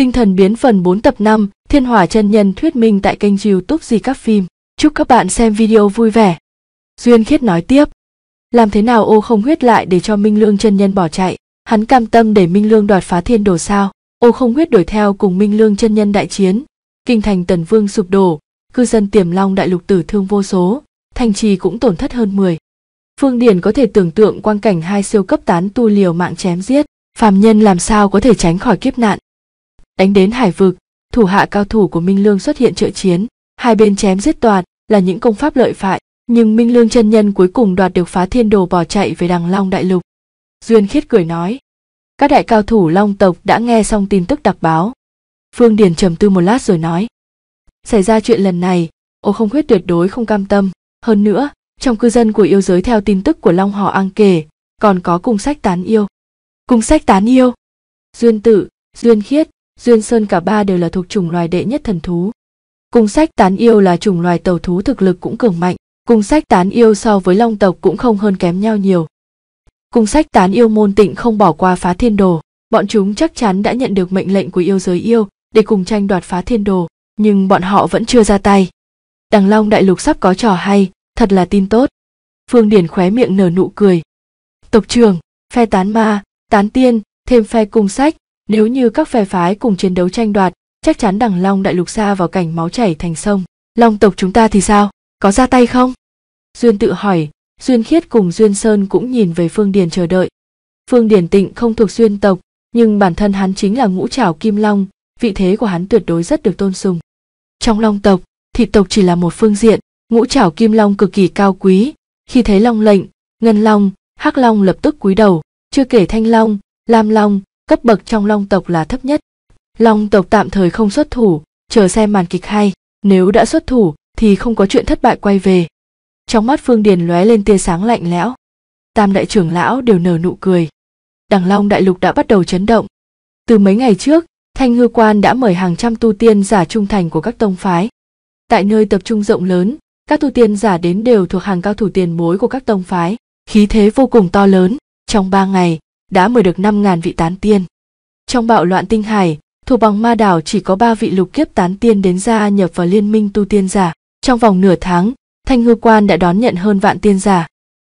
Tinh thần biến phần 4 tập 5, Thiên Hỏa chân nhân thuyết minh tại kênh YouTube di các phim. Chúc các bạn xem video vui vẻ. Duyên Khiết nói tiếp, làm thế nào ô không huyết lại để cho Minh Lương chân nhân bỏ chạy? Hắn cam tâm để Minh Lương đoạt phá thiên đồ sao? Ô không huyết đuổi theo cùng Minh Lương chân nhân đại chiến. Kinh thành Tần Vương sụp đổ, cư dân Tiềm Long đại lục tử thương vô số, thành trì cũng tổn thất hơn 10. Phương Điển có thể tưởng tượng quang cảnh hai siêu cấp tán tu liều mạng chém giết, phàm nhân làm sao có thể tránh khỏi kiếp nạn đánh đến hải vực thủ hạ cao thủ của minh lương xuất hiện trợ chiến hai bên chém giết toàn là những công pháp lợi phại nhưng minh lương chân nhân cuối cùng đoạt được phá thiên đồ bỏ chạy về đằng long đại lục duyên khiết cười nói các đại cao thủ long tộc đã nghe xong tin tức đặc báo phương điền trầm tư một lát rồi nói xảy ra chuyện lần này ô không huyết tuyệt đối không cam tâm hơn nữa trong cư dân của yêu giới theo tin tức của long họ an kể còn có cùng sách tán yêu cùng sách tán yêu duyên tự duyên khiết Duyên Sơn cả ba đều là thuộc chủng loài đệ nhất thần thú. Cung sách tán yêu là chủng loài tàu thú thực lực cũng cường mạnh, cung sách tán yêu so với long tộc cũng không hơn kém nhau nhiều. Cung sách tán yêu môn tịnh không bỏ qua phá thiên đồ, bọn chúng chắc chắn đã nhận được mệnh lệnh của yêu giới yêu để cùng tranh đoạt phá thiên đồ, nhưng bọn họ vẫn chưa ra tay. Đằng Long đại lục sắp có trò hay, thật là tin tốt. Phương Điển khóe miệng nở nụ cười. Tộc trưởng, phe tán ma, tán tiên, thêm phe cung sách, nếu như các phe phái cùng chiến đấu tranh đoạt, chắc chắn đằng Long đại lục xa vào cảnh máu chảy thành sông. Long tộc chúng ta thì sao? Có ra tay không? Duyên tự hỏi, Duyên Khiết cùng Duyên Sơn cũng nhìn về Phương Điền chờ đợi. Phương Điền Tịnh không thuộc Duyên tộc, nhưng bản thân hắn chính là ngũ trảo kim long, vị thế của hắn tuyệt đối rất được tôn sùng. Trong long tộc, thịt tộc chỉ là một phương diện, ngũ trảo kim long cực kỳ cao quý, khi thấy long lệnh, ngân long, hắc long lập tức cúi đầu, chưa kể thanh long, lam long, cấp bậc trong long tộc là thấp nhất. Long tộc tạm thời không xuất thủ, chờ xem màn kịch hay, nếu đã xuất thủ thì không có chuyện thất bại quay về. Trong mắt Phương Điền lóe lên tia sáng lạnh lẽo. Tam đại trưởng lão đều nở nụ cười. Đằng Long đại lục đã bắt đầu chấn động. Từ mấy ngày trước, Thanh Hư Quan đã mời hàng trăm tu tiên giả trung thành của các tông phái. Tại nơi tập trung rộng lớn, các tu tiên giả đến đều thuộc hàng cao thủ tiền bối của các tông phái, khí thế vô cùng to lớn. Trong ba ngày, đã mời được 5.000 vị tán tiên. Trong bạo loạn tinh hải, thuộc bằng ma đảo chỉ có 3 vị lục kiếp tán tiên đến gia nhập vào liên minh tu tiên giả. Trong vòng nửa tháng, Thanh Hư Quan đã đón nhận hơn vạn tiên giả.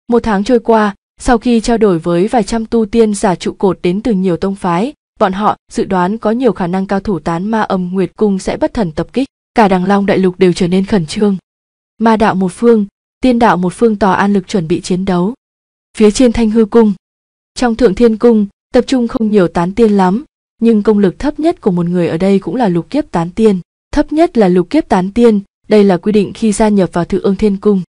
Một tháng trôi qua, sau khi trao đổi với vài trăm tu tiên giả trụ cột đến từ nhiều tông phái, bọn họ dự đoán có nhiều khả năng cao thủ tán ma âm nguyệt cung sẽ bất thần tập kích, cả đằng long đại lục đều trở nên khẩn trương. Ma đạo một phương, tiên đạo một phương tỏ an lực chuẩn bị chiến đấu. Phía trên Thanh Hư Cung, trong thượng thiên cung, tập trung không nhiều tán tiên lắm, nhưng công lực thấp nhất của một người ở đây cũng là lục kiếp tán tiên. Thấp nhất là lục kiếp tán tiên, đây là quy định khi gia nhập vào thượng ương thiên cung.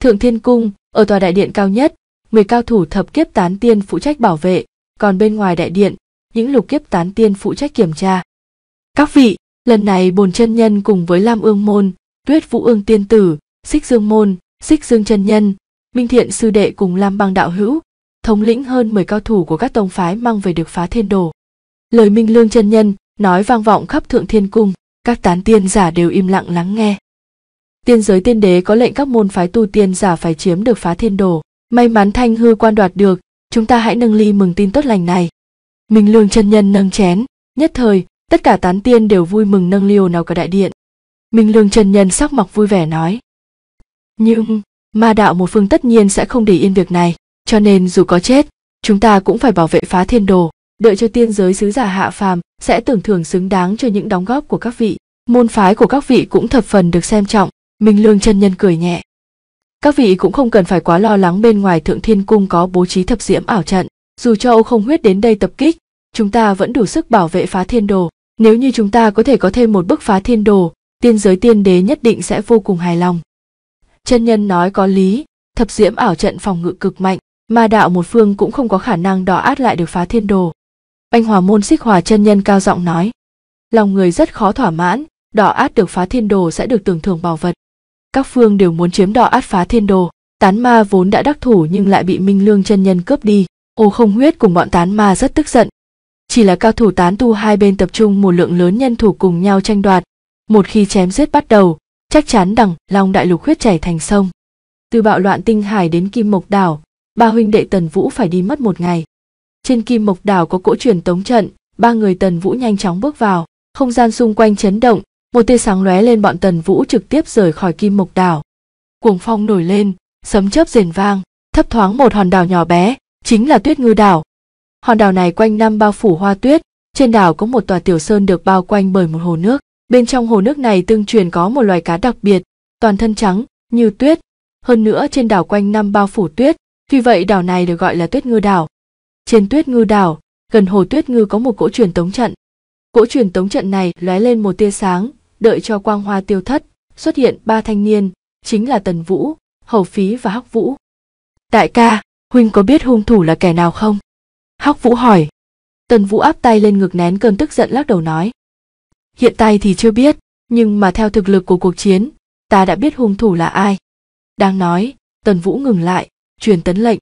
Thượng thiên cung, ở tòa đại điện cao nhất, mười cao thủ thập kiếp tán tiên phụ trách bảo vệ, còn bên ngoài đại điện, những lục kiếp tán tiên phụ trách kiểm tra. Các vị, lần này bồn chân nhân cùng với Lam Ương Môn, Tuyết Vũ Ương Tiên Tử, Xích Dương Môn, Xích Dương Chân Nhân, Minh Thiện Sư Đệ cùng Lam băng Đạo Hữu, thống lĩnh hơn 10 cao thủ của các tông phái mang về được phá thiên đồ. Lời Minh Lương chân nhân nói vang vọng khắp Thượng Thiên Cung, các tán tiên giả đều im lặng lắng nghe. Tiên giới tiên đế có lệnh các môn phái tu tiên giả phải chiếm được phá thiên đồ, may mắn Thanh hư quan đoạt được, chúng ta hãy nâng ly mừng tin tốt lành này. Minh Lương chân nhân nâng chén, nhất thời, tất cả tán tiên đều vui mừng nâng liều nào cả đại điện. Minh Lương chân nhân sắc mặt vui vẻ nói: "Nhưng, ma đạo một phương tất nhiên sẽ không để yên việc này." cho nên dù có chết chúng ta cũng phải bảo vệ phá thiên đồ đợi cho tiên giới sứ giả hạ phàm sẽ tưởng thưởng xứng đáng cho những đóng góp của các vị môn phái của các vị cũng thập phần được xem trọng minh lương chân nhân cười nhẹ các vị cũng không cần phải quá lo lắng bên ngoài thượng thiên cung có bố trí thập diễm ảo trận dù cho âu không huyết đến đây tập kích chúng ta vẫn đủ sức bảo vệ phá thiên đồ nếu như chúng ta có thể có thêm một bức phá thiên đồ tiên giới tiên đế nhất định sẽ vô cùng hài lòng chân nhân nói có lý thập diễm ảo trận phòng ngự cực mạnh ma đạo một phương cũng không có khả năng đỏ át lại được phá thiên đồ anh hòa môn xích hòa chân nhân cao giọng nói lòng người rất khó thỏa mãn đỏ át được phá thiên đồ sẽ được tưởng thưởng bảo vật các phương đều muốn chiếm đỏ át phá thiên đồ tán ma vốn đã đắc thủ nhưng lại bị minh lương chân nhân cướp đi ô không huyết cùng bọn tán ma rất tức giận chỉ là cao thủ tán tu hai bên tập trung một lượng lớn nhân thủ cùng nhau tranh đoạt một khi chém giết bắt đầu chắc chắn đằng long đại lục huyết chảy thành sông từ bạo loạn tinh hải đến kim mộc đảo ba huynh đệ Tần Vũ phải đi mất một ngày. Trên kim mộc đảo có cỗ truyền tống trận, ba người Tần Vũ nhanh chóng bước vào, không gian xung quanh chấn động, một tia sáng lóe lên bọn Tần Vũ trực tiếp rời khỏi kim mộc đảo. Cuồng phong nổi lên, sấm chớp rền vang, thấp thoáng một hòn đảo nhỏ bé, chính là Tuyết Ngư đảo. Hòn đảo này quanh năm bao phủ hoa tuyết, trên đảo có một tòa tiểu sơn được bao quanh bởi một hồ nước. Bên trong hồ nước này tương truyền có một loài cá đặc biệt, toàn thân trắng, như tuyết. Hơn nữa trên đảo quanh năm bao phủ tuyết, Tuy vậy đảo này được gọi là Tuyết Ngư đảo. Trên Tuyết Ngư đảo, gần hồ Tuyết Ngư có một cỗ truyền tống trận. Cỗ truyền tống trận này lóe lên một tia sáng, đợi cho quang hoa tiêu thất, xuất hiện ba thanh niên, chính là Tần Vũ, Hầu Phí và Hắc Vũ. Đại ca, huynh có biết hung thủ là kẻ nào không? Hắc Vũ hỏi. Tần Vũ áp tay lên ngực nén cơn tức giận lắc đầu nói. Hiện tại thì chưa biết, nhưng mà theo thực lực của cuộc chiến, ta đã biết hung thủ là ai. Đang nói, Tần Vũ ngừng lại, truyền tấn lệnh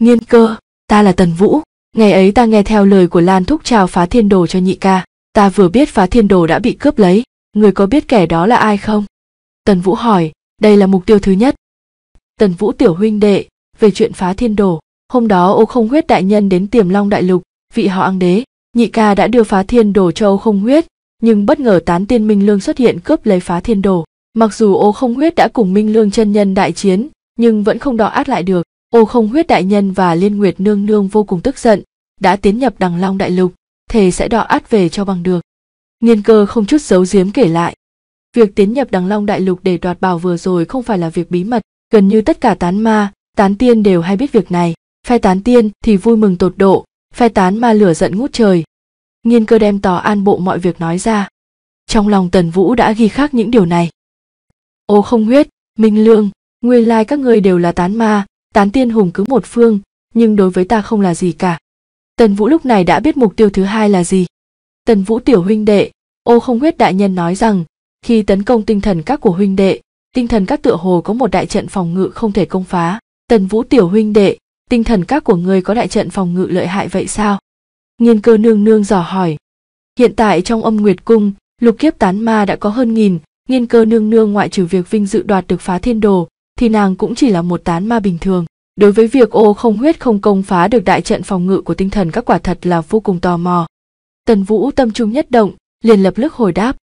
nghiên cơ ta là tần vũ ngày ấy ta nghe theo lời của lan thúc trao phá thiên đồ cho nhị ca ta vừa biết phá thiên đồ đã bị cướp lấy người có biết kẻ đó là ai không tần vũ hỏi đây là mục tiêu thứ nhất tần vũ tiểu huynh đệ về chuyện phá thiên đồ hôm đó ô không huyết đại nhân đến tiềm long đại lục vị họ ăng đế nhị ca đã đưa phá thiên đồ cho ô không huyết nhưng bất ngờ tán tiên minh lương xuất hiện cướp lấy phá thiên đồ mặc dù ô không huyết đã cùng minh lương chân nhân đại chiến nhưng vẫn không đọ át lại được ô không huyết đại nhân và liên nguyệt nương nương vô cùng tức giận đã tiến nhập đằng long đại lục thề sẽ đọ át về cho bằng được nghiên cơ không chút giấu giếm kể lại việc tiến nhập đằng long đại lục để đoạt bảo vừa rồi không phải là việc bí mật gần như tất cả tán ma tán tiên đều hay biết việc này phe tán tiên thì vui mừng tột độ phe tán ma lửa giận ngút trời nghiên cơ đem tỏ an bộ mọi việc nói ra trong lòng tần vũ đã ghi khắc những điều này ô không huyết minh lương nguyên lai các ngươi đều là tán ma tán tiên hùng cứ một phương nhưng đối với ta không là gì cả tần vũ lúc này đã biết mục tiêu thứ hai là gì tần vũ tiểu huynh đệ ô không huyết đại nhân nói rằng khi tấn công tinh thần các của huynh đệ tinh thần các tựa hồ có một đại trận phòng ngự không thể công phá tần vũ tiểu huynh đệ tinh thần các của ngươi có đại trận phòng ngự lợi hại vậy sao nghiên cơ nương nương dò hỏi hiện tại trong âm nguyệt cung lục kiếp tán ma đã có hơn nghìn nghiên cơ nương nương ngoại trừ việc vinh dự đoạt được phá thiên đồ thì nàng cũng chỉ là một tán ma bình thường. Đối với việc ô không huyết không công phá được đại trận phòng ngự của tinh thần các quả thật là vô cùng tò mò. Tần Vũ tâm trung nhất động, liền lập tức hồi đáp.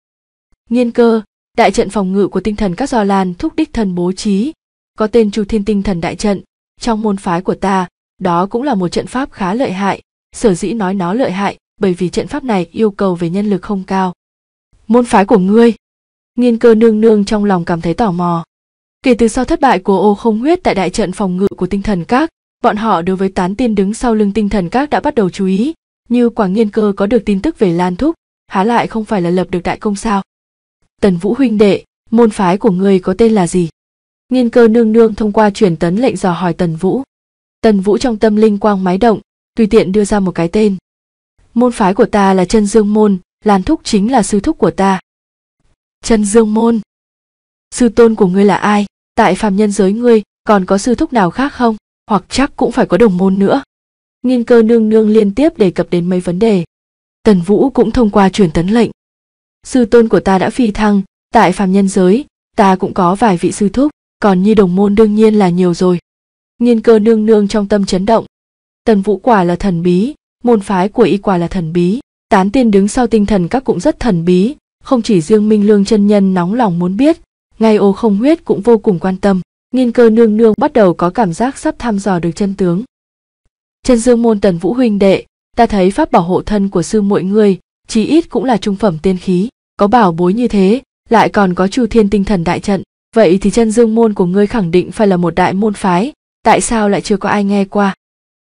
Nghiên cơ, đại trận phòng ngự của tinh thần các do lan thúc đích thần bố trí, có tên Chu Thiên Tinh Thần Đại Trận, trong môn phái của ta, đó cũng là một trận pháp khá lợi hại, sở dĩ nói nó lợi hại bởi vì trận pháp này yêu cầu về nhân lực không cao. Môn phái của ngươi? Nghiên cơ nương nương trong lòng cảm thấy tò mò. Kể từ sau thất bại của ô không huyết tại đại trận phòng ngự của tinh thần các, bọn họ đối với tán tiên đứng sau lưng tinh thần các đã bắt đầu chú ý, như Quảng nghiên cơ có được tin tức về Lan Thúc, há lại không phải là lập được đại công sao. Tần Vũ huynh đệ, môn phái của người có tên là gì? Nghiên cơ nương nương thông qua truyền tấn lệnh dò hỏi Tần Vũ. Tần Vũ trong tâm linh quang máy động, tùy tiện đưa ra một cái tên. Môn phái của ta là chân dương môn, Lan Thúc chính là sư thúc của ta. Chân dương môn, sư tôn của ngươi là ai tại phàm nhân giới ngươi còn có sư thúc nào khác không hoặc chắc cũng phải có đồng môn nữa nghiên cơ nương nương liên tiếp đề cập đến mấy vấn đề tần vũ cũng thông qua truyền tấn lệnh sư tôn của ta đã phi thăng tại phàm nhân giới ta cũng có vài vị sư thúc còn như đồng môn đương nhiên là nhiều rồi nghiên cơ nương nương trong tâm chấn động tần vũ quả là thần bí môn phái của y quả là thần bí tán tiên đứng sau tinh thần các cũng rất thần bí không chỉ riêng minh lương chân nhân nóng lòng muốn biết ngay ô không huyết cũng vô cùng quan tâm nghiên cơ nương nương bắt đầu có cảm giác sắp thăm dò được chân tướng chân dương môn tần vũ huynh đệ ta thấy pháp bảo hộ thân của sư muội ngươi chí ít cũng là trung phẩm tiên khí có bảo bối như thế lại còn có chu thiên tinh thần đại trận vậy thì chân dương môn của ngươi khẳng định phải là một đại môn phái tại sao lại chưa có ai nghe qua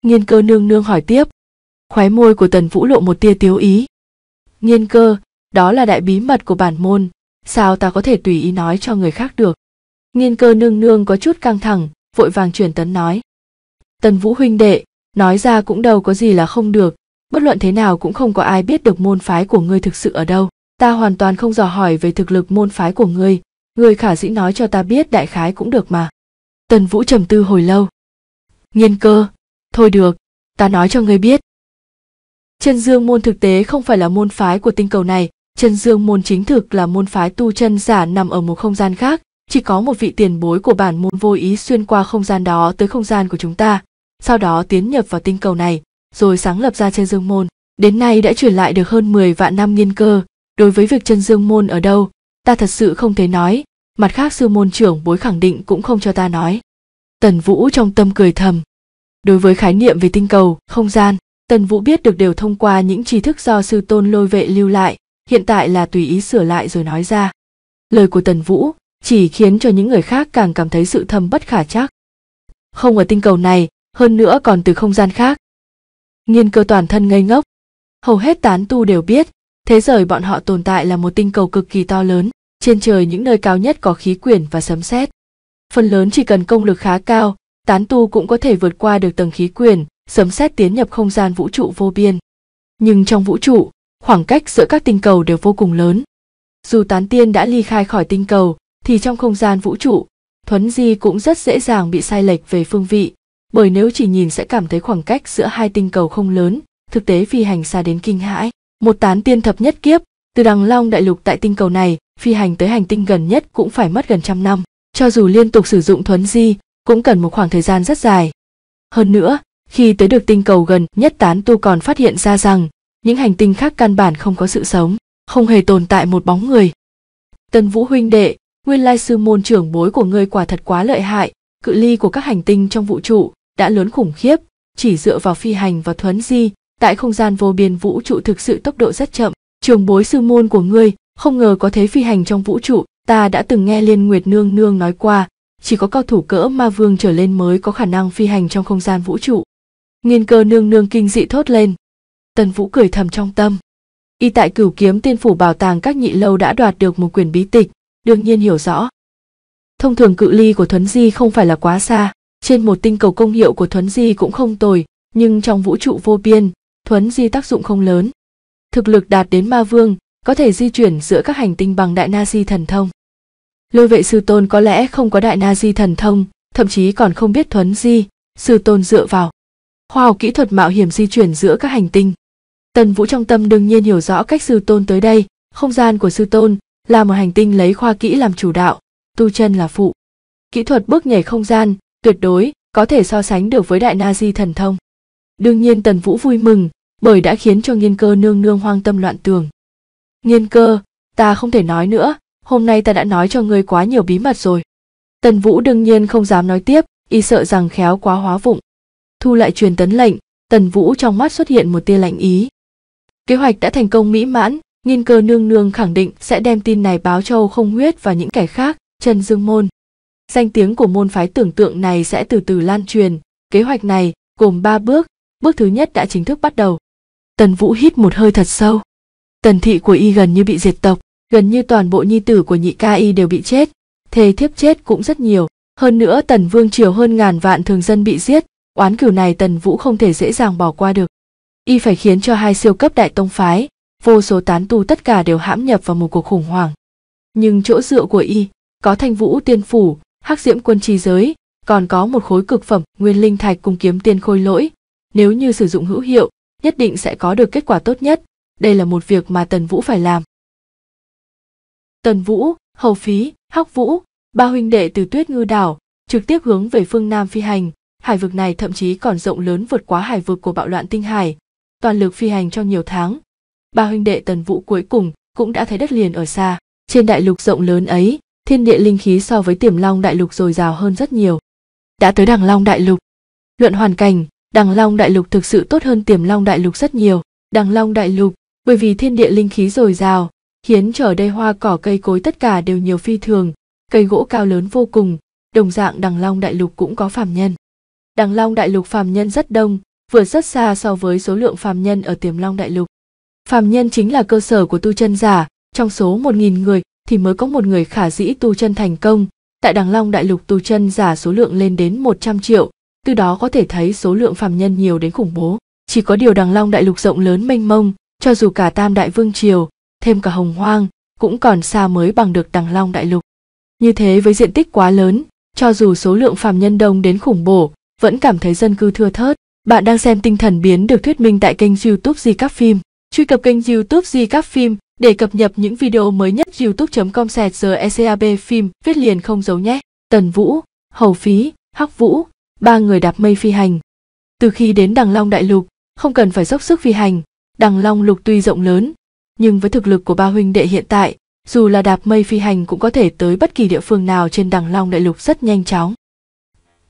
nghiên cơ nương nương hỏi tiếp khóe môi của tần vũ lộ một tia tiếu ý nghiên cơ đó là đại bí mật của bản môn sao ta có thể tùy ý nói cho người khác được nghiên cơ nương nương có chút căng thẳng vội vàng truyền tấn nói tần vũ huynh đệ nói ra cũng đâu có gì là không được bất luận thế nào cũng không có ai biết được môn phái của ngươi thực sự ở đâu ta hoàn toàn không dò hỏi về thực lực môn phái của ngươi người khả dĩ nói cho ta biết đại khái cũng được mà tần vũ trầm tư hồi lâu nghiên cơ thôi được ta nói cho ngươi biết chân dương môn thực tế không phải là môn phái của tinh cầu này Chân dương môn chính thực là môn phái tu chân giả nằm ở một không gian khác, chỉ có một vị tiền bối của bản môn vô ý xuyên qua không gian đó tới không gian của chúng ta, sau đó tiến nhập vào tinh cầu này, rồi sáng lập ra chân dương môn. Đến nay đã truyền lại được hơn 10 vạn năm nghiên cơ, đối với việc chân dương môn ở đâu, ta thật sự không thể nói, mặt khác sư môn trưởng bối khẳng định cũng không cho ta nói. Tần Vũ trong tâm cười thầm. Đối với khái niệm về tinh cầu, không gian, Tần Vũ biết được đều thông qua những tri thức do sư tôn lôi vệ lưu lại, hiện tại là tùy ý sửa lại rồi nói ra lời của tần vũ chỉ khiến cho những người khác càng cảm thấy sự thâm bất khả chắc không ở tinh cầu này hơn nữa còn từ không gian khác nghiên cơ toàn thân ngây ngốc hầu hết tán tu đều biết thế giới bọn họ tồn tại là một tinh cầu cực kỳ to lớn trên trời những nơi cao nhất có khí quyển và sấm sét phần lớn chỉ cần công lực khá cao tán tu cũng có thể vượt qua được tầng khí quyển sấm sét tiến nhập không gian vũ trụ vô biên nhưng trong vũ trụ khoảng cách giữa các tinh cầu đều vô cùng lớn dù tán tiên đã ly khai khỏi tinh cầu thì trong không gian vũ trụ thuấn di cũng rất dễ dàng bị sai lệch về phương vị bởi nếu chỉ nhìn sẽ cảm thấy khoảng cách giữa hai tinh cầu không lớn thực tế phi hành xa đến kinh hãi một tán tiên thập nhất kiếp từ đằng long đại lục tại tinh cầu này phi hành tới hành tinh gần nhất cũng phải mất gần trăm năm cho dù liên tục sử dụng thuấn di cũng cần một khoảng thời gian rất dài hơn nữa khi tới được tinh cầu gần nhất tán tu còn phát hiện ra rằng những hành tinh khác căn bản không có sự sống không hề tồn tại một bóng người tân vũ huynh đệ nguyên lai sư môn trưởng bối của ngươi quả thật quá lợi hại cự ly của các hành tinh trong vũ trụ đã lớn khủng khiếp chỉ dựa vào phi hành và thuấn di tại không gian vô biên vũ trụ thực sự tốc độ rất chậm trường bối sư môn của ngươi không ngờ có thế phi hành trong vũ trụ ta đã từng nghe liên nguyệt nương nương nói qua chỉ có cao thủ cỡ ma vương trở lên mới có khả năng phi hành trong không gian vũ trụ nghiên cơ nương nương kinh dị thốt lên tần vũ cười thầm trong tâm y tại cửu kiếm tiên phủ bảo tàng các nhị lâu đã đoạt được một quyển bí tịch đương nhiên hiểu rõ thông thường cự ly của thuấn di không phải là quá xa trên một tinh cầu công hiệu của thuấn di cũng không tồi nhưng trong vũ trụ vô biên thuấn di tác dụng không lớn thực lực đạt đến ma vương có thể di chuyển giữa các hành tinh bằng đại na di thần thông lôi vệ sư tôn có lẽ không có đại na di thần thông thậm chí còn không biết thuấn di sư tôn dựa vào khoa học kỹ thuật mạo hiểm di chuyển giữa các hành tinh Tần Vũ trong tâm đương nhiên hiểu rõ cách sư tôn tới đây, không gian của sư tôn là một hành tinh lấy khoa kỹ làm chủ đạo, tu chân là phụ. Kỹ thuật bước nhảy không gian tuyệt đối có thể so sánh được với đại Nazi thần thông. Đương nhiên Tần Vũ vui mừng, bởi đã khiến cho nghiên cơ nương nương hoang tâm loạn tường. Nghiên cơ, ta không thể nói nữa, hôm nay ta đã nói cho ngươi quá nhiều bí mật rồi. Tần Vũ đương nhiên không dám nói tiếp, y sợ rằng khéo quá hóa vụng. Thu lại truyền tấn lệnh, Tần Vũ trong mắt xuất hiện một tia lạnh ý, Kế hoạch đã thành công mỹ mãn, nghiên cơ nương nương khẳng định sẽ đem tin này báo châu không huyết và những kẻ khác, Trần Dương Môn. Danh tiếng của môn phái tưởng tượng này sẽ từ từ lan truyền, kế hoạch này gồm ba bước, bước thứ nhất đã chính thức bắt đầu. Tần Vũ hít một hơi thật sâu. Tần thị của y gần như bị diệt tộc, gần như toàn bộ nhi tử của nhị ca y đều bị chết, thề thiếp chết cũng rất nhiều, hơn nữa Tần Vương triều hơn ngàn vạn thường dân bị giết, oán cửu này Tần Vũ không thể dễ dàng bỏ qua được y phải khiến cho hai siêu cấp đại tông phái, vô số tán tu tất cả đều hãm nhập vào một cuộc khủng hoảng. Nhưng chỗ dựa của y, có thanh vũ tiên phủ, hắc diễm quân trì giới, còn có một khối cực phẩm nguyên linh thạch cùng kiếm tiên khôi lỗi. Nếu như sử dụng hữu hiệu, nhất định sẽ có được kết quả tốt nhất. Đây là một việc mà Tần Vũ phải làm. Tần Vũ, Hầu Phí, Hắc Vũ, ba huynh đệ từ Tuyết Ngư đảo, trực tiếp hướng về phương Nam phi hành. Hải vực này thậm chí còn rộng lớn vượt quá hải vực của bạo loạn tinh hải, toàn lực phi hành trong nhiều tháng. Ba huynh đệ Tần Vũ cuối cùng cũng đã thấy đất liền ở xa. Trên đại lục rộng lớn ấy, thiên địa linh khí so với tiềm long đại lục dồi dào hơn rất nhiều. Đã tới đằng long đại lục. Luận hoàn cảnh, đằng long đại lục thực sự tốt hơn tiềm long đại lục rất nhiều. Đằng long đại lục, bởi vì thiên địa linh khí dồi dào, khiến trở đây hoa cỏ cây cối tất cả đều nhiều phi thường, cây gỗ cao lớn vô cùng, đồng dạng đằng long đại lục cũng có phàm nhân. Đằng long đại lục phàm nhân rất đông, vượt rất xa so với số lượng phàm nhân ở tiềm long đại lục phàm nhân chính là cơ sở của tu chân giả trong số 1.000 người thì mới có một người khả dĩ tu chân thành công tại đằng long đại lục tu chân giả số lượng lên đến 100 triệu từ đó có thể thấy số lượng phàm nhân nhiều đến khủng bố chỉ có điều đằng long đại lục rộng lớn mênh mông cho dù cả tam đại vương triều thêm cả hồng hoang cũng còn xa mới bằng được đằng long đại lục như thế với diện tích quá lớn cho dù số lượng phàm nhân đông đến khủng bố vẫn cảm thấy dân cư thưa thớt bạn đang xem tinh thần biến được thuyết minh tại kênh youtube Di Các Phim. Truy cập kênh youtube Di Các Phim để cập nhật những video mới nhất youtube.com sẹt giờ ECAB phim viết liền không giấu nhé. Tần Vũ, Hầu Phí, Hắc Vũ, ba người đạp mây phi hành. Từ khi đến Đằng Long Đại Lục, không cần phải dốc sức phi hành, Đằng Long Lục tuy rộng lớn, nhưng với thực lực của ba huynh đệ hiện tại, dù là đạp mây phi hành cũng có thể tới bất kỳ địa phương nào trên Đằng Long Đại Lục rất nhanh chóng.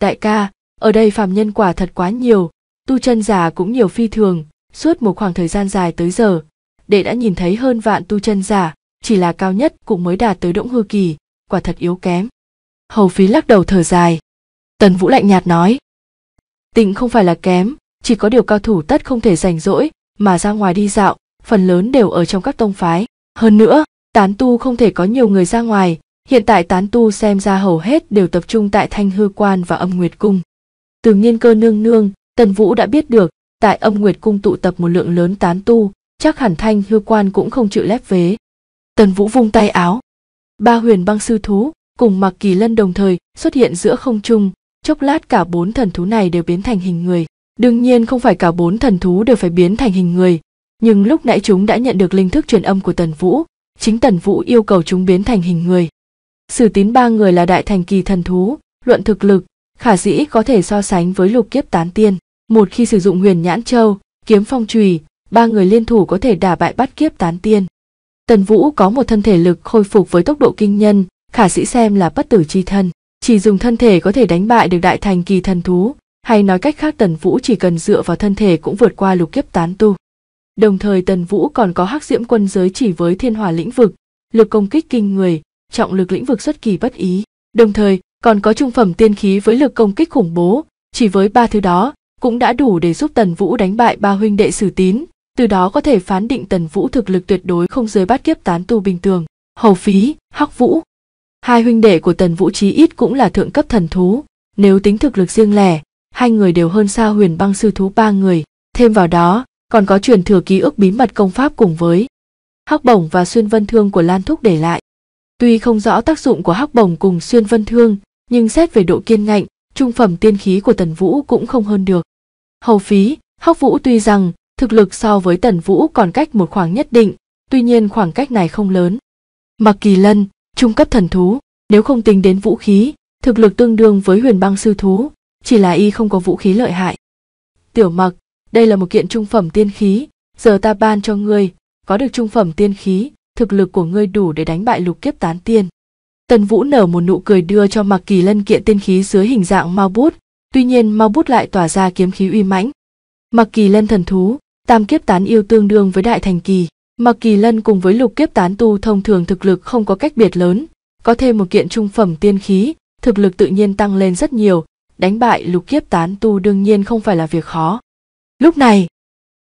Đại ca, ở đây phàm nhân quả thật quá nhiều, tu chân giả cũng nhiều phi thường, suốt một khoảng thời gian dài tới giờ, đệ đã nhìn thấy hơn vạn tu chân giả, chỉ là cao nhất cũng mới đạt tới đỗng hư kỳ, quả thật yếu kém. Hầu phí lắc đầu thở dài. Tần Vũ lạnh nhạt nói. Tịnh không phải là kém, chỉ có điều cao thủ tất không thể rảnh rỗi, mà ra ngoài đi dạo, phần lớn đều ở trong các tông phái. Hơn nữa, tán tu không thể có nhiều người ra ngoài, hiện tại tán tu xem ra hầu hết đều tập trung tại thanh hư quan và âm nguyệt cung. Từ nhiên cơ nương nương Tần Vũ đã biết được, tại âm nguyệt cung tụ tập một lượng lớn tán tu, chắc hẳn thanh hư quan cũng không chịu lép vế. Tần Vũ vung tay áo. Ba huyền băng sư thú cùng mặc kỳ lân đồng thời xuất hiện giữa không trung, chốc lát cả bốn thần thú này đều biến thành hình người. Đương nhiên không phải cả bốn thần thú đều phải biến thành hình người, nhưng lúc nãy chúng đã nhận được linh thức truyền âm của Tần Vũ, chính Tần Vũ yêu cầu chúng biến thành hình người. Sử tín ba người là đại thành kỳ thần thú, luận thực lực, khả dĩ có thể so sánh với lục kiếp tán tiên một khi sử dụng huyền nhãn châu kiếm phong trùy ba người liên thủ có thể đả bại bắt kiếp tán tiên tần vũ có một thân thể lực khôi phục với tốc độ kinh nhân khả sĩ xem là bất tử chi thân chỉ dùng thân thể có thể đánh bại được đại thành kỳ thần thú hay nói cách khác tần vũ chỉ cần dựa vào thân thể cũng vượt qua lục kiếp tán tu đồng thời tần vũ còn có hắc diễm quân giới chỉ với thiên hòa lĩnh vực lực công kích kinh người trọng lực lĩnh vực xuất kỳ bất ý đồng thời còn có trung phẩm tiên khí với lực công kích khủng bố chỉ với ba thứ đó cũng đã đủ để giúp Tần Vũ đánh bại ba huynh đệ Sử Tín, từ đó có thể phán định Tần Vũ thực lực tuyệt đối không dưới bát kiếp tán tu bình thường. Hầu Phí, Hắc Vũ. Hai huynh đệ của Tần Vũ chí ít cũng là thượng cấp thần thú, nếu tính thực lực riêng lẻ, hai người đều hơn xa Huyền Băng sư thú ba người, thêm vào đó, còn có truyền thừa ký ức bí mật công pháp cùng với Hắc Bổng và Xuyên Vân Thương của Lan Thúc để lại. Tuy không rõ tác dụng của Hắc Bổng cùng Xuyên Vân Thương, nhưng xét về độ kiên ngạnh, trung phẩm tiên khí của Tần Vũ cũng không hơn được. Hầu phí, Hắc Vũ tuy rằng thực lực so với Tần Vũ còn cách một khoảng nhất định, tuy nhiên khoảng cách này không lớn. Mặc Kỳ Lân, trung cấp thần thú, nếu không tính đến vũ khí, thực lực tương đương với huyền băng sư thú, chỉ là y không có vũ khí lợi hại. Tiểu Mặc, đây là một kiện trung phẩm tiên khí, giờ ta ban cho ngươi, có được trung phẩm tiên khí, thực lực của ngươi đủ để đánh bại lục kiếp tán tiên. Tần Vũ nở một nụ cười đưa cho Mặc Kỳ Lân kiện tiên khí dưới hình dạng mao bút, tuy nhiên mau bút lại tỏa ra kiếm khí uy mãnh mặc kỳ lân thần thú tam kiếp tán yêu tương đương với đại thành kỳ mặc kỳ lân cùng với lục kiếp tán tu thông thường thực lực không có cách biệt lớn có thêm một kiện trung phẩm tiên khí thực lực tự nhiên tăng lên rất nhiều đánh bại lục kiếp tán tu đương nhiên không phải là việc khó lúc này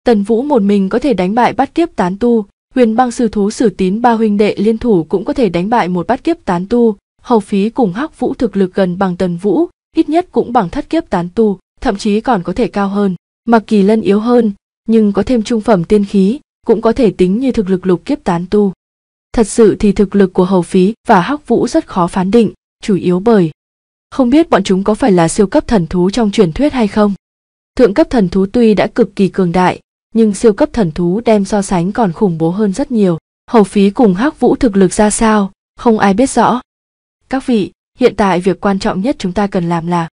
tần vũ một mình có thể đánh bại bắt kiếp tán tu huyền băng sư thú sử tín ba huynh đệ liên thủ cũng có thể đánh bại một bắt kiếp tán tu hầu phí cùng hắc vũ thực lực gần bằng tần vũ ít nhất cũng bằng thất kiếp tán tu, thậm chí còn có thể cao hơn. Mặc kỳ lân yếu hơn, nhưng có thêm trung phẩm tiên khí, cũng có thể tính như thực lực lục kiếp tán tu. Thật sự thì thực lực của Hầu Phí và Hắc Vũ rất khó phán định, chủ yếu bởi không biết bọn chúng có phải là siêu cấp thần thú trong truyền thuyết hay không. Thượng cấp thần thú tuy đã cực kỳ cường đại, nhưng siêu cấp thần thú đem so sánh còn khủng bố hơn rất nhiều. Hầu Phí cùng Hắc Vũ thực lực ra sao, không ai biết rõ. Các vị, hiện tại việc quan trọng nhất chúng ta cần làm là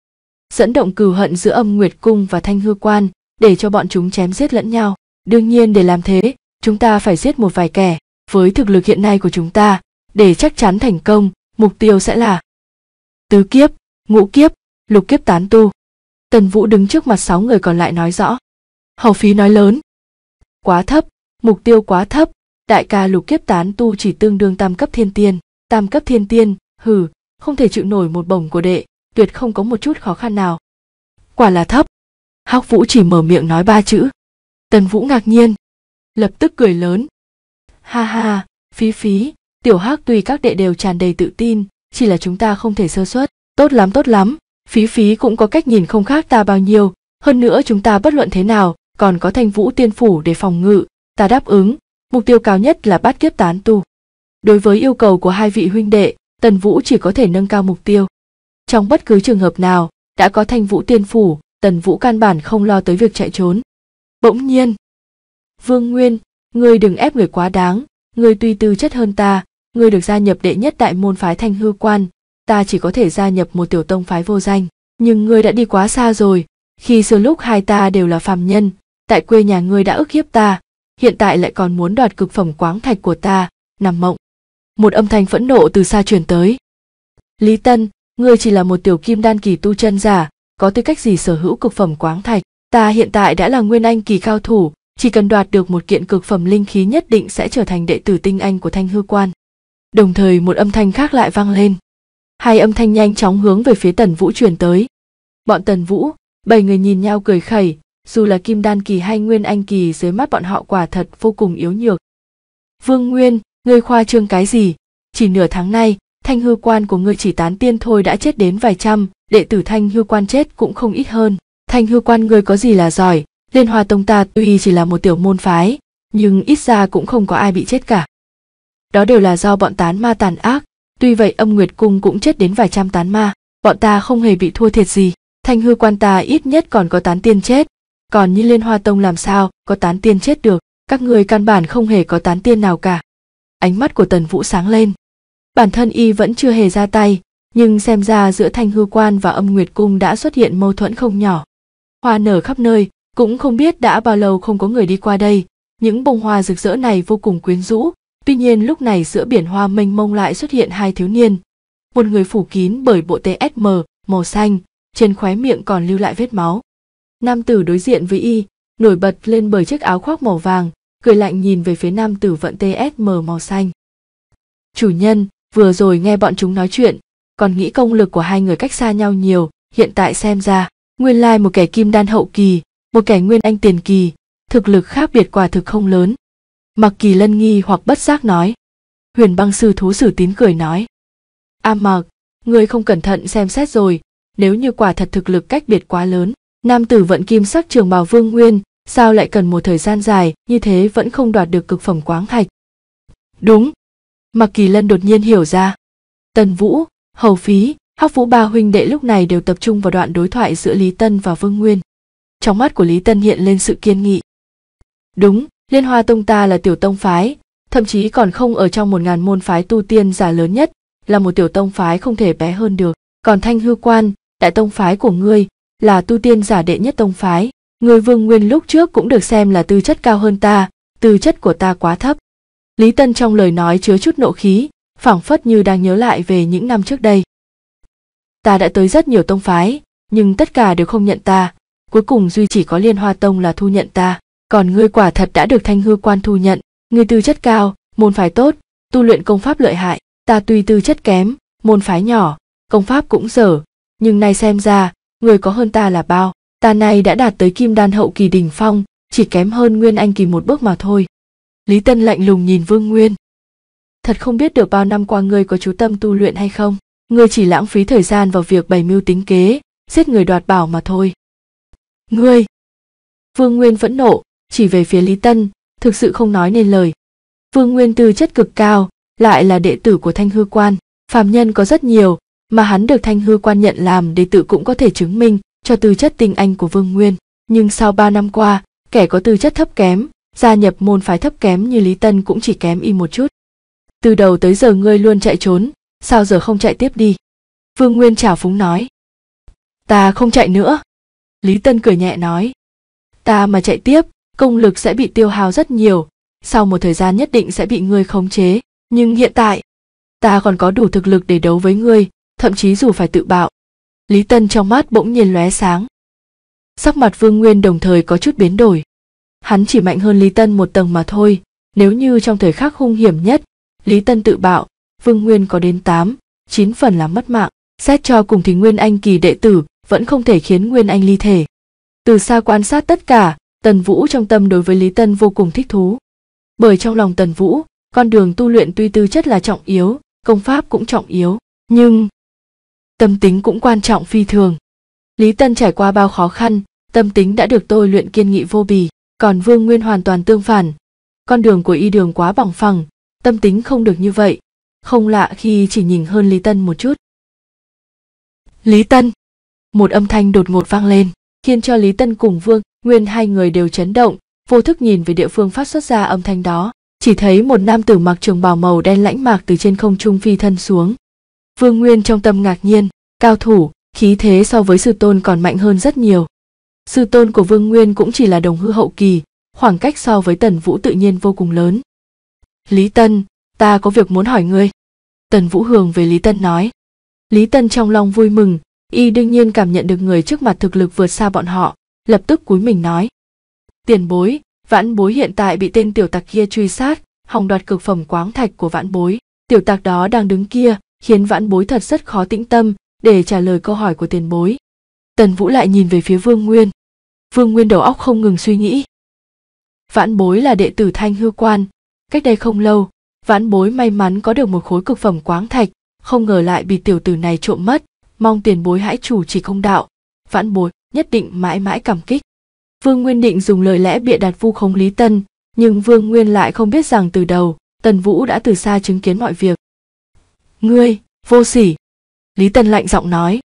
dẫn động cừu hận giữa âm nguyệt cung và thanh hư quan để cho bọn chúng chém giết lẫn nhau đương nhiên để làm thế chúng ta phải giết một vài kẻ với thực lực hiện nay của chúng ta để chắc chắn thành công mục tiêu sẽ là tứ kiếp ngũ kiếp lục kiếp tán tu tần vũ đứng trước mặt sáu người còn lại nói rõ hầu phí nói lớn quá thấp mục tiêu quá thấp đại ca lục kiếp tán tu chỉ tương đương tam cấp thiên tiên tam cấp thiên tiên hừ không thể chịu nổi một bổng của đệ tuyệt không có một chút khó khăn nào quả là thấp hắc vũ chỉ mở miệng nói ba chữ tần vũ ngạc nhiên lập tức cười lớn ha ha phí phí tiểu hắc tùy các đệ đều tràn đầy tự tin chỉ là chúng ta không thể sơ suất tốt lắm tốt lắm phí phí cũng có cách nhìn không khác ta bao nhiêu hơn nữa chúng ta bất luận thế nào còn có thanh vũ tiên phủ để phòng ngự ta đáp ứng mục tiêu cao nhất là bắt kiếp tán tu đối với yêu cầu của hai vị huynh đệ Tần Vũ chỉ có thể nâng cao mục tiêu. Trong bất cứ trường hợp nào, đã có Thanh Vũ tiên phủ, Tần Vũ căn bản không lo tới việc chạy trốn. Bỗng nhiên, Vương Nguyên, ngươi đừng ép người quá đáng, ngươi tuy tư chất hơn ta, ngươi được gia nhập đệ nhất đại môn phái Thanh Hư Quan, ta chỉ có thể gia nhập một tiểu tông phái vô danh, nhưng ngươi đã đi quá xa rồi, khi xưa lúc hai ta đều là phàm nhân, tại quê nhà ngươi đã ức hiếp ta, hiện tại lại còn muốn đoạt cực phẩm quáng thạch của ta, nằm mộng một âm thanh phẫn nộ từ xa truyền tới. Lý Tân, ngươi chỉ là một tiểu kim đan kỳ tu chân giả, có tư cách gì sở hữu cực phẩm quáng thạch? Ta hiện tại đã là nguyên anh kỳ cao thủ, chỉ cần đoạt được một kiện cực phẩm linh khí nhất định sẽ trở thành đệ tử tinh anh của Thanh Hư Quan. Đồng thời một âm thanh khác lại vang lên. Hai âm thanh nhanh chóng hướng về phía Tần Vũ truyền tới. Bọn Tần Vũ, bảy người nhìn nhau cười khẩy, dù là kim đan kỳ hay nguyên anh kỳ dưới mắt bọn họ quả thật vô cùng yếu nhược. Vương Nguyên, ngươi khoa trương cái gì chỉ nửa tháng nay thanh hư quan của ngươi chỉ tán tiên thôi đã chết đến vài trăm đệ tử thanh hư quan chết cũng không ít hơn thanh hư quan ngươi có gì là giỏi liên hoa tông ta tuy chỉ là một tiểu môn phái nhưng ít ra cũng không có ai bị chết cả đó đều là do bọn tán ma tàn ác tuy vậy âm nguyệt cung cũng chết đến vài trăm tán ma bọn ta không hề bị thua thiệt gì thanh hư quan ta ít nhất còn có tán tiên chết còn như liên hoa tông làm sao có tán tiên chết được các người căn bản không hề có tán tiên nào cả ánh mắt của tần vũ sáng lên bản thân y vẫn chưa hề ra tay nhưng xem ra giữa thanh hư quan và âm nguyệt cung đã xuất hiện mâu thuẫn không nhỏ hoa nở khắp nơi cũng không biết đã bao lâu không có người đi qua đây những bông hoa rực rỡ này vô cùng quyến rũ tuy nhiên lúc này giữa biển hoa mênh mông lại xuất hiện hai thiếu niên một người phủ kín bởi bộ tsm màu xanh trên khóe miệng còn lưu lại vết máu nam tử đối diện với y nổi bật lên bởi chiếc áo khoác màu vàng cười lạnh nhìn về phía nam tử vận TSM màu xanh. Chủ nhân, vừa rồi nghe bọn chúng nói chuyện, còn nghĩ công lực của hai người cách xa nhau nhiều, hiện tại xem ra, nguyên lai một kẻ kim đan hậu kỳ, một kẻ nguyên anh tiền kỳ, thực lực khác biệt quả thực không lớn. Mặc kỳ lân nghi hoặc bất giác nói. Huyền băng sư thú sử tín cười nói. A à mặc, ngươi không cẩn thận xem xét rồi, nếu như quả thật thực lực cách biệt quá lớn, nam tử vận kim sắc trường bào vương nguyên, sao lại cần một thời gian dài như thế vẫn không đoạt được cực phẩm quáng thạch đúng mặc kỳ lân đột nhiên hiểu ra tần vũ hầu phí hắc vũ ba huynh đệ lúc này đều tập trung vào đoạn đối thoại giữa lý tân và vương nguyên trong mắt của lý tân hiện lên sự kiên nghị đúng liên hoa tông ta là tiểu tông phái thậm chí còn không ở trong một ngàn môn phái tu tiên giả lớn nhất là một tiểu tông phái không thể bé hơn được còn thanh hư quan đại tông phái của ngươi là tu tiên giả đệ nhất tông phái Người Vương Nguyên lúc trước cũng được xem là tư chất cao hơn ta, tư chất của ta quá thấp. Lý Tân trong lời nói chứa chút nộ khí, phảng phất như đang nhớ lại về những năm trước đây. Ta đã tới rất nhiều tông phái, nhưng tất cả đều không nhận ta, cuối cùng duy chỉ có Liên Hoa Tông là thu nhận ta, còn ngươi quả thật đã được Thanh Hư Quan thu nhận, ngươi tư chất cao, môn phái tốt, tu luyện công pháp lợi hại, ta tuy tư chất kém, môn phái nhỏ, công pháp cũng dở, nhưng nay xem ra, người có hơn ta là bao ta này đã đạt tới kim đan hậu kỳ đỉnh phong chỉ kém hơn nguyên anh kỳ một bước mà thôi lý tân lạnh lùng nhìn vương nguyên thật không biết được bao năm qua ngươi có chú tâm tu luyện hay không ngươi chỉ lãng phí thời gian vào việc bày mưu tính kế giết người đoạt bảo mà thôi ngươi vương nguyên vẫn nộ chỉ về phía lý tân thực sự không nói nên lời vương nguyên tư chất cực cao lại là đệ tử của thanh hư quan phàm nhân có rất nhiều mà hắn được thanh hư quan nhận làm đệ tử cũng có thể chứng minh cho tư chất tinh anh của Vương Nguyên, nhưng sau 3 năm qua, kẻ có tư chất thấp kém, gia nhập môn phái thấp kém như Lý Tân cũng chỉ kém y một chút. Từ đầu tới giờ ngươi luôn chạy trốn, sao giờ không chạy tiếp đi? Vương Nguyên chào phúng nói. Ta không chạy nữa. Lý Tân cười nhẹ nói. Ta mà chạy tiếp, công lực sẽ bị tiêu hao rất nhiều, sau một thời gian nhất định sẽ bị ngươi khống chế, nhưng hiện tại, ta còn có đủ thực lực để đấu với ngươi, thậm chí dù phải tự bạo, lý tân trong mắt bỗng nhiên lóe sáng sắc mặt vương nguyên đồng thời có chút biến đổi hắn chỉ mạnh hơn lý tân một tầng mà thôi nếu như trong thời khắc hung hiểm nhất lý tân tự bạo vương nguyên có đến tám chín phần là mất mạng xét cho cùng thì nguyên anh kỳ đệ tử vẫn không thể khiến nguyên anh ly thể từ xa quan sát tất cả tần vũ trong tâm đối với lý tân vô cùng thích thú bởi trong lòng tần vũ con đường tu luyện tuy tư chất là trọng yếu công pháp cũng trọng yếu nhưng tâm tính cũng quan trọng phi thường. Lý Tân trải qua bao khó khăn, tâm tính đã được tôi luyện kiên nghị vô bì, còn Vương Nguyên hoàn toàn tương phản. Con đường của y đường quá bằng phẳng, tâm tính không được như vậy. Không lạ khi chỉ nhìn hơn Lý Tân một chút. Lý Tân! Một âm thanh đột ngột vang lên, khiến cho Lý Tân cùng Vương, Nguyên hai người đều chấn động, vô thức nhìn về địa phương phát xuất ra âm thanh đó. Chỉ thấy một nam tử mặc trường bào màu đen lãnh mạc từ trên không trung phi thân xuống, Vương Nguyên trong tâm ngạc nhiên, cao thủ, khí thế so với sư tôn còn mạnh hơn rất nhiều. Sư tôn của Vương Nguyên cũng chỉ là đồng hư hậu kỳ, khoảng cách so với Tần Vũ tự nhiên vô cùng lớn. Lý Tân, ta có việc muốn hỏi ngươi. Tần Vũ Hường về Lý Tân nói. Lý Tân trong lòng vui mừng, y đương nhiên cảm nhận được người trước mặt thực lực vượt xa bọn họ, lập tức cúi mình nói. Tiền bối, vãn bối hiện tại bị tên tiểu tặc kia truy sát, hòng đoạt cực phẩm quáng thạch của vãn bối. Tiểu tặc đó đang đứng kia, khiến vãn bối thật rất khó tĩnh tâm để trả lời câu hỏi của tiền bối tần vũ lại nhìn về phía vương nguyên vương nguyên đầu óc không ngừng suy nghĩ vãn bối là đệ tử thanh hư quan cách đây không lâu vãn bối may mắn có được một khối cực phẩm quáng thạch không ngờ lại bị tiểu tử này trộm mất mong tiền bối hãy chủ trì công đạo vãn bối nhất định mãi mãi cảm kích vương nguyên định dùng lời lẽ bịa đặt vu khống lý tân nhưng vương nguyên lại không biết rằng từ đầu tần vũ đã từ xa chứng kiến mọi việc ngươi vô sỉ lý tân lạnh giọng nói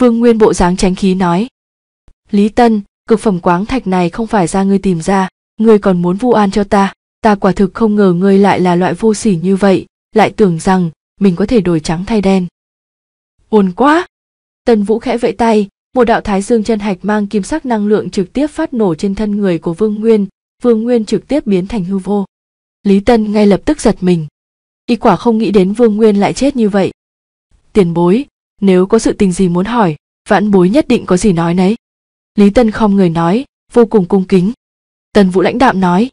vương nguyên bộ dáng tránh khí nói lý tân cực phẩm quáng thạch này không phải ra ngươi tìm ra ngươi còn muốn vu an cho ta ta quả thực không ngờ ngươi lại là loại vô sỉ như vậy lại tưởng rằng mình có thể đổi trắng thay đen buồn quá tân vũ khẽ vẫy tay một đạo thái dương chân hạch mang kim sắc năng lượng trực tiếp phát nổ trên thân người của vương nguyên vương nguyên trực tiếp biến thành hư vô lý tân ngay lập tức giật mình y quả không nghĩ đến vương nguyên lại chết như vậy tiền bối nếu có sự tình gì muốn hỏi vãn bối nhất định có gì nói nấy lý tân không người nói vô cùng cung kính tần vũ lãnh đạm nói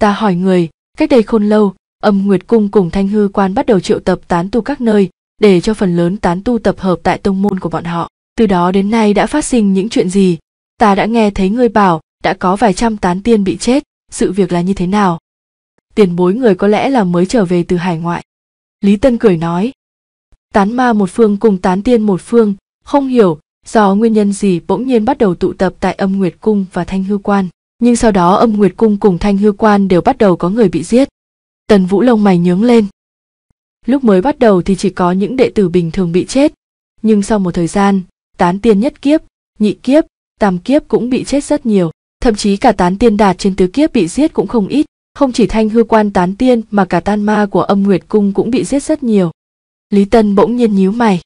ta hỏi người cách đây khôn lâu âm nguyệt cung cùng thanh hư quan bắt đầu triệu tập tán tu các nơi để cho phần lớn tán tu tập hợp tại tông môn của bọn họ từ đó đến nay đã phát sinh những chuyện gì ta đã nghe thấy ngươi bảo đã có vài trăm tán tiên bị chết sự việc là như thế nào tiền bối người có lẽ là mới trở về từ hải ngoại lý tân cười nói tán ma một phương cùng tán tiên một phương không hiểu do nguyên nhân gì bỗng nhiên bắt đầu tụ tập tại âm nguyệt cung và thanh hư quan nhưng sau đó âm nguyệt cung cùng thanh hư quan đều bắt đầu có người bị giết tần vũ lông mày nhướng lên lúc mới bắt đầu thì chỉ có những đệ tử bình thường bị chết nhưng sau một thời gian tán tiên nhất kiếp nhị kiếp tam kiếp cũng bị chết rất nhiều thậm chí cả tán tiên đạt trên tứ kiếp bị giết cũng không ít không chỉ thanh hư quan tán tiên mà cả tan ma của âm nguyệt cung cũng bị giết rất nhiều. Lý Tân bỗng nhiên nhíu mày.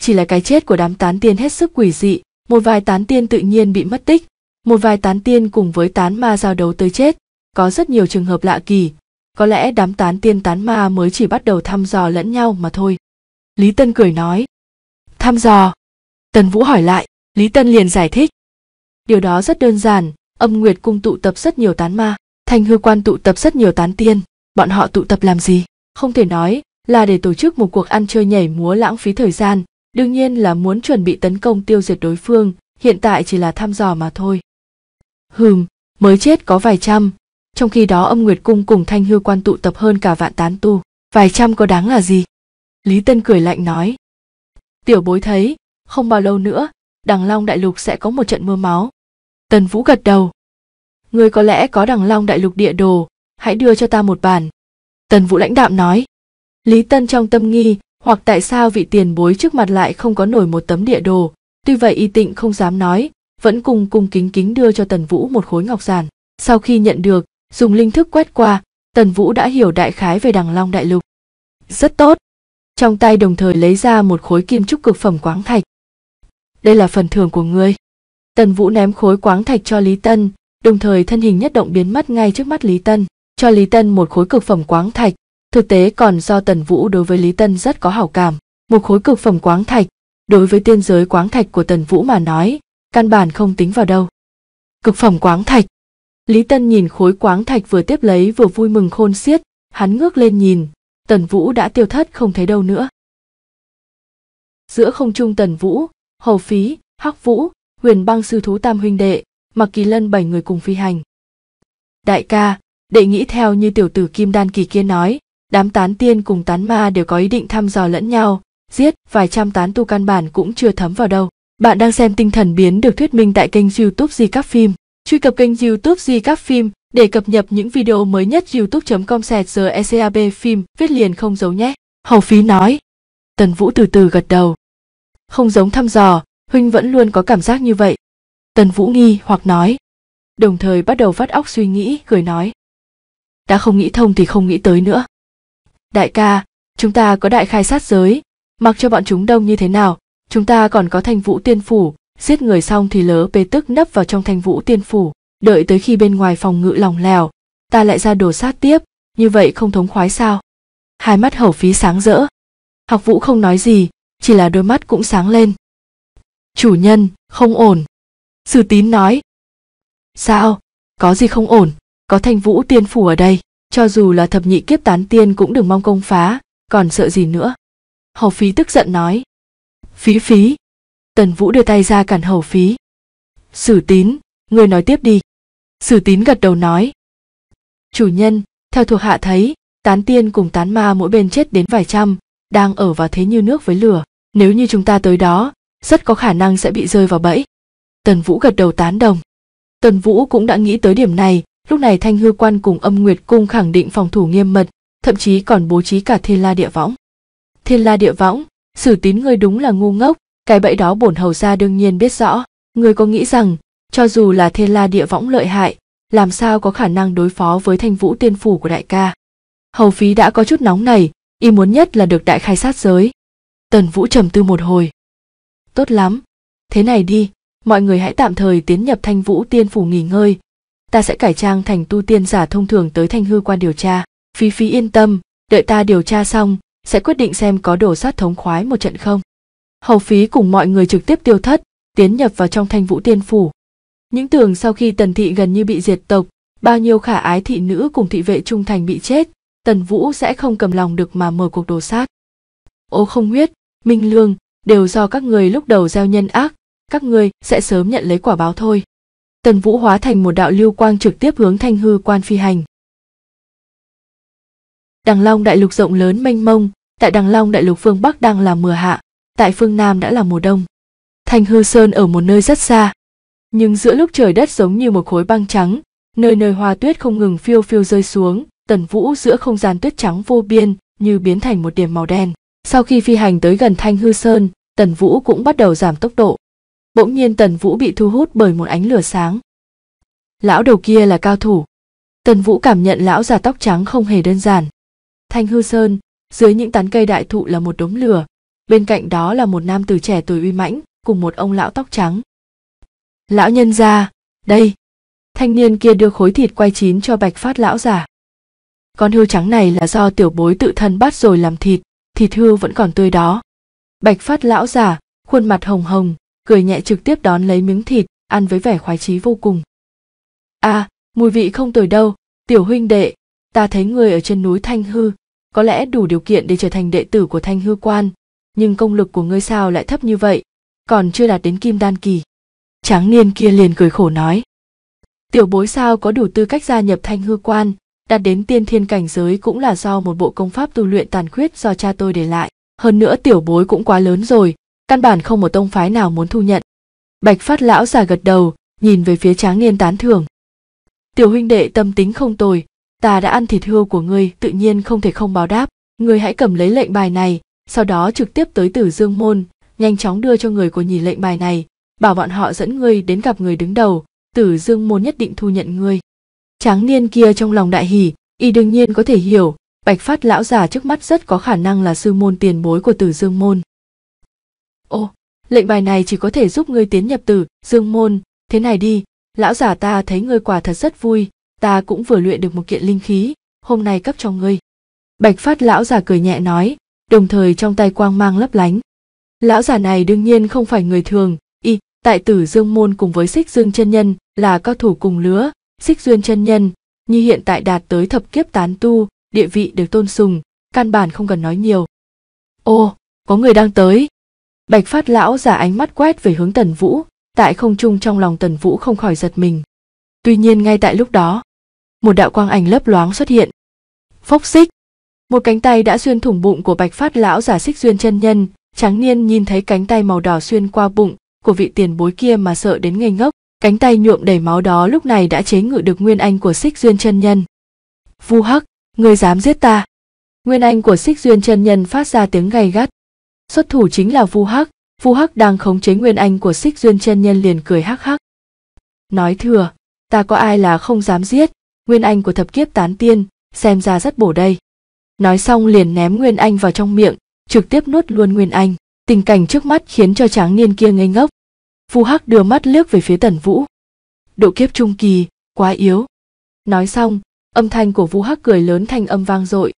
Chỉ là cái chết của đám tán tiên hết sức quỷ dị, một vài tán tiên tự nhiên bị mất tích, một vài tán tiên cùng với tán ma giao đấu tới chết, có rất nhiều trường hợp lạ kỳ. Có lẽ đám tán tiên tán ma mới chỉ bắt đầu thăm dò lẫn nhau mà thôi. Lý Tân cười nói. Thăm dò. Tần Vũ hỏi lại, Lý Tân liền giải thích. Điều đó rất đơn giản, âm nguyệt cung tụ tập rất nhiều tán ma. Thanh hư quan tụ tập rất nhiều tán tiên, bọn họ tụ tập làm gì? Không thể nói là để tổ chức một cuộc ăn chơi nhảy múa lãng phí thời gian, đương nhiên là muốn chuẩn bị tấn công tiêu diệt đối phương, hiện tại chỉ là thăm dò mà thôi. Hừm, mới chết có vài trăm, trong khi đó âm nguyệt cung cùng thanh hư quan tụ tập hơn cả vạn tán tu, vài trăm có đáng là gì? Lý Tân cười lạnh nói. Tiểu bối thấy, không bao lâu nữa, đằng long đại lục sẽ có một trận mưa máu. Tần Vũ gật đầu, ngươi có lẽ có đằng long đại lục địa đồ hãy đưa cho ta một bản tần vũ lãnh đạm nói lý tân trong tâm nghi hoặc tại sao vị tiền bối trước mặt lại không có nổi một tấm địa đồ tuy vậy y tịnh không dám nói vẫn cùng cung kính kính đưa cho tần vũ một khối ngọc giản sau khi nhận được dùng linh thức quét qua tần vũ đã hiểu đại khái về đằng long đại lục rất tốt trong tay đồng thời lấy ra một khối kim trúc cực phẩm quáng thạch đây là phần thưởng của ngươi tần vũ ném khối quáng thạch cho lý tân đồng thời thân hình nhất động biến mất ngay trước mắt Lý Tân, cho Lý Tân một khối cực phẩm quáng thạch, thực tế còn do Tần Vũ đối với Lý Tân rất có hảo cảm. Một khối cực phẩm quáng thạch, đối với tiên giới quáng thạch của Tần Vũ mà nói, căn bản không tính vào đâu. Cực phẩm quáng thạch. Lý Tân nhìn khối quáng thạch vừa tiếp lấy vừa vui mừng khôn xiết, hắn ngước lên nhìn, Tần Vũ đã tiêu thất không thấy đâu nữa. Giữa không trung Tần Vũ, Hầu Phí, Hắc Vũ, Huyền Băng sư thú Tam huynh đệ, mặc kỳ lân bảy người cùng phi hành đại ca đệ nghĩ theo như tiểu tử kim đan kỳ kia nói đám tán tiên cùng tán ma đều có ý định thăm dò lẫn nhau giết vài trăm tán tu căn bản cũng chưa thấm vào đâu bạn đang xem tinh thần biến được thuyết minh tại kênh youtube di các phim truy cập kênh youtube di các phim để cập nhật những video mới nhất youtube com sẹt giờ ecab phim viết liền không giấu nhé hầu phí nói tần vũ từ từ gật đầu không giống thăm dò huynh vẫn luôn có cảm giác như vậy Tần Vũ nghi hoặc nói, đồng thời bắt đầu vắt óc suy nghĩ, cười nói. Đã không nghĩ thông thì không nghĩ tới nữa. Đại ca, chúng ta có đại khai sát giới, mặc cho bọn chúng đông như thế nào, chúng ta còn có thành vũ tiên phủ, giết người xong thì lớ bê tức nấp vào trong thành vũ tiên phủ, đợi tới khi bên ngoài phòng ngự lòng lèo, ta lại ra đồ sát tiếp, như vậy không thống khoái sao. Hai mắt hầu phí sáng rỡ. Học vũ không nói gì, chỉ là đôi mắt cũng sáng lên. Chủ nhân, không ổn. Sử tín nói. Sao? Có gì không ổn? Có thanh vũ tiên phủ ở đây. Cho dù là thập nhị kiếp tán tiên cũng đừng mong công phá, còn sợ gì nữa. Hầu phí tức giận nói. Phí phí. Tần vũ đưa tay ra cản hầu phí. Sử tín, người nói tiếp đi. Sử tín gật đầu nói. Chủ nhân, theo thuộc hạ thấy, tán tiên cùng tán ma mỗi bên chết đến vài trăm, đang ở vào thế như nước với lửa. Nếu như chúng ta tới đó, rất có khả năng sẽ bị rơi vào bẫy. Tần Vũ gật đầu tán đồng. Tần Vũ cũng đã nghĩ tới điểm này, lúc này Thanh Hư Quan cùng Âm Nguyệt Cung khẳng định phòng thủ nghiêm mật, thậm chí còn bố trí cả Thiên La Địa Võng. Thiên La Địa Võng, Sử Tín ngươi đúng là ngu ngốc, cái bẫy đó bổn hầu gia đương nhiên biết rõ, ngươi có nghĩ rằng cho dù là Thiên La Địa Võng lợi hại, làm sao có khả năng đối phó với Thanh Vũ Tiên phủ của đại ca. Hầu phí đã có chút nóng này, y muốn nhất là được đại khai sát giới. Tần Vũ trầm tư một hồi. Tốt lắm, thế này đi, mọi người hãy tạm thời tiến nhập thanh vũ tiên phủ nghỉ ngơi ta sẽ cải trang thành tu tiên giả thông thường tới thanh hư quan điều tra phi phi yên tâm đợi ta điều tra xong sẽ quyết định xem có đổ sát thống khoái một trận không hầu phí cùng mọi người trực tiếp tiêu thất tiến nhập vào trong thanh vũ tiên phủ những tưởng sau khi tần thị gần như bị diệt tộc bao nhiêu khả ái thị nữ cùng thị vệ trung thành bị chết tần vũ sẽ không cầm lòng được mà mở cuộc đổ sát ô không huyết minh lương đều do các người lúc đầu gieo nhân ác các ngươi sẽ sớm nhận lấy quả báo thôi tần vũ hóa thành một đạo lưu quang trực tiếp hướng thanh hư quan phi hành đằng long đại lục rộng lớn mênh mông tại đằng long đại lục phương bắc đang là mùa hạ tại phương nam đã là mùa đông thanh hư sơn ở một nơi rất xa nhưng giữa lúc trời đất giống như một khối băng trắng nơi nơi hoa tuyết không ngừng phiêu phiêu rơi xuống tần vũ giữa không gian tuyết trắng vô biên như biến thành một điểm màu đen sau khi phi hành tới gần thanh hư sơn tần vũ cũng bắt đầu giảm tốc độ bỗng nhiên tần vũ bị thu hút bởi một ánh lửa sáng lão đầu kia là cao thủ tần vũ cảm nhận lão già tóc trắng không hề đơn giản thanh hư sơn dưới những tán cây đại thụ là một đống lửa bên cạnh đó là một nam tử trẻ tuổi uy mãnh cùng một ông lão tóc trắng lão nhân gia đây thanh niên kia đưa khối thịt quay chín cho bạch phát lão già con hươu trắng này là do tiểu bối tự thân bắt rồi làm thịt thịt hươu vẫn còn tươi đó bạch phát lão già khuôn mặt hồng hồng cười nhẹ trực tiếp đón lấy miếng thịt ăn với vẻ khoái chí vô cùng à mùi vị không tồi đâu tiểu huynh đệ ta thấy người ở trên núi thanh hư có lẽ đủ điều kiện để trở thành đệ tử của thanh hư quan nhưng công lực của ngươi sao lại thấp như vậy còn chưa đạt đến kim đan kỳ tráng niên kia liền cười khổ nói tiểu bối sao có đủ tư cách gia nhập thanh hư quan đạt đến tiên thiên cảnh giới cũng là do một bộ công pháp tu luyện tàn khuyết do cha tôi để lại hơn nữa tiểu bối cũng quá lớn rồi căn bản không một tông phái nào muốn thu nhận. Bạch Phát lão già gật đầu, nhìn về phía Tráng Niên tán thưởng. Tiểu huynh đệ tâm tính không tồi, ta đã ăn thịt hươu của ngươi, tự nhiên không thể không báo đáp, ngươi hãy cầm lấy lệnh bài này, sau đó trực tiếp tới Tử Dương môn, nhanh chóng đưa cho người của nhì lệnh bài này, bảo bọn họ dẫn ngươi đến gặp người đứng đầu, Tử Dương môn nhất định thu nhận ngươi. Tráng niên kia trong lòng đại hỉ, y đương nhiên có thể hiểu, Bạch Phát lão già trước mắt rất có khả năng là sư môn tiền bối của Tử Dương môn. Ô, lệnh bài này chỉ có thể giúp ngươi tiến nhập tử, dương môn, thế này đi, lão giả ta thấy ngươi quả thật rất vui, ta cũng vừa luyện được một kiện linh khí, hôm nay cấp cho ngươi. Bạch phát lão giả cười nhẹ nói, đồng thời trong tay quang mang lấp lánh. Lão giả này đương nhiên không phải người thường, y, tại tử dương môn cùng với xích dương chân nhân là cao thủ cùng lứa, xích duyên chân nhân, như hiện tại đạt tới thập kiếp tán tu, địa vị được tôn sùng, căn bản không cần nói nhiều. Ô, có người đang tới, Bạch phát lão giả ánh mắt quét về hướng tần vũ, tại không trung trong lòng tần vũ không khỏi giật mình. Tuy nhiên ngay tại lúc đó, một đạo quang ảnh lấp loáng xuất hiện. Phốc xích! Một cánh tay đã xuyên thủng bụng của bạch phát lão giả xích duyên chân nhân, tráng niên nhìn thấy cánh tay màu đỏ xuyên qua bụng của vị tiền bối kia mà sợ đến ngây ngốc. Cánh tay nhuộm đầy máu đó lúc này đã chế ngự được nguyên anh của xích duyên chân nhân. Vu hắc, người dám giết ta! Nguyên anh của xích duyên chân nhân phát ra tiếng gay gắt, xuất thủ chính là vu hắc vu hắc đang khống chế nguyên anh của xích duyên chân nhân liền cười hắc hắc nói thừa ta có ai là không dám giết nguyên anh của thập kiếp tán tiên xem ra rất bổ đây nói xong liền ném nguyên anh vào trong miệng trực tiếp nuốt luôn nguyên anh tình cảnh trước mắt khiến cho tráng niên kia ngây ngốc vu hắc đưa mắt liếc về phía tần vũ độ kiếp trung kỳ quá yếu nói xong âm thanh của vu hắc cười lớn thành âm vang dội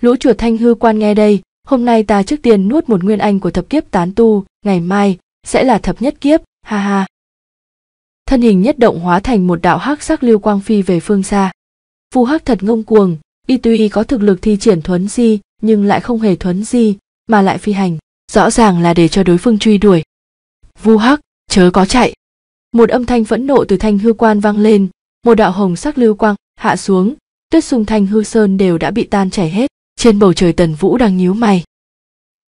lũ chuột thanh hư quan nghe đây hôm nay ta trước tiên nuốt một nguyên anh của thập kiếp tán tu ngày mai sẽ là thập nhất kiếp ha ha thân hình nhất động hóa thành một đạo hắc sắc lưu quang phi về phương xa phù hắc thật ngông cuồng y tuy y có thực lực thi triển thuấn di nhưng lại không hề thuấn di mà lại phi hành rõ ràng là để cho đối phương truy đuổi vu hắc chớ có chạy một âm thanh phẫn nộ từ thanh hư quan vang lên một đạo hồng sắc lưu quang hạ xuống tuyết sung thanh hư sơn đều đã bị tan chảy hết trên bầu trời tần vũ đang nhíu mày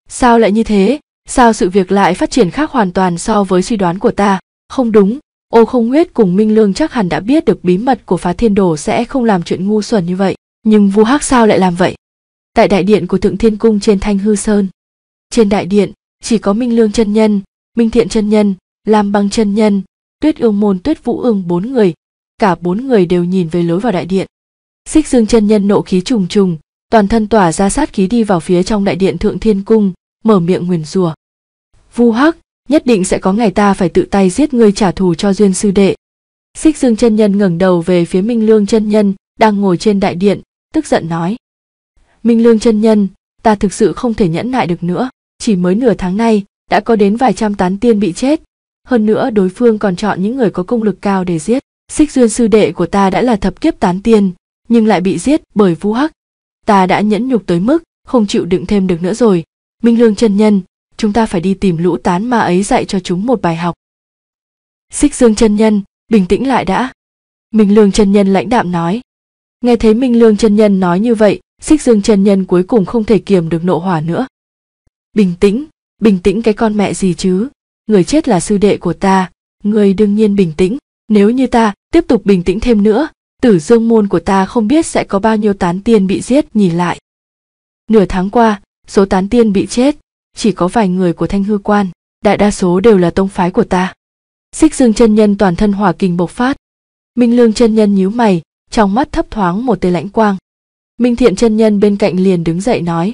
sao lại như thế sao sự việc lại phát triển khác hoàn toàn so với suy đoán của ta không đúng ô không huyết cùng minh lương chắc hẳn đã biết được bí mật của phá thiên đồ sẽ không làm chuyện ngu xuẩn như vậy nhưng vu hắc sao lại làm vậy tại đại điện của thượng thiên cung trên thanh hư sơn trên đại điện chỉ có minh lương chân nhân minh thiện chân nhân lam băng chân nhân tuyết ương môn tuyết vũ ương bốn người cả bốn người đều nhìn về lối vào đại điện xích dương chân nhân nộ khí trùng trùng toàn thân tỏa ra sát khí đi vào phía trong đại điện thượng thiên cung mở miệng nguyền rủa vu hắc nhất định sẽ có ngày ta phải tự tay giết ngươi trả thù cho duyên sư đệ xích dương chân nhân ngẩng đầu về phía minh lương chân nhân đang ngồi trên đại điện tức giận nói minh lương chân nhân ta thực sự không thể nhẫn nại được nữa chỉ mới nửa tháng nay đã có đến vài trăm tán tiên bị chết hơn nữa đối phương còn chọn những người có công lực cao để giết xích duyên sư đệ của ta đã là thập kiếp tán tiên nhưng lại bị giết bởi vu hắc ta đã nhẫn nhục tới mức không chịu đựng thêm được nữa rồi minh lương chân nhân chúng ta phải đi tìm lũ tán ma ấy dạy cho chúng một bài học xích dương chân nhân bình tĩnh lại đã minh lương chân nhân lãnh đạm nói nghe thấy minh lương chân nhân nói như vậy xích dương chân nhân cuối cùng không thể kiềm được nộ hỏa nữa bình tĩnh bình tĩnh cái con mẹ gì chứ người chết là sư đệ của ta người đương nhiên bình tĩnh nếu như ta tiếp tục bình tĩnh thêm nữa tử dương môn của ta không biết sẽ có bao nhiêu tán tiên bị giết nhìn lại. Nửa tháng qua, số tán tiên bị chết, chỉ có vài người của thanh hư quan, đại đa số đều là tông phái của ta. Xích dương chân nhân toàn thân hỏa kình bộc phát. Minh lương chân nhân nhíu mày, trong mắt thấp thoáng một tia lãnh quang. Minh thiện chân nhân bên cạnh liền đứng dậy nói.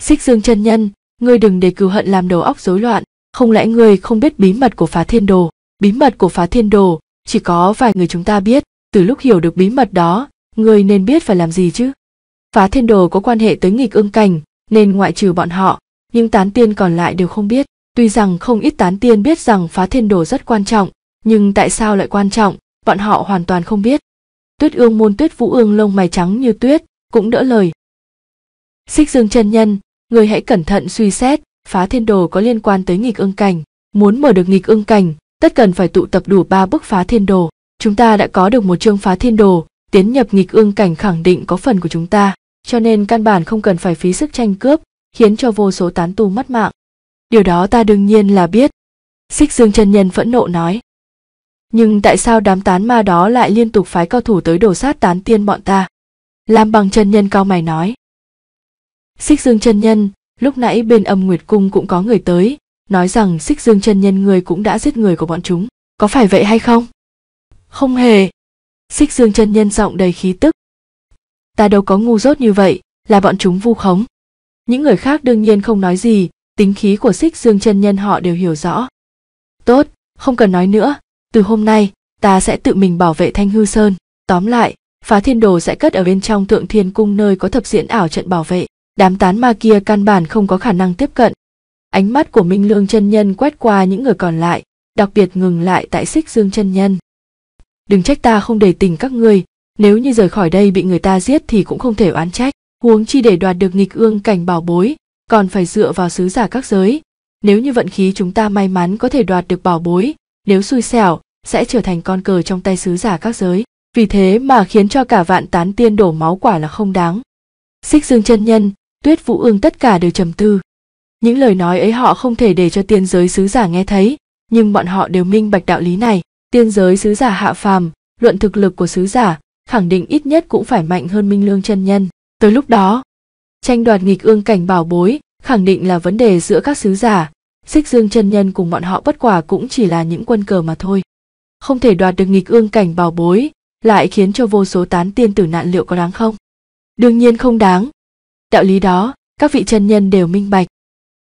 Xích dương chân nhân, ngươi đừng để cừu hận làm đầu óc rối loạn, không lẽ ngươi không biết bí mật của phá thiên đồ? Bí mật của phá thiên đồ, chỉ có vài người chúng ta biết, từ lúc hiểu được bí mật đó ngươi nên biết phải làm gì chứ phá thiên đồ có quan hệ tới nghịch ương cảnh nên ngoại trừ bọn họ nhưng tán tiên còn lại đều không biết tuy rằng không ít tán tiên biết rằng phá thiên đồ rất quan trọng nhưng tại sao lại quan trọng bọn họ hoàn toàn không biết tuyết ương môn tuyết vũ ương lông mày trắng như tuyết cũng đỡ lời xích dương chân nhân người hãy cẩn thận suy xét phá thiên đồ có liên quan tới nghịch ương cảnh muốn mở được nghịch ương cảnh tất cần phải tụ tập đủ ba bức phá thiên đồ chúng ta đã có được một chương phá thiên đồ tiến nhập nghịch ương cảnh khẳng định có phần của chúng ta cho nên căn bản không cần phải phí sức tranh cướp khiến cho vô số tán tu mất mạng điều đó ta đương nhiên là biết xích dương chân nhân phẫn nộ nói nhưng tại sao đám tán ma đó lại liên tục phái cao thủ tới đổ sát tán tiên bọn ta lam bằng chân nhân cao mày nói xích dương chân nhân lúc nãy bên âm nguyệt cung cũng có người tới nói rằng xích dương chân nhân người cũng đã giết người của bọn chúng có phải vậy hay không không hề xích dương chân nhân giọng đầy khí tức ta đâu có ngu dốt như vậy là bọn chúng vu khống những người khác đương nhiên không nói gì tính khí của xích dương chân nhân họ đều hiểu rõ tốt không cần nói nữa từ hôm nay ta sẽ tự mình bảo vệ thanh hư sơn tóm lại phá thiên đồ sẽ cất ở bên trong tượng thiên cung nơi có thập diễn ảo trận bảo vệ đám tán ma kia căn bản không có khả năng tiếp cận ánh mắt của minh lương chân nhân quét qua những người còn lại đặc biệt ngừng lại tại xích dương chân nhân đừng trách ta không để tình các ngươi nếu như rời khỏi đây bị người ta giết thì cũng không thể oán trách huống chi để đoạt được nghịch ương cảnh bảo bối còn phải dựa vào sứ giả các giới nếu như vận khí chúng ta may mắn có thể đoạt được bảo bối nếu xui xẻo sẽ trở thành con cờ trong tay sứ giả các giới vì thế mà khiến cho cả vạn tán tiên đổ máu quả là không đáng xích dương chân nhân tuyết vũ ương tất cả đều trầm tư những lời nói ấy họ không thể để cho tiên giới sứ giả nghe thấy nhưng bọn họ đều minh bạch đạo lý này tiên giới sứ giả hạ phàm luận thực lực của sứ giả khẳng định ít nhất cũng phải mạnh hơn minh lương chân nhân tới lúc đó tranh đoạt nghịch ương cảnh bảo bối khẳng định là vấn đề giữa các sứ giả xích dương chân nhân cùng bọn họ bất quả cũng chỉ là những quân cờ mà thôi không thể đoạt được nghịch ương cảnh bảo bối lại khiến cho vô số tán tiên tử nạn liệu có đáng không đương nhiên không đáng đạo lý đó các vị chân nhân đều minh bạch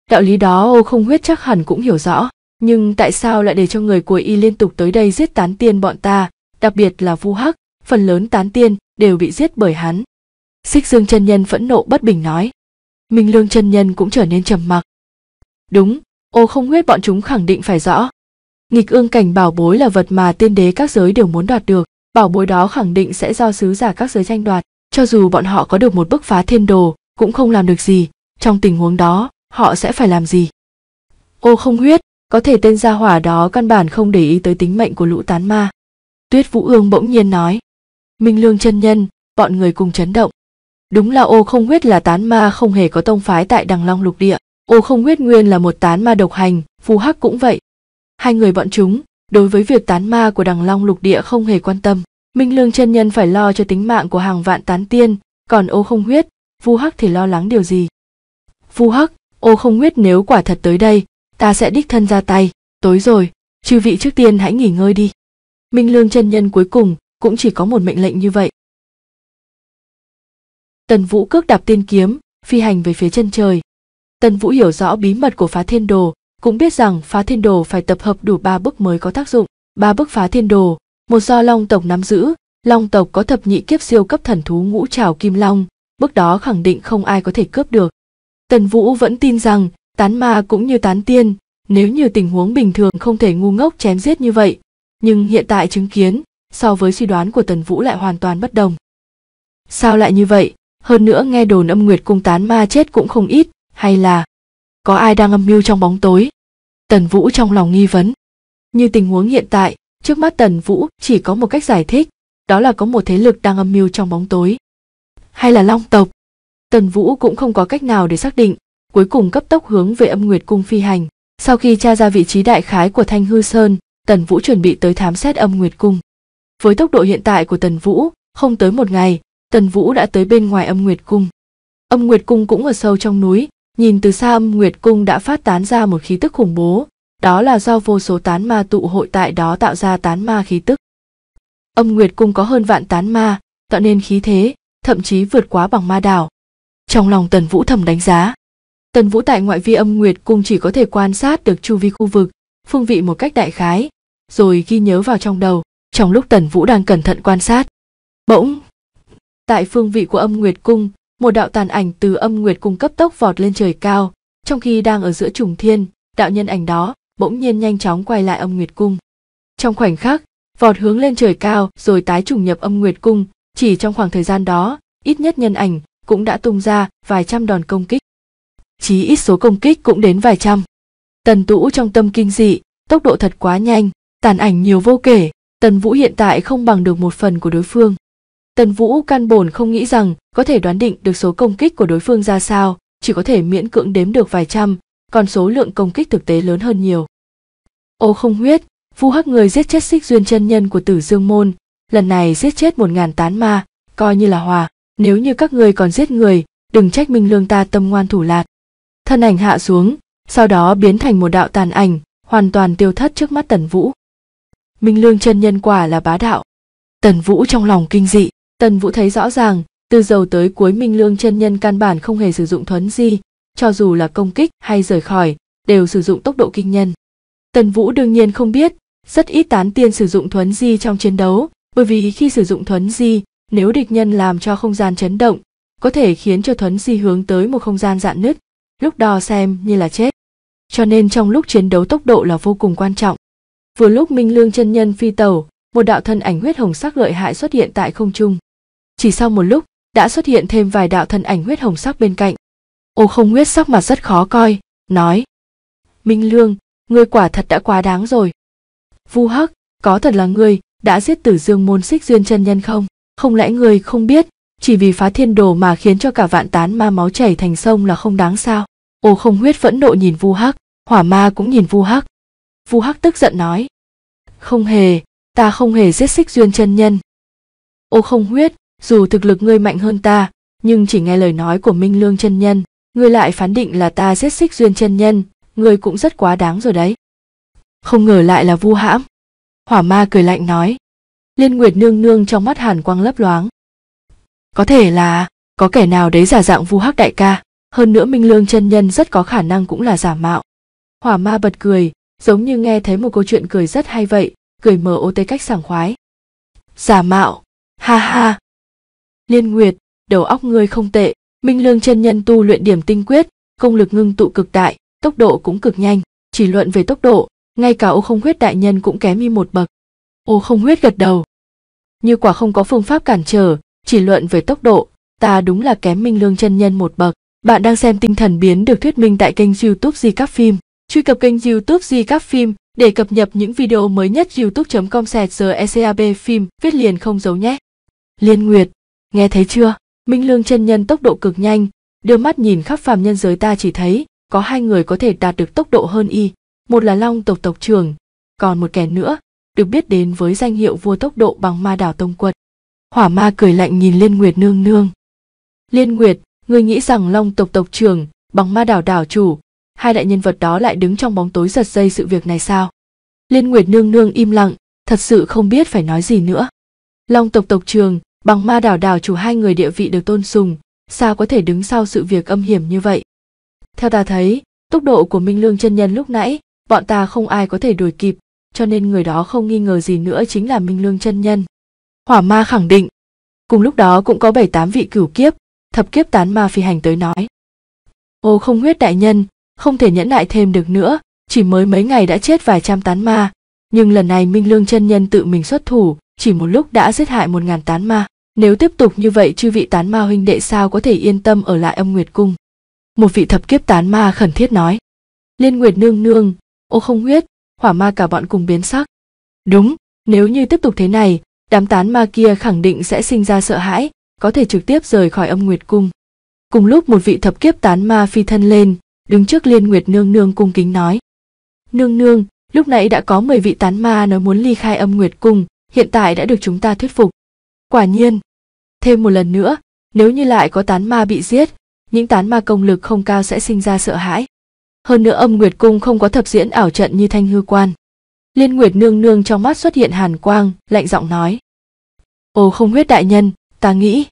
đạo lý đó ô không huyết chắc hẳn cũng hiểu rõ nhưng tại sao lại để cho người của y liên tục tới đây giết tán tiên bọn ta đặc biệt là vu hắc phần lớn tán tiên đều bị giết bởi hắn xích dương chân nhân phẫn nộ bất bình nói minh lương chân nhân cũng trở nên trầm mặc đúng ô không huyết bọn chúng khẳng định phải rõ nghịch ương cảnh bảo bối là vật mà tiên đế các giới đều muốn đoạt được bảo bối đó khẳng định sẽ do sứ giả các giới tranh đoạt cho dù bọn họ có được một bức phá thiên đồ cũng không làm được gì trong tình huống đó họ sẽ phải làm gì ô không huyết có thể tên gia hỏa đó căn bản không để ý tới tính mệnh của lũ tán ma tuyết vũ ương bỗng nhiên nói minh lương chân nhân bọn người cùng chấn động đúng là ô không huyết là tán ma không hề có tông phái tại đằng long lục địa ô không huyết nguyên là một tán ma độc hành phù hắc cũng vậy hai người bọn chúng đối với việc tán ma của đằng long lục địa không hề quan tâm minh lương chân nhân phải lo cho tính mạng của hàng vạn tán tiên còn ô không huyết phù hắc thì lo lắng điều gì phù hắc ô không huyết nếu quả thật tới đây ta sẽ đích thân ra tay tối rồi chư vị trước tiên hãy nghỉ ngơi đi minh lương chân nhân cuối cùng cũng chỉ có một mệnh lệnh như vậy tần vũ cước đạp tiên kiếm phi hành về phía chân trời tần vũ hiểu rõ bí mật của phá thiên đồ cũng biết rằng phá thiên đồ phải tập hợp đủ ba bước mới có tác dụng ba bước phá thiên đồ một do long tộc nắm giữ long tộc có thập nhị kiếp siêu cấp thần thú ngũ trảo kim long bước đó khẳng định không ai có thể cướp được tần vũ vẫn tin rằng Tán ma cũng như tán tiên, nếu như tình huống bình thường không thể ngu ngốc chém giết như vậy, nhưng hiện tại chứng kiến, so với suy đoán của Tần Vũ lại hoàn toàn bất đồng. Sao lại như vậy? Hơn nữa nghe đồn âm nguyệt cung tán ma chết cũng không ít, hay là có ai đang âm mưu trong bóng tối? Tần Vũ trong lòng nghi vấn. Như tình huống hiện tại, trước mắt Tần Vũ chỉ có một cách giải thích, đó là có một thế lực đang âm mưu trong bóng tối. Hay là long tộc? Tần Vũ cũng không có cách nào để xác định, cuối cùng cấp tốc hướng về âm nguyệt cung phi hành. Sau khi tra ra vị trí đại khái của Thanh Hư Sơn, Tần Vũ chuẩn bị tới thám xét âm nguyệt cung. Với tốc độ hiện tại của Tần Vũ, không tới một ngày, Tần Vũ đã tới bên ngoài âm nguyệt cung. Âm nguyệt cung cũng ở sâu trong núi, nhìn từ xa âm nguyệt cung đã phát tán ra một khí tức khủng bố, đó là do vô số tán ma tụ hội tại đó tạo ra tán ma khí tức. Âm nguyệt cung có hơn vạn tán ma, tạo nên khí thế, thậm chí vượt quá bằng ma đảo. Trong lòng Tần Vũ thầm đánh giá, Tần Vũ tại ngoại vi âm nguyệt cung chỉ có thể quan sát được chu vi khu vực, phương vị một cách đại khái, rồi ghi nhớ vào trong đầu, trong lúc Tần Vũ đang cẩn thận quan sát. Bỗng, tại phương vị của âm nguyệt cung, một đạo tàn ảnh từ âm nguyệt cung cấp tốc vọt lên trời cao, trong khi đang ở giữa trùng thiên, đạo nhân ảnh đó bỗng nhiên nhanh chóng quay lại âm nguyệt cung. Trong khoảnh khắc, vọt hướng lên trời cao rồi tái trùng nhập âm nguyệt cung, chỉ trong khoảng thời gian đó, ít nhất nhân ảnh cũng đã tung ra vài trăm đòn công kích chí ít số công kích cũng đến vài trăm. Tần Tũ trong tâm kinh dị, tốc độ thật quá nhanh, tàn ảnh nhiều vô kể, Tần Vũ hiện tại không bằng được một phần của đối phương. Tần Vũ căn bổn không nghĩ rằng có thể đoán định được số công kích của đối phương ra sao, chỉ có thể miễn cưỡng đếm được vài trăm, còn số lượng công kích thực tế lớn hơn nhiều. Ô không huyết, Vu Hắc người giết chết xích duyên chân nhân của Tử Dương môn, lần này giết chết một ngàn tán ma, coi như là hòa, nếu như các người còn giết người, đừng trách Minh Lương ta tâm ngoan thủ lạt thân ảnh hạ xuống sau đó biến thành một đạo tàn ảnh hoàn toàn tiêu thất trước mắt tần vũ minh lương chân nhân quả là bá đạo tần vũ trong lòng kinh dị tần vũ thấy rõ ràng từ đầu tới cuối minh lương chân nhân căn bản không hề sử dụng thuấn di cho dù là công kích hay rời khỏi đều sử dụng tốc độ kinh nhân tần vũ đương nhiên không biết rất ít tán tiên sử dụng thuấn di trong chiến đấu bởi vì khi sử dụng thuấn di nếu địch nhân làm cho không gian chấn động có thể khiến cho thuấn di hướng tới một không gian dạn nứt lúc đo xem như là chết. Cho nên trong lúc chiến đấu tốc độ là vô cùng quan trọng. Vừa lúc Minh Lương chân nhân phi tàu, một đạo thân ảnh huyết hồng sắc lợi hại xuất hiện tại không trung. Chỉ sau một lúc, đã xuất hiện thêm vài đạo thân ảnh huyết hồng sắc bên cạnh. Ô không huyết sắc mà rất khó coi, nói. Minh Lương, ngươi quả thật đã quá đáng rồi. Vu Hắc, có thật là ngươi đã giết tử dương môn xích duyên chân nhân không? Không lẽ ngươi không biết chỉ vì phá thiên đồ mà khiến cho cả vạn tán ma máu chảy thành sông là không đáng sao ô không huyết phẫn nộ nhìn vu hắc hỏa ma cũng nhìn vu hắc vu hắc tức giận nói không hề ta không hề giết xích duyên chân nhân ô không huyết dù thực lực ngươi mạnh hơn ta nhưng chỉ nghe lời nói của minh lương chân nhân ngươi lại phán định là ta giết xích duyên chân nhân ngươi cũng rất quá đáng rồi đấy không ngờ lại là vu hãm hỏa ma cười lạnh nói liên nguyệt nương nương trong mắt hàn quang lấp loáng có thể là có kẻ nào đấy giả dạng vu hắc đại ca hơn nữa minh lương chân nhân rất có khả năng cũng là giả mạo hỏa ma bật cười giống như nghe thấy một câu chuyện cười rất hay vậy cười mở ô tê cách sảng khoái giả mạo ha ha liên nguyệt đầu óc ngươi không tệ minh lương chân nhân tu luyện điểm tinh quyết công lực ngưng tụ cực đại tốc độ cũng cực nhanh chỉ luận về tốc độ ngay cả ô không huyết đại nhân cũng kém đi một bậc ô không huyết gật đầu như quả không có phương pháp cản trở chỉ luận về tốc độ, ta đúng là kém Minh Lương chân nhân một bậc. Bạn đang xem tinh thần biến được thuyết minh tại kênh YouTube Di Các Phim. Truy cập kênh YouTube Di Các Phim để cập nhật những video mới nhất youtube.com sẹt ECAB phim viết liền không giấu nhé. Liên Nguyệt, nghe thấy chưa? Minh Lương chân nhân tốc độ cực nhanh, đưa mắt nhìn khắp phàm nhân giới ta chỉ thấy có hai người có thể đạt được tốc độ hơn y, một là Long tộc tộc trưởng, còn một kẻ nữa được biết đến với danh hiệu vua tốc độ bằng ma đảo tông quật hỏa ma cười lạnh nhìn liên nguyệt nương nương liên nguyệt ngươi nghĩ rằng long tộc tộc trưởng bằng ma đảo đảo chủ hai đại nhân vật đó lại đứng trong bóng tối giật dây sự việc này sao liên nguyệt nương nương im lặng thật sự không biết phải nói gì nữa long tộc tộc trường bằng ma đảo đảo chủ hai người địa vị được tôn sùng sao có thể đứng sau sự việc âm hiểm như vậy theo ta thấy tốc độ của minh lương chân nhân lúc nãy bọn ta không ai có thể đuổi kịp cho nên người đó không nghi ngờ gì nữa chính là minh lương chân nhân Hỏa ma khẳng định. Cùng lúc đó cũng có bảy tám vị cửu kiếp, thập kiếp tán ma phi hành tới nói. Ô không huyết đại nhân, không thể nhẫn nại thêm được nữa, chỉ mới mấy ngày đã chết vài trăm tán ma, nhưng lần này Minh Lương chân nhân tự mình xuất thủ, chỉ một lúc đã giết hại một ngàn tán ma. Nếu tiếp tục như vậy chư vị tán ma huynh đệ sao có thể yên tâm ở lại âm Nguyệt Cung. Một vị thập kiếp tán ma khẩn thiết nói. Liên Nguyệt nương nương, ô không huyết, hỏa ma cả bọn cùng biến sắc. Đúng, nếu như tiếp tục thế này, đám tán ma kia khẳng định sẽ sinh ra sợ hãi có thể trực tiếp rời khỏi âm nguyệt cung cùng lúc một vị thập kiếp tán ma phi thân lên đứng trước liên nguyệt nương nương cung kính nói nương nương lúc nãy đã có mười vị tán ma nói muốn ly khai âm nguyệt cung hiện tại đã được chúng ta thuyết phục quả nhiên thêm một lần nữa nếu như lại có tán ma bị giết những tán ma công lực không cao sẽ sinh ra sợ hãi hơn nữa âm nguyệt cung không có thập diễn ảo trận như thanh hư quan Liên Nguyệt nương nương trong mắt xuất hiện hàn quang, lạnh giọng nói. Ồ không huyết đại nhân, ta nghĩ.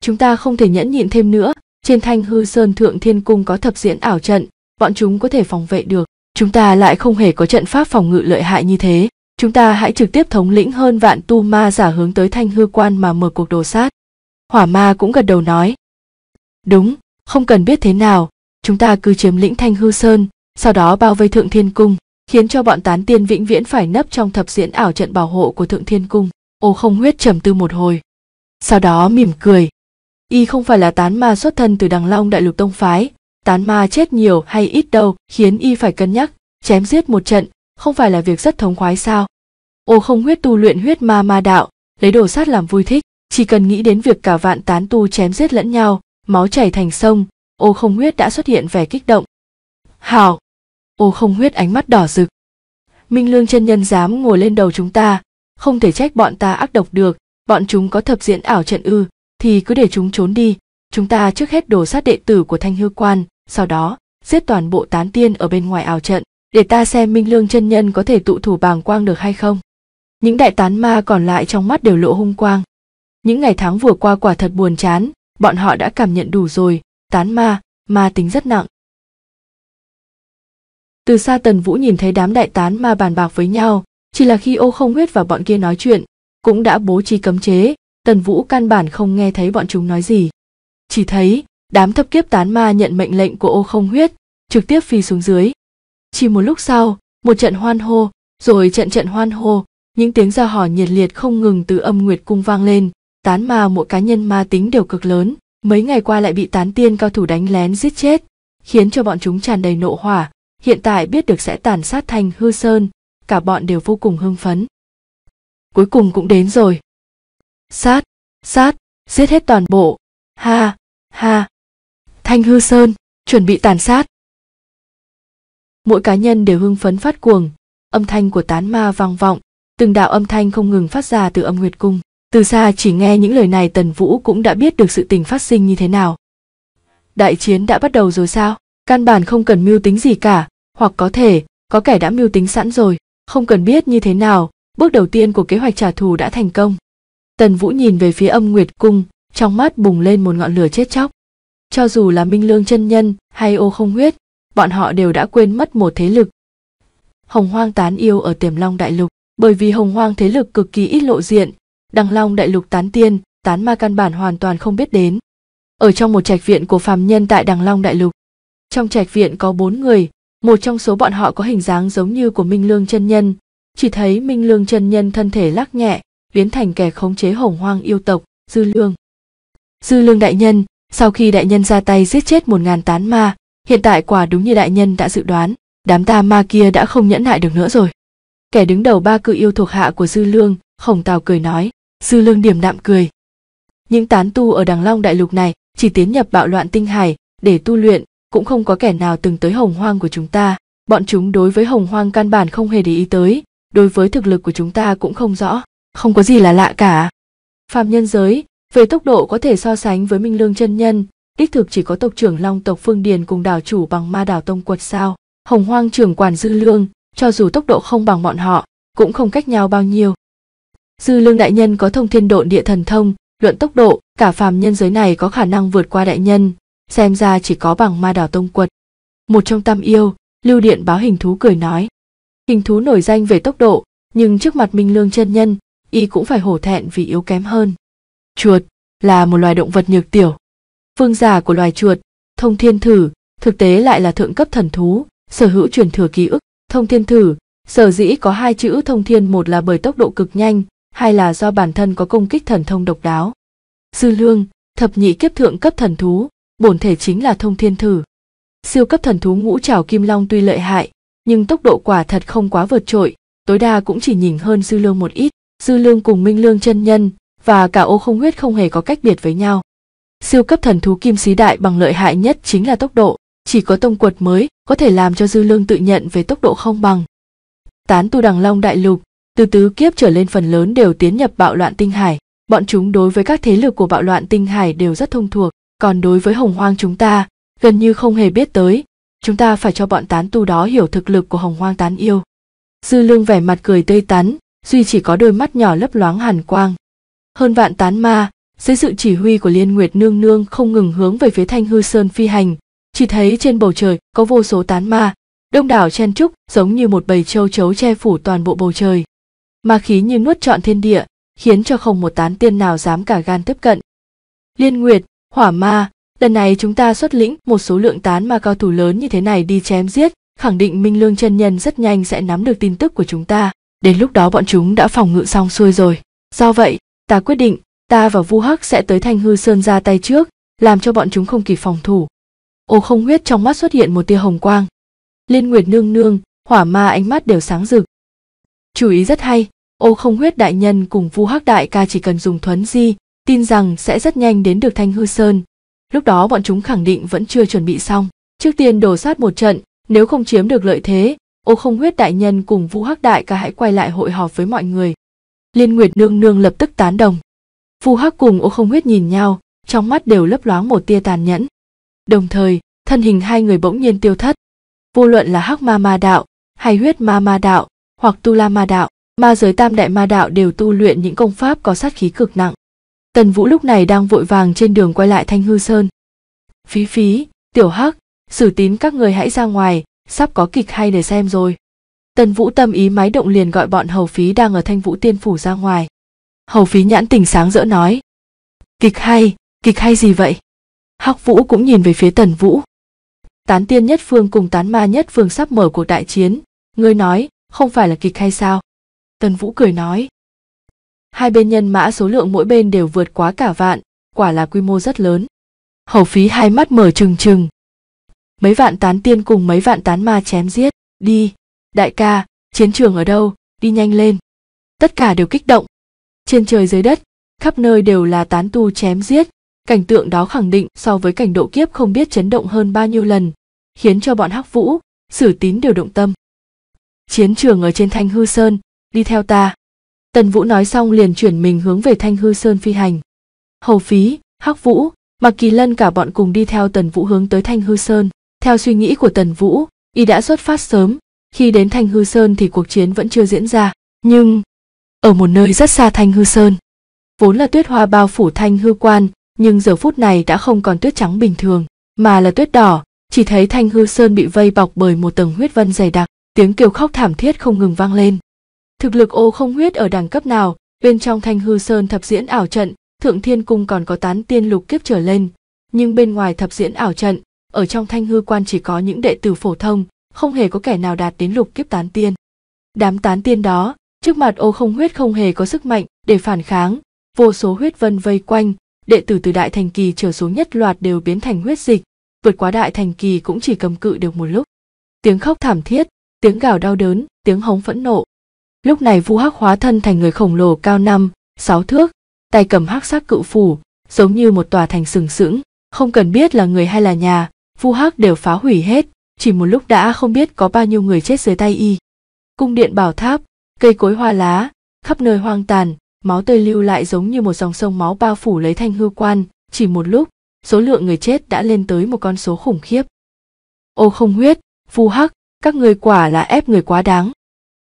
Chúng ta không thể nhẫn nhịn thêm nữa, trên thanh hư sơn thượng thiên cung có thập diễn ảo trận, bọn chúng có thể phòng vệ được. Chúng ta lại không hề có trận pháp phòng ngự lợi hại như thế. Chúng ta hãy trực tiếp thống lĩnh hơn vạn tu ma giả hướng tới thanh hư quan mà mở cuộc đồ sát. Hỏa ma cũng gật đầu nói. Đúng, không cần biết thế nào, chúng ta cứ chiếm lĩnh thanh hư sơn, sau đó bao vây thượng thiên cung khiến cho bọn tán tiên vĩnh viễn phải nấp trong thập diễn ảo trận bảo hộ của thượng thiên cung ô không huyết trầm tư một hồi sau đó mỉm cười y không phải là tán ma xuất thân từ đằng long đại lục tông phái tán ma chết nhiều hay ít đâu khiến y phải cân nhắc chém giết một trận không phải là việc rất thống khoái sao ô không huyết tu luyện huyết ma ma đạo lấy đồ sát làm vui thích chỉ cần nghĩ đến việc cả vạn tán tu chém giết lẫn nhau máu chảy thành sông ô không huyết đã xuất hiện vẻ kích động hào ô không huyết ánh mắt đỏ rực minh lương chân nhân dám ngồi lên đầu chúng ta không thể trách bọn ta ác độc được bọn chúng có thập diễn ảo trận ư thì cứ để chúng trốn đi chúng ta trước hết đổ sát đệ tử của thanh hư quan sau đó giết toàn bộ tán tiên ở bên ngoài ảo trận để ta xem minh lương chân nhân có thể tụ thủ bàng quang được hay không những đại tán ma còn lại trong mắt đều lộ hung quang những ngày tháng vừa qua quả thật buồn chán bọn họ đã cảm nhận đủ rồi tán ma ma tính rất nặng từ xa Tần Vũ nhìn thấy đám đại tán ma bàn bạc với nhau, chỉ là khi ô không huyết và bọn kia nói chuyện, cũng đã bố trí cấm chế, Tần Vũ căn bản không nghe thấy bọn chúng nói gì. Chỉ thấy, đám thấp kiếp tán ma nhận mệnh lệnh của ô không huyết, trực tiếp phi xuống dưới. Chỉ một lúc sau, một trận hoan hô, rồi trận trận hoan hô, những tiếng ra hò nhiệt liệt không ngừng từ âm nguyệt cung vang lên, tán ma mỗi cá nhân ma tính đều cực lớn, mấy ngày qua lại bị tán tiên cao thủ đánh lén giết chết, khiến cho bọn chúng tràn đầy nộ hỏa, hiện tại biết được sẽ tàn sát thành hư sơn cả bọn đều vô cùng hưng phấn cuối cùng cũng đến rồi sát sát giết hết toàn bộ ha ha thanh hư sơn chuẩn bị tàn sát mỗi cá nhân đều hưng phấn phát cuồng âm thanh của tán ma vang vọng từng đạo âm thanh không ngừng phát ra từ âm nguyệt cung từ xa chỉ nghe những lời này tần vũ cũng đã biết được sự tình phát sinh như thế nào đại chiến đã bắt đầu rồi sao căn bản không cần mưu tính gì cả hoặc có thể có kẻ đã mưu tính sẵn rồi không cần biết như thế nào bước đầu tiên của kế hoạch trả thù đã thành công tần vũ nhìn về phía âm nguyệt cung trong mắt bùng lên một ngọn lửa chết chóc cho dù là minh lương chân nhân hay ô không huyết bọn họ đều đã quên mất một thế lực hồng hoang tán yêu ở tiềm long đại lục bởi vì hồng hoang thế lực cực kỳ ít lộ diện đằng long đại lục tán tiên tán ma căn bản hoàn toàn không biết đến ở trong một trạch viện của phàm nhân tại đằng long đại lục trong trạch viện có bốn người một trong số bọn họ có hình dáng giống như của minh lương chân nhân chỉ thấy minh lương chân nhân thân thể lắc nhẹ biến thành kẻ khống chế hồng hoang yêu tộc dư lương dư lương đại nhân sau khi đại nhân ra tay giết chết một ngàn tán ma hiện tại quả đúng như đại nhân đã dự đoán đám ta ma kia đã không nhẫn nại được nữa rồi kẻ đứng đầu ba cự yêu thuộc hạ của dư lương khổng tào cười nói dư lương điểm đạm cười những tán tu ở đằng long đại lục này chỉ tiến nhập bạo loạn tinh hải để tu luyện cũng không có kẻ nào từng tới hồng hoang của chúng ta bọn chúng đối với hồng hoang căn bản không hề để ý tới đối với thực lực của chúng ta cũng không rõ không có gì là lạ cả phàm nhân giới về tốc độ có thể so sánh với minh lương chân nhân đích thực chỉ có tộc trưởng long tộc phương điền cùng đảo chủ bằng ma đảo tông quật sao hồng hoang trưởng quản dư lương cho dù tốc độ không bằng bọn họ cũng không cách nhau bao nhiêu dư lương đại nhân có thông thiên độn địa thần thông luận tốc độ cả phàm nhân giới này có khả năng vượt qua đại nhân xem ra chỉ có bằng ma đảo tông quật một trong tam yêu lưu điện báo hình thú cười nói hình thú nổi danh về tốc độ nhưng trước mặt minh lương chân nhân y cũng phải hổ thẹn vì yếu kém hơn chuột là một loài động vật nhược tiểu vương giả của loài chuột thông thiên thử thực tế lại là thượng cấp thần thú sở hữu truyền thừa ký ức thông thiên thử sở dĩ có hai chữ thông thiên một là bởi tốc độ cực nhanh hai là do bản thân có công kích thần thông độc đáo sư lương thập nhị kiếp thượng cấp thần thú bổn thể chính là thông thiên thử. Siêu cấp thần thú ngũ trảo kim long tuy lợi hại, nhưng tốc độ quả thật không quá vượt trội, tối đa cũng chỉ nhỉnh hơn dư lương một ít, dư lương cùng minh lương chân nhân và cả ô không huyết không hề có cách biệt với nhau. Siêu cấp thần thú kim xí đại bằng lợi hại nhất chính là tốc độ, chỉ có tông quật mới có thể làm cho dư lương tự nhận về tốc độ không bằng. Tán tu đằng long đại lục, từ tứ kiếp trở lên phần lớn đều tiến nhập bạo loạn tinh hải, bọn chúng đối với các thế lực của bạo loạn tinh hải đều rất thông thuộc còn đối với hồng hoang chúng ta gần như không hề biết tới chúng ta phải cho bọn tán tu đó hiểu thực lực của hồng hoang tán yêu dư lương vẻ mặt cười tươi tắn duy chỉ có đôi mắt nhỏ lấp loáng hàn quang hơn vạn tán ma dưới sự chỉ huy của liên nguyệt nương nương không ngừng hướng về phía thanh hư sơn phi hành chỉ thấy trên bầu trời có vô số tán ma đông đảo chen trúc giống như một bầy châu chấu che phủ toàn bộ bầu trời ma khí như nuốt trọn thiên địa khiến cho không một tán tiên nào dám cả gan tiếp cận liên nguyệt Hỏa ma, lần này chúng ta xuất lĩnh một số lượng tán ma cao thủ lớn như thế này đi chém giết, khẳng định Minh Lương chân nhân rất nhanh sẽ nắm được tin tức của chúng ta. Đến lúc đó bọn chúng đã phòng ngự xong xuôi rồi. Do vậy, ta quyết định, ta và Vu Hắc sẽ tới Thanh Hư Sơn ra tay trước, làm cho bọn chúng không kịp phòng thủ. Ô không huyết trong mắt xuất hiện một tia hồng quang. Liên Nguyệt nương nương, hỏa ma ánh mắt đều sáng rực. Chú ý rất hay, ô không huyết đại nhân cùng Vu Hắc đại ca chỉ cần dùng thuấn di tin rằng sẽ rất nhanh đến được Thanh Hư Sơn. Lúc đó bọn chúng khẳng định vẫn chưa chuẩn bị xong. Trước tiên đổ sát một trận, nếu không chiếm được lợi thế, ô không huyết đại nhân cùng Vũ Hắc Đại ca hãy quay lại hội họp với mọi người. Liên Nguyệt nương nương lập tức tán đồng. Vũ Hắc cùng ô không huyết nhìn nhau, trong mắt đều lấp loáng một tia tàn nhẫn. Đồng thời, thân hình hai người bỗng nhiên tiêu thất. Vô luận là Hắc Ma Ma Đạo, hay Huyết Ma Ma Đạo, hoặc Tu La Ma Đạo, ma giới tam đại ma đạo đều tu luyện những công pháp có sát khí cực nặng Tần Vũ lúc này đang vội vàng trên đường quay lại Thanh Hư Sơn. Phí phí, tiểu hắc, sử tín các người hãy ra ngoài, sắp có kịch hay để xem rồi. Tần Vũ tâm ý máy động liền gọi bọn hầu phí đang ở Thanh Vũ Tiên Phủ ra ngoài. Hầu phí nhãn tình sáng rỡ nói. Kịch hay, kịch hay gì vậy? Hắc Vũ cũng nhìn về phía Tần Vũ. Tán tiên nhất phương cùng tán ma nhất phương sắp mở cuộc đại chiến. Ngươi nói, không phải là kịch hay sao? Tần Vũ cười nói hai bên nhân mã số lượng mỗi bên đều vượt quá cả vạn, quả là quy mô rất lớn. Hầu phí hai mắt mở trừng trừng. Mấy vạn tán tiên cùng mấy vạn tán ma chém giết, đi, đại ca, chiến trường ở đâu, đi nhanh lên. Tất cả đều kích động. Trên trời dưới đất, khắp nơi đều là tán tu chém giết, cảnh tượng đó khẳng định so với cảnh độ kiếp không biết chấn động hơn bao nhiêu lần, khiến cho bọn Hắc Vũ, Sử Tín đều động tâm. Chiến trường ở trên Thanh Hư Sơn, đi theo ta. Tần Vũ nói xong liền chuyển mình hướng về Thanh Hư Sơn phi hành. Hầu Phí, Hắc Vũ, Mạc Kỳ Lân cả bọn cùng đi theo Tần Vũ hướng tới Thanh Hư Sơn. Theo suy nghĩ của Tần Vũ, y đã xuất phát sớm, khi đến Thanh Hư Sơn thì cuộc chiến vẫn chưa diễn ra, nhưng ở một nơi rất xa Thanh Hư Sơn, vốn là tuyết hoa bao phủ Thanh Hư Quan, nhưng giờ phút này đã không còn tuyết trắng bình thường, mà là tuyết đỏ, chỉ thấy Thanh Hư Sơn bị vây bọc bởi một tầng huyết vân dày đặc, tiếng kêu khóc thảm thiết không ngừng vang lên. Thực lực ô không huyết ở đẳng cấp nào, bên trong thanh hư sơn thập diễn ảo trận, thượng thiên cung còn có tán tiên lục kiếp trở lên. Nhưng bên ngoài thập diễn ảo trận, ở trong thanh hư quan chỉ có những đệ tử phổ thông, không hề có kẻ nào đạt đến lục kiếp tán tiên. Đám tán tiên đó, trước mặt ô không huyết không hề có sức mạnh để phản kháng, vô số huyết vân vây quanh, đệ tử từ đại thành kỳ trở xuống nhất loạt đều biến thành huyết dịch, vượt quá đại thành kỳ cũng chỉ cầm cự được một lúc. Tiếng khóc thảm thiết, tiếng gào đau đớn, tiếng hống phẫn nộ, lúc này vu hắc hóa thân thành người khổng lồ cao năm sáu thước tay cầm hắc sắc cự phủ giống như một tòa thành sừng sững không cần biết là người hay là nhà vu hắc đều phá hủy hết chỉ một lúc đã không biết có bao nhiêu người chết dưới tay y cung điện bảo tháp cây cối hoa lá khắp nơi hoang tàn máu tươi lưu lại giống như một dòng sông máu bao phủ lấy thanh hư quan chỉ một lúc số lượng người chết đã lên tới một con số khủng khiếp ô không huyết vu hắc các người quả là ép người quá đáng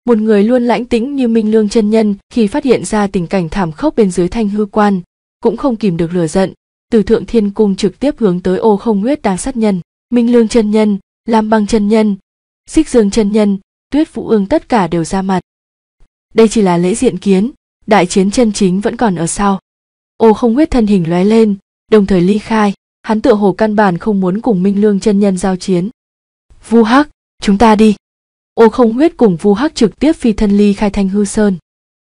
một người luôn lãnh tĩnh như minh lương chân nhân khi phát hiện ra tình cảnh thảm khốc bên dưới thanh hư quan cũng không kìm được lửa giận từ thượng thiên cung trực tiếp hướng tới ô không huyết đang sát nhân minh lương chân nhân lam băng chân nhân xích dương chân nhân tuyết vũ ương tất cả đều ra mặt đây chỉ là lễ diện kiến đại chiến chân chính vẫn còn ở sau ô không huyết thân hình lóe lên đồng thời ly khai hắn tựa hồ căn bản không muốn cùng minh lương chân nhân giao chiến vu hắc chúng ta đi ô không huyết cùng vu hắc trực tiếp phi thân ly khai thanh hư sơn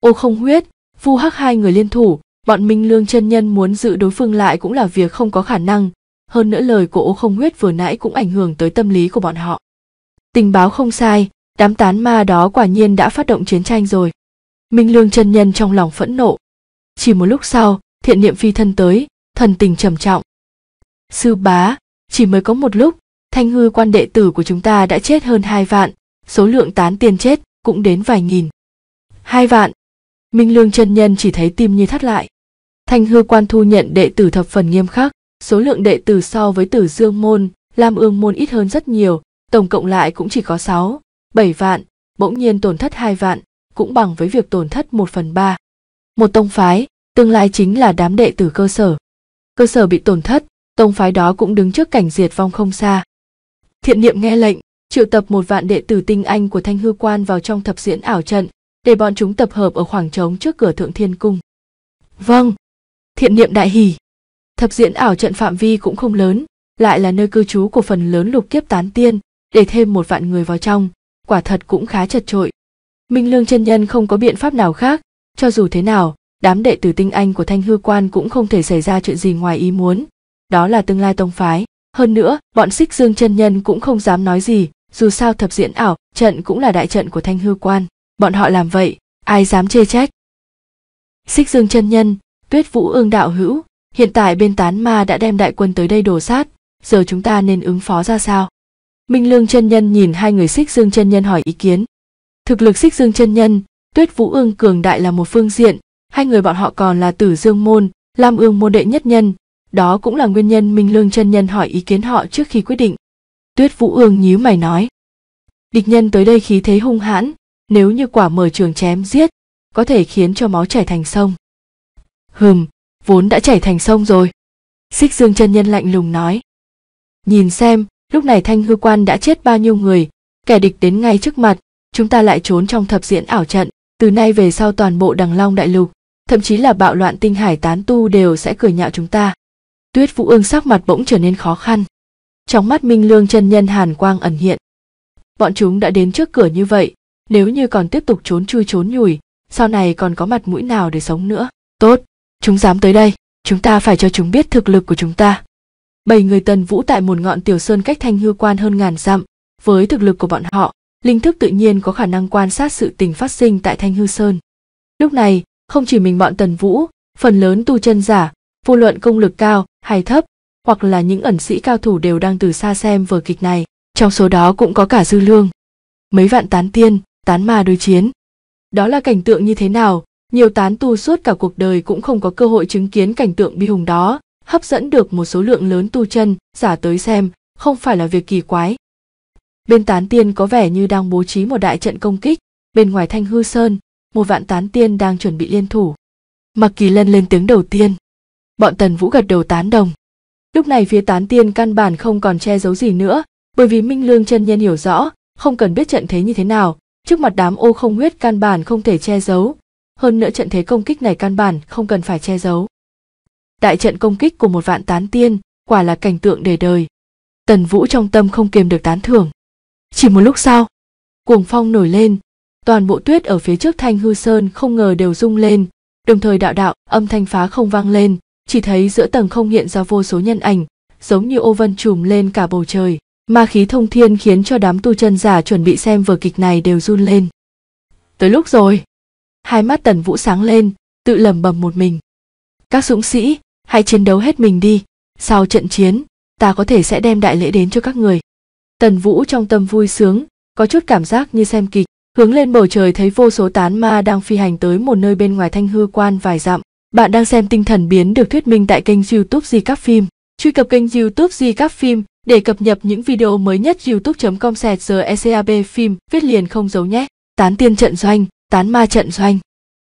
ô không huyết vu hắc hai người liên thủ bọn minh lương chân nhân muốn giữ đối phương lại cũng là việc không có khả năng hơn nữa lời của ô không huyết vừa nãy cũng ảnh hưởng tới tâm lý của bọn họ tình báo không sai đám tán ma đó quả nhiên đã phát động chiến tranh rồi minh lương chân nhân trong lòng phẫn nộ chỉ một lúc sau thiện niệm phi thân tới thần tình trầm trọng sư bá chỉ mới có một lúc thanh hư quan đệ tử của chúng ta đã chết hơn hai vạn số lượng tán tiên chết cũng đến vài nghìn. Hai vạn. Minh Lương chân nhân chỉ thấy tim như thắt lại. Thanh hư quan thu nhận đệ tử thập phần nghiêm khắc, số lượng đệ tử so với Tử Dương môn, Lam Ương môn ít hơn rất nhiều, tổng cộng lại cũng chỉ có sáu bảy vạn, bỗng nhiên tổn thất hai vạn, cũng bằng với việc tổn thất một phần ba Một tông phái, tương lai chính là đám đệ tử cơ sở. Cơ sở bị tổn thất, tông phái đó cũng đứng trước cảnh diệt vong không xa. Thiện niệm nghe lệnh, triệu tập một vạn đệ tử tinh anh của thanh hư quan vào trong thập diễn ảo trận để bọn chúng tập hợp ở khoảng trống trước cửa thượng thiên cung vâng thiện niệm đại hỉ thập diễn ảo trận phạm vi cũng không lớn lại là nơi cư trú của phần lớn lục kiếp tán tiên để thêm một vạn người vào trong quả thật cũng khá chật trội minh lương chân nhân không có biện pháp nào khác cho dù thế nào đám đệ tử tinh anh của thanh hư quan cũng không thể xảy ra chuyện gì ngoài ý muốn đó là tương lai tông phái hơn nữa, bọn xích dương chân nhân cũng không dám nói gì, dù sao thập diễn ảo, trận cũng là đại trận của thanh hư quan. Bọn họ làm vậy, ai dám chê trách. Xích dương chân nhân, tuyết vũ ương đạo hữu, hiện tại bên tán ma đã đem đại quân tới đây đổ sát, giờ chúng ta nên ứng phó ra sao? Minh lương chân nhân nhìn hai người xích dương chân nhân hỏi ý kiến. Thực lực xích dương chân nhân, tuyết vũ ương cường đại là một phương diện, hai người bọn họ còn là tử dương môn, lam ương môn đệ nhất nhân, đó cũng là nguyên nhân Minh Lương chân nhân hỏi ý kiến họ trước khi quyết định. Tuyết Vũ Ương nhíu mày nói. Địch nhân tới đây khí thế hung hãn, nếu như quả mở trường chém giết, có thể khiến cho máu chảy thành sông. Hừm, vốn đã chảy thành sông rồi. Xích Dương chân nhân lạnh lùng nói. Nhìn xem, lúc này Thanh Hư Quan đã chết bao nhiêu người, kẻ địch đến ngay trước mặt, chúng ta lại trốn trong thập diễn ảo trận, từ nay về sau toàn bộ Đằng Long đại lục, thậm chí là bạo loạn tinh hải tán tu đều sẽ cười nhạo chúng ta. Tuyết Vũ Ương sắc mặt bỗng trở nên khó khăn. Trong mắt Minh Lương chân nhân hàn quang ẩn hiện. Bọn chúng đã đến trước cửa như vậy, nếu như còn tiếp tục trốn chui trốn nhủi, sau này còn có mặt mũi nào để sống nữa. Tốt, chúng dám tới đây, chúng ta phải cho chúng biết thực lực của chúng ta. Bảy người tần vũ tại một ngọn tiểu sơn cách thanh hư quan hơn ngàn dặm, với thực lực của bọn họ, linh thức tự nhiên có khả năng quan sát sự tình phát sinh tại thanh hư sơn. Lúc này, không chỉ mình bọn tần vũ, phần lớn tu chân giả, vô luận công lực cao hay thấp, hoặc là những ẩn sĩ cao thủ đều đang từ xa xem vở kịch này, trong số đó cũng có cả dư lương. Mấy vạn tán tiên, tán ma đối chiến. Đó là cảnh tượng như thế nào, nhiều tán tu suốt cả cuộc đời cũng không có cơ hội chứng kiến cảnh tượng bi hùng đó, hấp dẫn được một số lượng lớn tu chân, giả tới xem, không phải là việc kỳ quái. Bên tán tiên có vẻ như đang bố trí một đại trận công kích, bên ngoài thanh hư sơn, một vạn tán tiên đang chuẩn bị liên thủ. Mặc kỳ lân lên tiếng đầu tiên bọn tần vũ gật đầu tán đồng lúc này phía tán tiên căn bản không còn che giấu gì nữa bởi vì minh lương chân nhân hiểu rõ không cần biết trận thế như thế nào trước mặt đám ô không huyết căn bản không thể che giấu hơn nữa trận thế công kích này căn bản không cần phải che giấu đại trận công kích của một vạn tán tiên quả là cảnh tượng để đời tần vũ trong tâm không kiềm được tán thưởng chỉ một lúc sau cuồng phong nổi lên toàn bộ tuyết ở phía trước thanh hư sơn không ngờ đều rung lên đồng thời đạo đạo âm thanh phá không vang lên chỉ thấy giữa tầng không hiện ra vô số nhân ảnh giống như ô vân trùm lên cả bầu trời ma khí thông thiên khiến cho đám tu chân giả chuẩn bị xem vở kịch này đều run lên tới lúc rồi hai mắt tần vũ sáng lên tự lẩm bẩm một mình các dũng sĩ hãy chiến đấu hết mình đi sau trận chiến ta có thể sẽ đem đại lễ đến cho các người tần vũ trong tâm vui sướng có chút cảm giác như xem kịch hướng lên bầu trời thấy vô số tán ma đang phi hành tới một nơi bên ngoài thanh hư quan vài dặm bạn đang xem tinh thần biến được thuyết minh tại kênh youtube Di Các Phim. Truy cập kênh youtube Di Các Phim để cập nhật những video mới nhất youtube.com sẹt giờ ECAB phim viết liền không giấu nhé. Tán tiên trận doanh, tán ma trận doanh.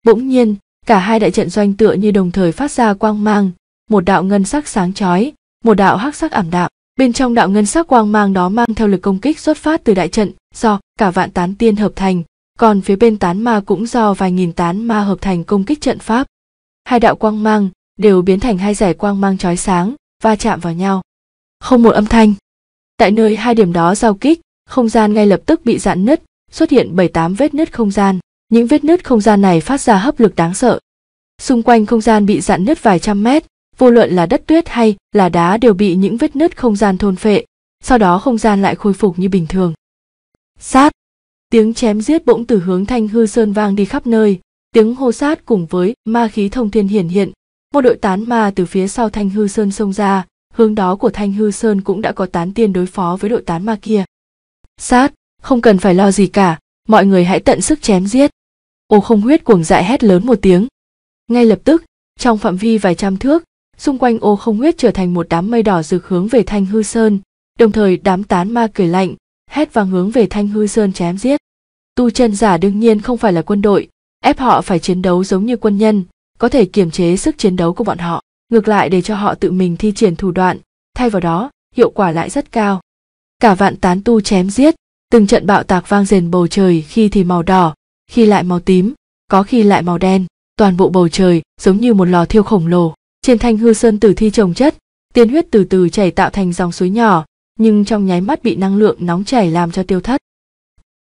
Bỗng nhiên, cả hai đại trận doanh tựa như đồng thời phát ra quang mang, một đạo ngân sắc sáng chói, một đạo hắc sắc ảm đạm. Bên trong đạo ngân sắc quang mang đó mang theo lực công kích xuất phát từ đại trận do cả vạn tán tiên hợp thành, còn phía bên tán ma cũng do vài nghìn tán ma hợp thành công kích trận pháp hai đạo quang mang đều biến thành hai giải quang mang chói sáng va chạm vào nhau không một âm thanh tại nơi hai điểm đó giao kích không gian ngay lập tức bị dạn nứt xuất hiện bảy tám vết nứt không gian những vết nứt không gian này phát ra hấp lực đáng sợ xung quanh không gian bị dạn nứt vài trăm mét vô luận là đất tuyết hay là đá đều bị những vết nứt không gian thôn phệ sau đó không gian lại khôi phục như bình thường sát tiếng chém giết bỗng từ hướng thanh hư sơn vang đi khắp nơi tiếng hô sát cùng với ma khí thông thiên hiển hiện một đội tán ma từ phía sau thanh hư sơn xông ra hướng đó của thanh hư sơn cũng đã có tán tiên đối phó với đội tán ma kia sát không cần phải lo gì cả mọi người hãy tận sức chém giết ô không huyết cuồng dại hét lớn một tiếng ngay lập tức trong phạm vi vài trăm thước xung quanh ô không huyết trở thành một đám mây đỏ rực hướng về thanh hư sơn đồng thời đám tán ma cười lạnh hét và hướng về thanh hư sơn chém giết tu chân giả đương nhiên không phải là quân đội ép họ phải chiến đấu giống như quân nhân có thể kiềm chế sức chiến đấu của bọn họ ngược lại để cho họ tự mình thi triển thủ đoạn thay vào đó hiệu quả lại rất cao cả vạn tán tu chém giết từng trận bạo tạc vang rền bầu trời khi thì màu đỏ khi lại màu tím có khi lại màu đen toàn bộ bầu trời giống như một lò thiêu khổng lồ trên thanh hư sơn tử thi trồng chất tiên huyết từ từ chảy tạo thành dòng suối nhỏ nhưng trong nháy mắt bị năng lượng nóng chảy làm cho tiêu thất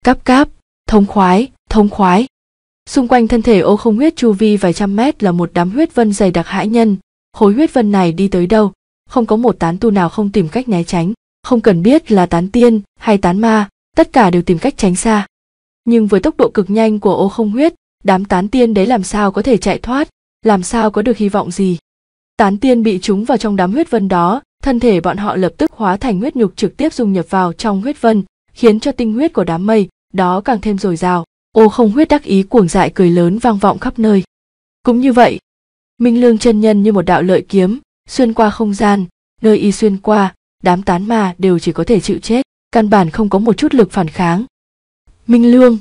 cắp cáp thông khoái thông khoái Xung quanh thân thể ô không huyết chu vi vài trăm mét là một đám huyết vân dày đặc hãi nhân, khối huyết vân này đi tới đâu, không có một tán tu nào không tìm cách né tránh, không cần biết là tán tiên hay tán ma, tất cả đều tìm cách tránh xa. Nhưng với tốc độ cực nhanh của ô không huyết, đám tán tiên đấy làm sao có thể chạy thoát, làm sao có được hy vọng gì. Tán tiên bị trúng vào trong đám huyết vân đó, thân thể bọn họ lập tức hóa thành huyết nhục trực tiếp dung nhập vào trong huyết vân, khiến cho tinh huyết của đám mây đó càng thêm dồi dào ô không huyết đắc ý cuồng dại cười lớn vang vọng khắp nơi cũng như vậy minh lương chân nhân như một đạo lợi kiếm xuyên qua không gian nơi y xuyên qua đám tán ma đều chỉ có thể chịu chết căn bản không có một chút lực phản kháng minh lương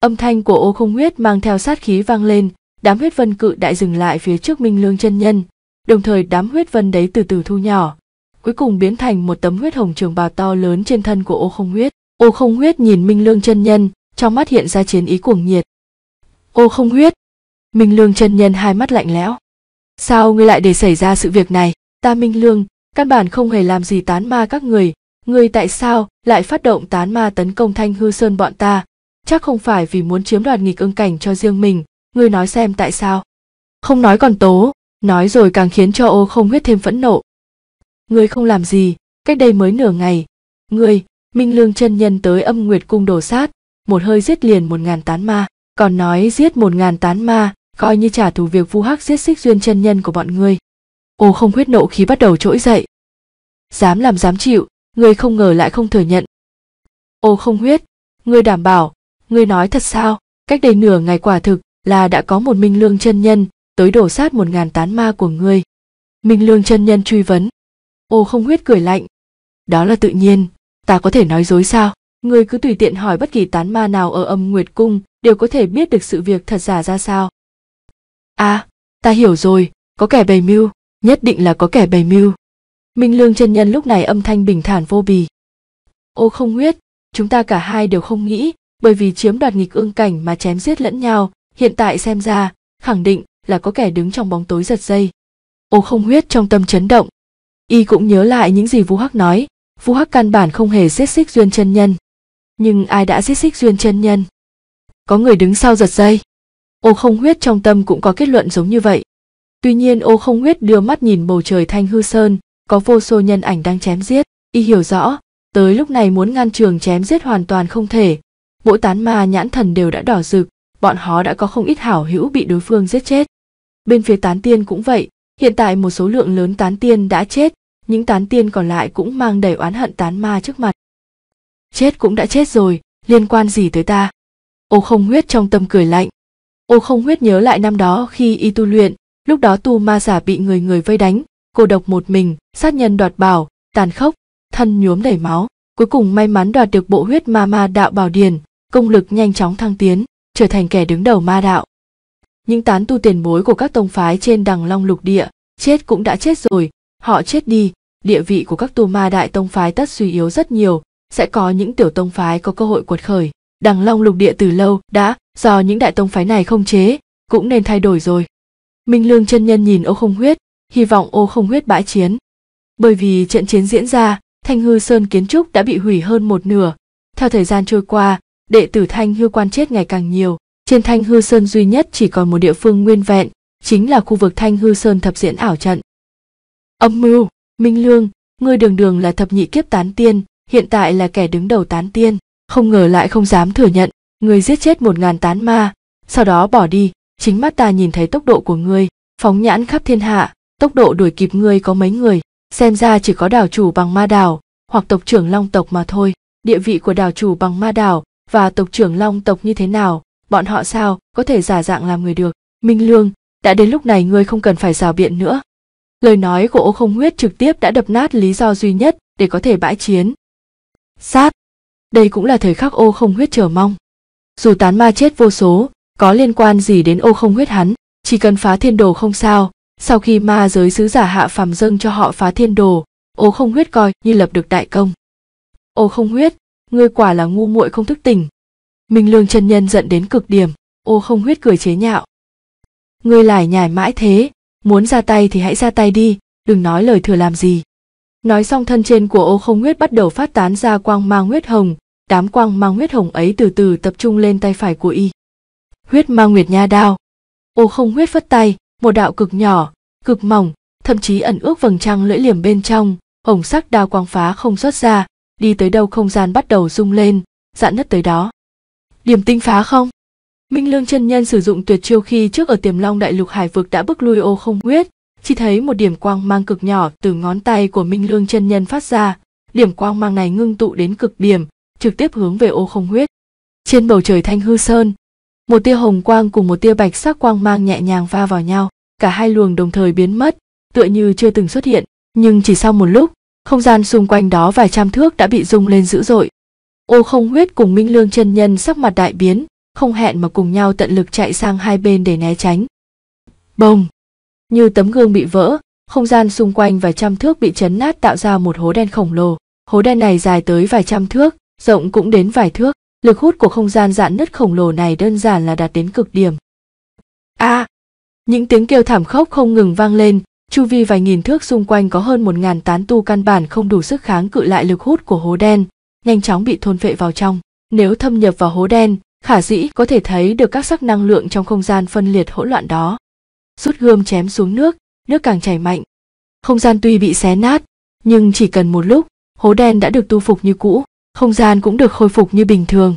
âm thanh của ô không huyết mang theo sát khí vang lên đám huyết vân cự đại dừng lại phía trước minh lương chân nhân đồng thời đám huyết vân đấy từ từ thu nhỏ cuối cùng biến thành một tấm huyết hồng trường bào to lớn trên thân của ô không huyết ô không huyết nhìn minh lương chân nhân trong mắt hiện ra chiến ý cuồng nhiệt. Ô không huyết! Minh Lương chân nhân hai mắt lạnh lẽo. Sao ngươi lại để xảy ra sự việc này? Ta Minh Lương, căn bản không hề làm gì tán ma các người. Ngươi tại sao lại phát động tán ma tấn công thanh hư sơn bọn ta? Chắc không phải vì muốn chiếm đoạt nghịch ưng cảnh cho riêng mình. Ngươi nói xem tại sao? Không nói còn tố, nói rồi càng khiến cho ô không huyết thêm phẫn nộ. Ngươi không làm gì, cách đây mới nửa ngày. Ngươi, Minh Lương chân nhân tới âm nguyệt cung đổ sát, một hơi giết liền một ngàn tán ma còn nói giết một ngàn tán ma coi như trả thù việc vu hắc giết xích duyên chân nhân của bọn ngươi ô không huyết nộ khí bắt đầu trỗi dậy dám làm dám chịu ngươi không ngờ lại không thừa nhận ô không huyết ngươi đảm bảo ngươi nói thật sao cách đây nửa ngày quả thực là đã có một minh lương chân nhân tới đổ sát một ngàn tán ma của ngươi minh lương chân nhân truy vấn ô không huyết cười lạnh đó là tự nhiên ta có thể nói dối sao người cứ tùy tiện hỏi bất kỳ tán ma nào ở âm nguyệt cung đều có thể biết được sự việc thật giả ra sao à ta hiểu rồi có kẻ bày mưu nhất định là có kẻ bày mưu minh lương chân nhân lúc này âm thanh bình thản vô bì ô không huyết chúng ta cả hai đều không nghĩ bởi vì chiếm đoạt nghịch ương cảnh mà chém giết lẫn nhau hiện tại xem ra khẳng định là có kẻ đứng trong bóng tối giật dây ô không huyết trong tâm chấn động y cũng nhớ lại những gì vũ hắc nói vũ hắc căn bản không hề xếp xích duyên chân nhân nhưng ai đã giết xích duyên chân nhân có người đứng sau giật dây ô không huyết trong tâm cũng có kết luận giống như vậy tuy nhiên ô không huyết đưa mắt nhìn bầu trời thanh hư sơn có vô số nhân ảnh đang chém giết y hiểu rõ tới lúc này muốn ngăn trường chém giết hoàn toàn không thể mỗi tán ma nhãn thần đều đã đỏ rực bọn họ đã có không ít hảo hữu bị đối phương giết chết bên phía tán tiên cũng vậy hiện tại một số lượng lớn tán tiên đã chết những tán tiên còn lại cũng mang đầy oán hận tán ma trước mặt chết cũng đã chết rồi liên quan gì tới ta ô không huyết trong tâm cười lạnh ô không huyết nhớ lại năm đó khi y tu luyện lúc đó tu ma giả bị người người vây đánh cô độc một mình sát nhân đoạt bảo tàn khốc thân nhuốm đầy máu cuối cùng may mắn đoạt được bộ huyết ma ma đạo bảo điền công lực nhanh chóng thăng tiến trở thành kẻ đứng đầu ma đạo những tán tu tiền bối của các tông phái trên đằng long lục địa chết cũng đã chết rồi họ chết đi địa vị của các tu ma đại tông phái tất suy yếu rất nhiều sẽ có những tiểu tông phái có cơ hội cuột khởi. Đằng Long lục địa từ lâu đã do những đại tông phái này không chế, cũng nên thay đổi rồi. Minh Lương chân nhân nhìn Ô Không Huyết, hy vọng Ô Không Huyết bãi chiến. Bởi vì trận chiến diễn ra, Thanh Hư Sơn kiến trúc đã bị hủy hơn một nửa. Theo thời gian trôi qua, đệ tử Thanh Hư quan chết ngày càng nhiều. Trên Thanh Hư Sơn duy nhất chỉ còn một địa phương nguyên vẹn, chính là khu vực Thanh Hư Sơn thập diễn ảo trận. Âm mưu, Minh Lương, ngươi đường đường là thập nhị kiếp tán tiên, hiện tại là kẻ đứng đầu tán tiên không ngờ lại không dám thừa nhận người giết chết một ngàn tán ma sau đó bỏ đi chính mắt ta nhìn thấy tốc độ của ngươi phóng nhãn khắp thiên hạ tốc độ đuổi kịp ngươi có mấy người xem ra chỉ có đảo chủ bằng ma đảo hoặc tộc trưởng long tộc mà thôi địa vị của đảo chủ bằng ma đảo và tộc trưởng long tộc như thế nào bọn họ sao có thể giả dạng làm người được minh lương đã đến lúc này ngươi không cần phải rào biện nữa lời nói của ô không huyết trực tiếp đã đập nát lý do duy nhất để có thể bãi chiến sát. Đây cũng là thời khắc ô không huyết chờ mong. Dù tán ma chết vô số, có liên quan gì đến ô không huyết hắn, chỉ cần phá thiên đồ không sao, sau khi ma giới sứ giả hạ phàm dâng cho họ phá thiên đồ, ô không huyết coi như lập được đại công. Ô không huyết, ngươi quả là ngu muội không thức tỉnh. Minh lương chân nhân giận đến cực điểm, ô không huyết cười chế nhạo. Ngươi lải nhải mãi thế, muốn ra tay thì hãy ra tay đi, đừng nói lời thừa làm gì. Nói xong thân trên của ô không huyết bắt đầu phát tán ra quang mang huyết hồng, đám quang mang huyết hồng ấy từ từ tập trung lên tay phải của y. Huyết mang nguyệt nha đao. Ô không huyết phất tay, một đạo cực nhỏ, cực mỏng, thậm chí ẩn ước vầng trăng lưỡi liềm bên trong, hồng sắc đao quang phá không xuất ra, đi tới đâu không gian bắt đầu rung lên, dạn nứt tới đó. Điểm tinh phá không? Minh Lương chân nhân sử dụng tuyệt chiêu khi trước ở Tiềm Long Đại Lục Hải vực đã bức lui ô không huyết, chỉ thấy một điểm quang mang cực nhỏ từ ngón tay của minh lương chân nhân phát ra điểm quang mang này ngưng tụ đến cực điểm trực tiếp hướng về ô không huyết trên bầu trời thanh hư sơn một tia hồng quang cùng một tia bạch sắc quang mang nhẹ nhàng va vào nhau cả hai luồng đồng thời biến mất tựa như chưa từng xuất hiện nhưng chỉ sau một lúc không gian xung quanh đó vài trăm thước đã bị rung lên dữ dội ô không huyết cùng minh lương chân nhân sắc mặt đại biến không hẹn mà cùng nhau tận lực chạy sang hai bên để né tránh bông như tấm gương bị vỡ không gian xung quanh vài trăm thước bị chấn nát tạo ra một hố đen khổng lồ hố đen này dài tới vài trăm thước rộng cũng đến vài thước lực hút của không gian dạn nứt khổng lồ này đơn giản là đạt đến cực điểm a à, những tiếng kêu thảm khốc không ngừng vang lên chu vi vài nghìn thước xung quanh có hơn một ngàn tán tu căn bản không đủ sức kháng cự lại lực hút của hố đen nhanh chóng bị thôn vệ vào trong nếu thâm nhập vào hố đen khả dĩ có thể thấy được các sắc năng lượng trong không gian phân liệt hỗn loạn đó rút gươm chém xuống nước nước càng chảy mạnh không gian tuy bị xé nát nhưng chỉ cần một lúc hố đen đã được tu phục như cũ không gian cũng được khôi phục như bình thường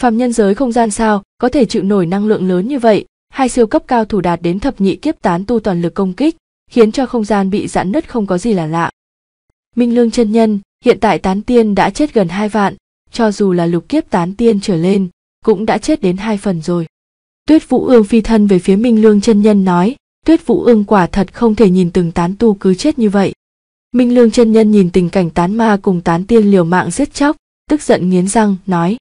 Phạm nhân giới không gian sao có thể chịu nổi năng lượng lớn như vậy hai siêu cấp cao thủ đạt đến thập nhị kiếp tán tu toàn lực công kích khiến cho không gian bị giãn nứt không có gì là lạ minh lương chân nhân hiện tại tán tiên đã chết gần hai vạn cho dù là lục kiếp tán tiên trở lên cũng đã chết đến hai phần rồi Tuyết Vũ Ương phi thân về phía Minh Lương chân nhân nói, Tuyết Vũ Ương quả thật không thể nhìn từng tán tu cứ chết như vậy. Minh Lương chân nhân nhìn tình cảnh tán ma cùng tán tiên liều mạng giết chóc, tức giận nghiến răng, nói.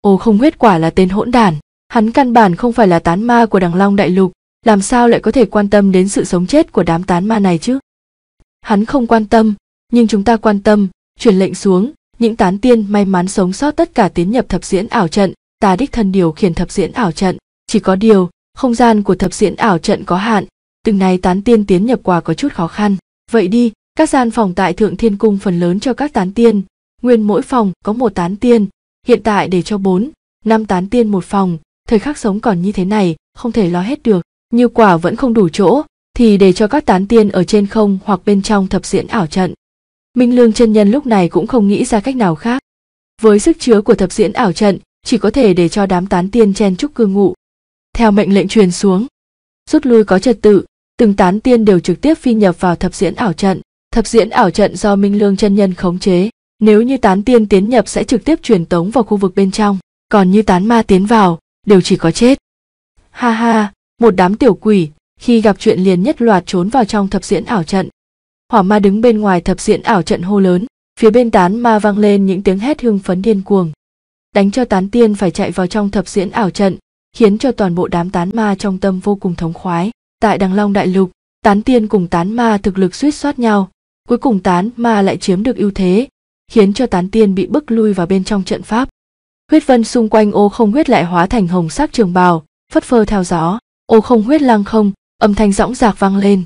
Ồ không huyết quả là tên hỗn đản, hắn căn bản không phải là tán ma của đằng long đại lục, làm sao lại có thể quan tâm đến sự sống chết của đám tán ma này chứ? Hắn không quan tâm, nhưng chúng ta quan tâm, truyền lệnh xuống, những tán tiên may mắn sống sót tất cả tiến nhập thập diễn ảo trận, ta đích thân điều khiển thập diễn ảo trận, chỉ có điều không gian của thập diễn ảo trận có hạn từng này tán tiên tiến nhập quà có chút khó khăn vậy đi các gian phòng tại thượng thiên cung phần lớn cho các tán tiên nguyên mỗi phòng có một tán tiên hiện tại để cho bốn năm tán tiên một phòng thời khắc sống còn như thế này không thể lo hết được như quả vẫn không đủ chỗ thì để cho các tán tiên ở trên không hoặc bên trong thập diễn ảo trận minh lương chân nhân lúc này cũng không nghĩ ra cách nào khác với sức chứa của thập diễn ảo trận chỉ có thể để cho đám tán tiên chen chúc cư ngụ theo mệnh lệnh truyền xuống. Rút lui có trật tự, từng tán tiên đều trực tiếp phi nhập vào thập diễn ảo trận, thập diễn ảo trận do Minh Lương chân nhân khống chế, nếu như tán tiên tiến nhập sẽ trực tiếp truyền tống vào khu vực bên trong, còn như tán ma tiến vào, đều chỉ có chết. Ha ha, một đám tiểu quỷ, khi gặp chuyện liền nhất loạt trốn vào trong thập diễn ảo trận. Hỏa ma đứng bên ngoài thập diễn ảo trận hô lớn, phía bên tán ma vang lên những tiếng hét hưng phấn điên cuồng. Đánh cho tán tiên phải chạy vào trong thập diễn ảo trận, khiến cho toàn bộ đám tán ma trong tâm vô cùng thống khoái. Tại Đằng Long Đại Lục, tán tiên cùng tán ma thực lực suýt soát nhau, cuối cùng tán ma lại chiếm được ưu thế, khiến cho tán tiên bị bức lui vào bên trong trận pháp. Huyết vân xung quanh ô không huyết lại hóa thành hồng sắc trường bào, phất phơ theo gió, ô không huyết lăng không, âm thanh rõng rạc vang lên.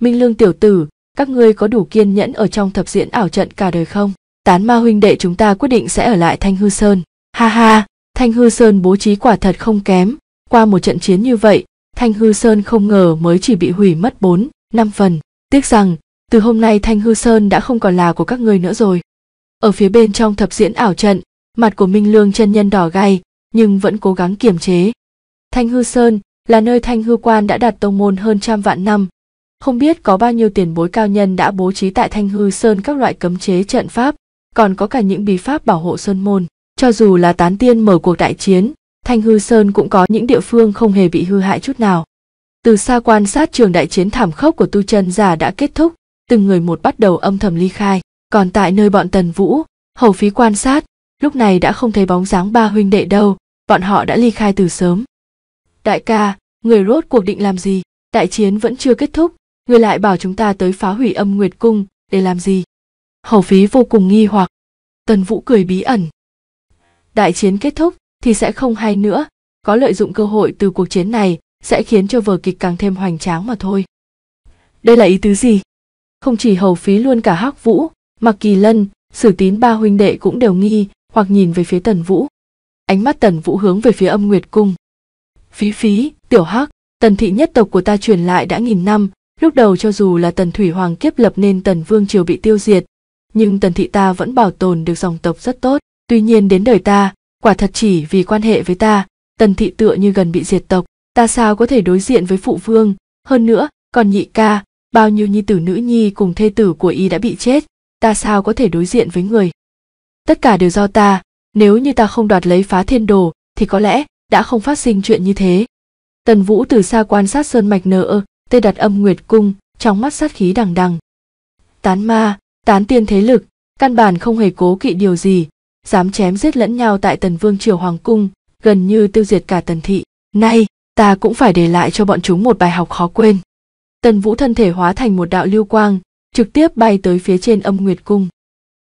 Minh lương tiểu tử, các ngươi có đủ kiên nhẫn ở trong thập diễn ảo trận cả đời không? Tán ma huynh đệ chúng ta quyết định sẽ ở lại Thanh Hư Sơn. Ha ha, Thanh Hư Sơn bố trí quả thật không kém, qua một trận chiến như vậy, Thanh Hư Sơn không ngờ mới chỉ bị hủy mất 4, 5 phần. Tiếc rằng, từ hôm nay Thanh Hư Sơn đã không còn là của các ngươi nữa rồi. Ở phía bên trong thập diễn ảo trận, mặt của Minh Lương chân nhân đỏ gay, nhưng vẫn cố gắng kiềm chế. Thanh Hư Sơn là nơi Thanh Hư Quan đã đặt tông môn hơn trăm vạn năm. Không biết có bao nhiêu tiền bối cao nhân đã bố trí tại Thanh Hư Sơn các loại cấm chế trận pháp, còn có cả những bí pháp bảo hộ sơn môn. Cho dù là tán tiên mở cuộc đại chiến, Thanh Hư Sơn cũng có những địa phương không hề bị hư hại chút nào. Từ xa quan sát trường đại chiến thảm khốc của tu chân giả đã kết thúc, từng người một bắt đầu âm thầm ly khai. Còn tại nơi bọn Tần Vũ, hầu phí quan sát, lúc này đã không thấy bóng dáng ba huynh đệ đâu, bọn họ đã ly khai từ sớm. Đại ca, người rốt cuộc định làm gì? Đại chiến vẫn chưa kết thúc, người lại bảo chúng ta tới phá hủy âm nguyệt cung, để làm gì? Hầu phí vô cùng nghi hoặc. Tần Vũ cười bí ẩn, đại chiến kết thúc thì sẽ không hay nữa có lợi dụng cơ hội từ cuộc chiến này sẽ khiến cho vở kịch càng thêm hoành tráng mà thôi đây là ý tứ gì không chỉ hầu phí luôn cả hắc vũ mặc kỳ lân sử tín ba huynh đệ cũng đều nghi hoặc nhìn về phía tần vũ ánh mắt tần vũ hướng về phía âm nguyệt cung phí phí tiểu hắc tần thị nhất tộc của ta truyền lại đã nghìn năm lúc đầu cho dù là tần thủy hoàng kiếp lập nên tần vương triều bị tiêu diệt nhưng tần thị ta vẫn bảo tồn được dòng tộc rất tốt tuy nhiên đến đời ta quả thật chỉ vì quan hệ với ta tần thị tựa như gần bị diệt tộc ta sao có thể đối diện với phụ vương hơn nữa còn nhị ca bao nhiêu nhi tử nữ nhi cùng thê tử của y đã bị chết ta sao có thể đối diện với người tất cả đều do ta nếu như ta không đoạt lấy phá thiên đồ thì có lẽ đã không phát sinh chuyện như thế tần vũ từ xa quan sát sơn mạch nờ tê đặt âm nguyệt cung trong mắt sát khí đằng đằng tán ma tán tiên thế lực căn bản không hề cố kỵ điều gì dám chém giết lẫn nhau tại tần vương triều hoàng cung gần như tiêu diệt cả tần thị nay ta cũng phải để lại cho bọn chúng một bài học khó quên tần vũ thân thể hóa thành một đạo lưu quang trực tiếp bay tới phía trên âm nguyệt cung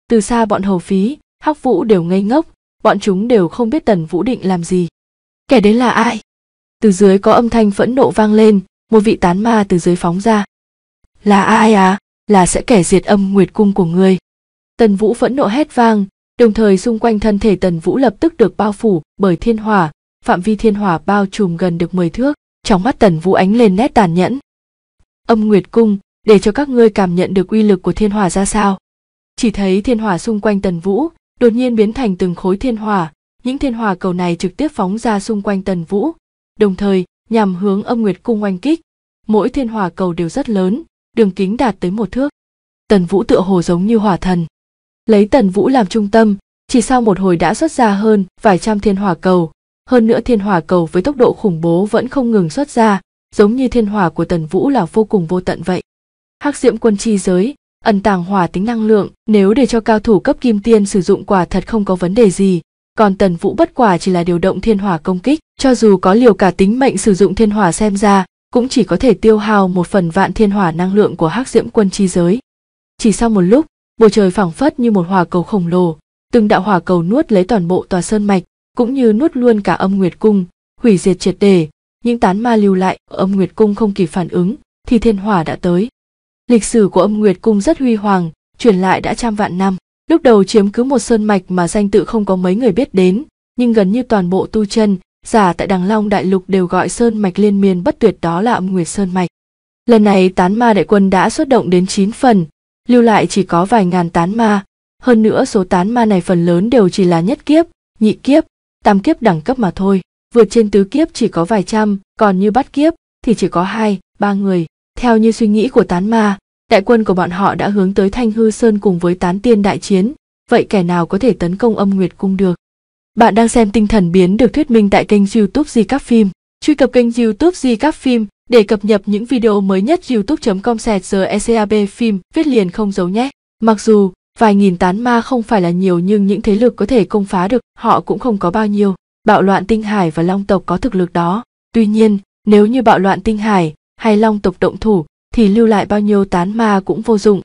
từ xa bọn hầu phí hắc vũ đều ngây ngốc bọn chúng đều không biết tần vũ định làm gì kẻ đến là ai từ dưới có âm thanh phẫn nộ vang lên một vị tán ma từ dưới phóng ra là ai à là sẽ kẻ diệt âm nguyệt cung của ngươi tần vũ phẫn nộ hét vang đồng thời xung quanh thân thể tần vũ lập tức được bao phủ bởi thiên hỏa phạm vi thiên hỏa bao trùm gần được mười thước trong mắt tần vũ ánh lên nét tàn nhẫn âm nguyệt cung để cho các ngươi cảm nhận được uy lực của thiên hỏa ra sao chỉ thấy thiên hỏa xung quanh tần vũ đột nhiên biến thành từng khối thiên hỏa những thiên hỏa cầu này trực tiếp phóng ra xung quanh tần vũ đồng thời nhằm hướng âm nguyệt cung oanh kích mỗi thiên hỏa cầu đều rất lớn đường kính đạt tới một thước tần vũ tựa hồ giống như hỏa thần lấy tần vũ làm trung tâm chỉ sau một hồi đã xuất ra hơn vài trăm thiên hỏa cầu hơn nữa thiên hỏa cầu với tốc độ khủng bố vẫn không ngừng xuất ra giống như thiên hỏa của tần vũ là vô cùng vô tận vậy hắc diễm quân chi giới ẩn tàng hỏa tính năng lượng nếu để cho cao thủ cấp kim tiên sử dụng quả thật không có vấn đề gì còn tần vũ bất quả chỉ là điều động thiên hỏa công kích cho dù có liều cả tính mệnh sử dụng thiên hỏa xem ra cũng chỉ có thể tiêu hao một phần vạn thiên hỏa năng lượng của hắc diễm quân chi giới chỉ sau một lúc bầu trời phảng phất như một hòa cầu khổng lồ từng đạo hỏa cầu nuốt lấy toàn bộ tòa sơn mạch cũng như nuốt luôn cả âm nguyệt cung hủy diệt triệt để những tán ma lưu lại ở âm nguyệt cung không kịp phản ứng thì thiên hỏa đã tới lịch sử của âm nguyệt cung rất huy hoàng truyền lại đã trăm vạn năm lúc đầu chiếm cứ một sơn mạch mà danh tự không có mấy người biết đến nhưng gần như toàn bộ tu chân giả tại đằng long đại lục đều gọi sơn mạch liên miên bất tuyệt đó là âm nguyệt sơn mạch lần này tán ma đại quân đã xuất động đến chín phần lưu lại chỉ có vài ngàn tán ma, hơn nữa số tán ma này phần lớn đều chỉ là nhất kiếp, nhị kiếp, tam kiếp đẳng cấp mà thôi, vượt trên tứ kiếp chỉ có vài trăm, còn như bắt kiếp thì chỉ có hai, ba người. Theo như suy nghĩ của tán ma, đại quân của bọn họ đã hướng tới Thanh Hư Sơn cùng với tán tiên đại chiến, vậy kẻ nào có thể tấn công âm nguyệt cung được? Bạn đang xem tinh thần biến được thuyết minh tại kênh youtube Di Các Phim. Truy cập kênh youtube Di Các Phim để cập nhật những video mới nhất youtube.com sẹt giờ ECAB phim viết liền không giấu nhé. Mặc dù vài nghìn tán ma không phải là nhiều nhưng những thế lực có thể công phá được họ cũng không có bao nhiêu. Bạo loạn tinh hải và long tộc có thực lực đó. Tuy nhiên, nếu như bạo loạn tinh hải hay long tộc động thủ thì lưu lại bao nhiêu tán ma cũng vô dụng.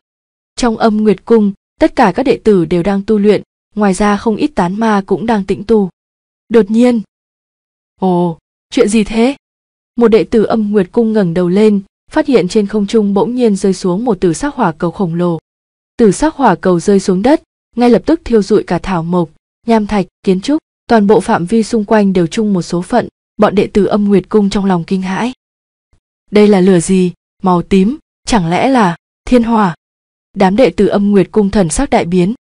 Trong âm nguyệt cung, tất cả các đệ tử đều đang tu luyện, ngoài ra không ít tán ma cũng đang tĩnh tu. Đột nhiên. Ồ, chuyện gì thế? một đệ tử âm nguyệt cung ngẩng đầu lên phát hiện trên không trung bỗng nhiên rơi xuống một tử sắc hỏa cầu khổng lồ tử sắc hỏa cầu rơi xuống đất ngay lập tức thiêu rụi cả thảo mộc nham thạch kiến trúc toàn bộ phạm vi xung quanh đều chung một số phận bọn đệ tử âm nguyệt cung trong lòng kinh hãi đây là lửa gì màu tím chẳng lẽ là thiên hỏa đám đệ tử âm nguyệt cung thần sắc đại biến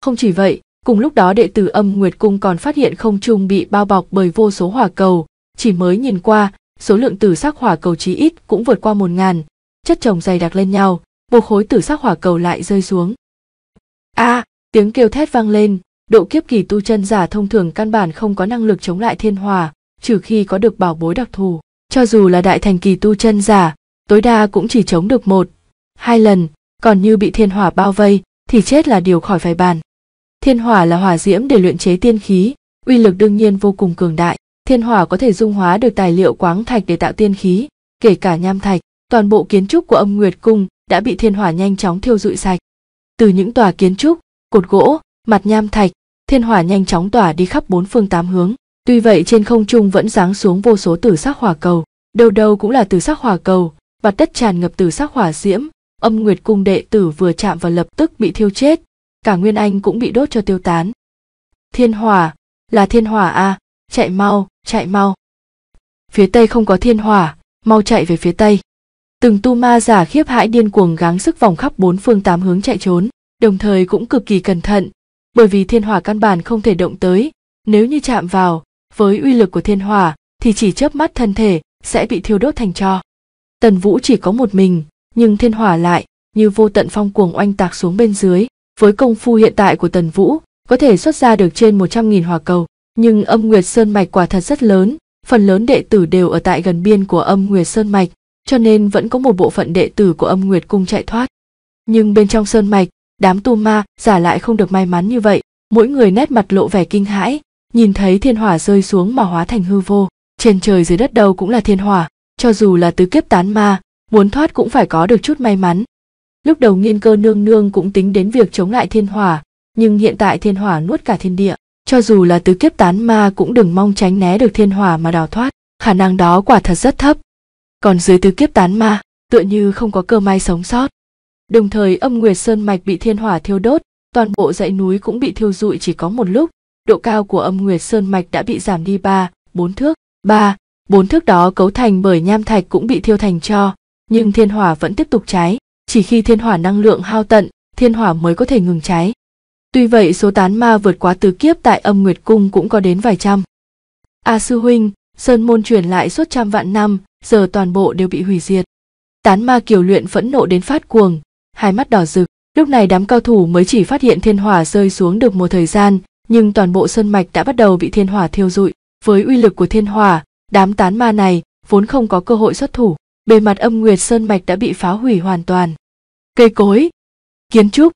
không chỉ vậy cùng lúc đó đệ tử âm nguyệt cung còn phát hiện không trung bị bao bọc bởi vô số hỏa cầu chỉ mới nhìn qua số lượng tử sắc hỏa cầu chí ít cũng vượt qua một ngàn, chất chồng dày đặc lên nhau, một khối tử sắc hỏa cầu lại rơi xuống. A, à, tiếng kêu thét vang lên, độ kiếp kỳ tu chân giả thông thường căn bản không có năng lực chống lại thiên hỏa, trừ khi có được bảo bối đặc thù. Cho dù là đại thành kỳ tu chân giả, tối đa cũng chỉ chống được một, hai lần, còn như bị thiên hỏa bao vây thì chết là điều khỏi phải bàn. Thiên hỏa là hỏa diễm để luyện chế tiên khí, uy lực đương nhiên vô cùng cường đại. Thiên hỏa có thể dung hóa được tài liệu quáng thạch để tạo tiên khí, kể cả nham thạch, toàn bộ kiến trúc của Âm Nguyệt cung đã bị thiên hỏa nhanh chóng thiêu dụi sạch. Từ những tòa kiến trúc, cột gỗ, mặt nham thạch, thiên hỏa nhanh chóng tỏa đi khắp bốn phương tám hướng. Tuy vậy trên không trung vẫn giáng xuống vô số tử sắc hỏa cầu, đầu đầu cũng là tử sắc hỏa cầu, mặt đất tràn ngập tử sắc hỏa diễm, Âm Nguyệt cung đệ tử vừa chạm vào lập tức bị thiêu chết, cả Nguyên Anh cũng bị đốt cho tiêu tán. Thiên hỏa, là thiên hỏa a, à, chạy mau, chạy mau phía tây không có thiên hỏa mau chạy về phía tây từng tu ma giả khiếp hãi điên cuồng gắng sức vòng khắp bốn phương tám hướng chạy trốn đồng thời cũng cực kỳ cẩn thận bởi vì thiên hỏa căn bản không thể động tới nếu như chạm vào với uy lực của thiên hỏa thì chỉ chớp mắt thân thể sẽ bị thiêu đốt thành tro tần vũ chỉ có một mình nhưng thiên hỏa lại như vô tận phong cuồng oanh tạc xuống bên dưới với công phu hiện tại của tần vũ có thể xuất ra được trên 100.000 hỏa cầu nhưng âm nguyệt sơn mạch quả thật rất lớn phần lớn đệ tử đều ở tại gần biên của âm nguyệt sơn mạch cho nên vẫn có một bộ phận đệ tử của âm nguyệt cung chạy thoát nhưng bên trong sơn mạch đám tu ma giả lại không được may mắn như vậy mỗi người nét mặt lộ vẻ kinh hãi nhìn thấy thiên hỏa rơi xuống mà hóa thành hư vô trên trời dưới đất đâu cũng là thiên hỏa cho dù là tứ kiếp tán ma muốn thoát cũng phải có được chút may mắn lúc đầu nghiên cơ nương nương cũng tính đến việc chống lại thiên hỏa nhưng hiện tại thiên hỏa nuốt cả thiên địa cho dù là tứ kiếp tán ma cũng đừng mong tránh né được thiên hỏa mà đào thoát khả năng đó quả thật rất thấp còn dưới tứ kiếp tán ma tựa như không có cơ may sống sót đồng thời âm nguyệt sơn mạch bị thiên hỏa thiêu đốt toàn bộ dãy núi cũng bị thiêu rụi chỉ có một lúc độ cao của âm nguyệt sơn mạch đã bị giảm đi ba bốn thước ba bốn thước đó cấu thành bởi nham thạch cũng bị thiêu thành cho nhưng thiên hỏa vẫn tiếp tục cháy chỉ khi thiên hỏa năng lượng hao tận thiên hỏa mới có thể ngừng cháy Tuy vậy số tán ma vượt quá tứ kiếp tại âm nguyệt cung cũng có đến vài trăm. A à, sư huynh, sơn môn truyền lại suốt trăm vạn năm, giờ toàn bộ đều bị hủy diệt. Tán ma kiều luyện phẫn nộ đến phát cuồng, hai mắt đỏ rực. Lúc này đám cao thủ mới chỉ phát hiện thiên hỏa rơi xuống được một thời gian, nhưng toàn bộ sơn mạch đã bắt đầu bị thiên hỏa thiêu rụi. Với uy lực của thiên hỏa, đám tán ma này vốn không có cơ hội xuất thủ. Bề mặt âm nguyệt sơn mạch đã bị phá hủy hoàn toàn. Cây cối, kiến trúc,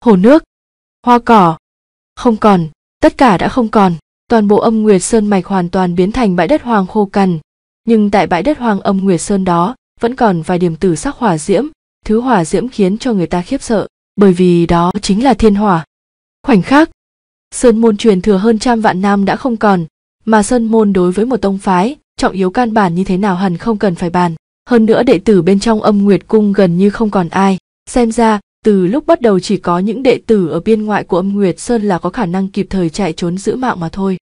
hồ nước, hoa cỏ không còn tất cả đã không còn toàn bộ âm nguyệt sơn mạch hoàn toàn biến thành bãi đất hoang khô cằn nhưng tại bãi đất hoang âm nguyệt sơn đó vẫn còn vài điểm tử sắc hỏa diễm thứ hỏa diễm khiến cho người ta khiếp sợ bởi vì đó chính là thiên hỏa khoảnh khắc sơn môn truyền thừa hơn trăm vạn năm đã không còn mà sơn môn đối với một tông phái trọng yếu căn bản như thế nào hẳn không cần phải bàn hơn nữa đệ tử bên trong âm nguyệt cung gần như không còn ai xem ra từ lúc bắt đầu chỉ có những đệ tử ở biên ngoại của âm Nguyệt Sơn là có khả năng kịp thời chạy trốn giữ mạng mà thôi.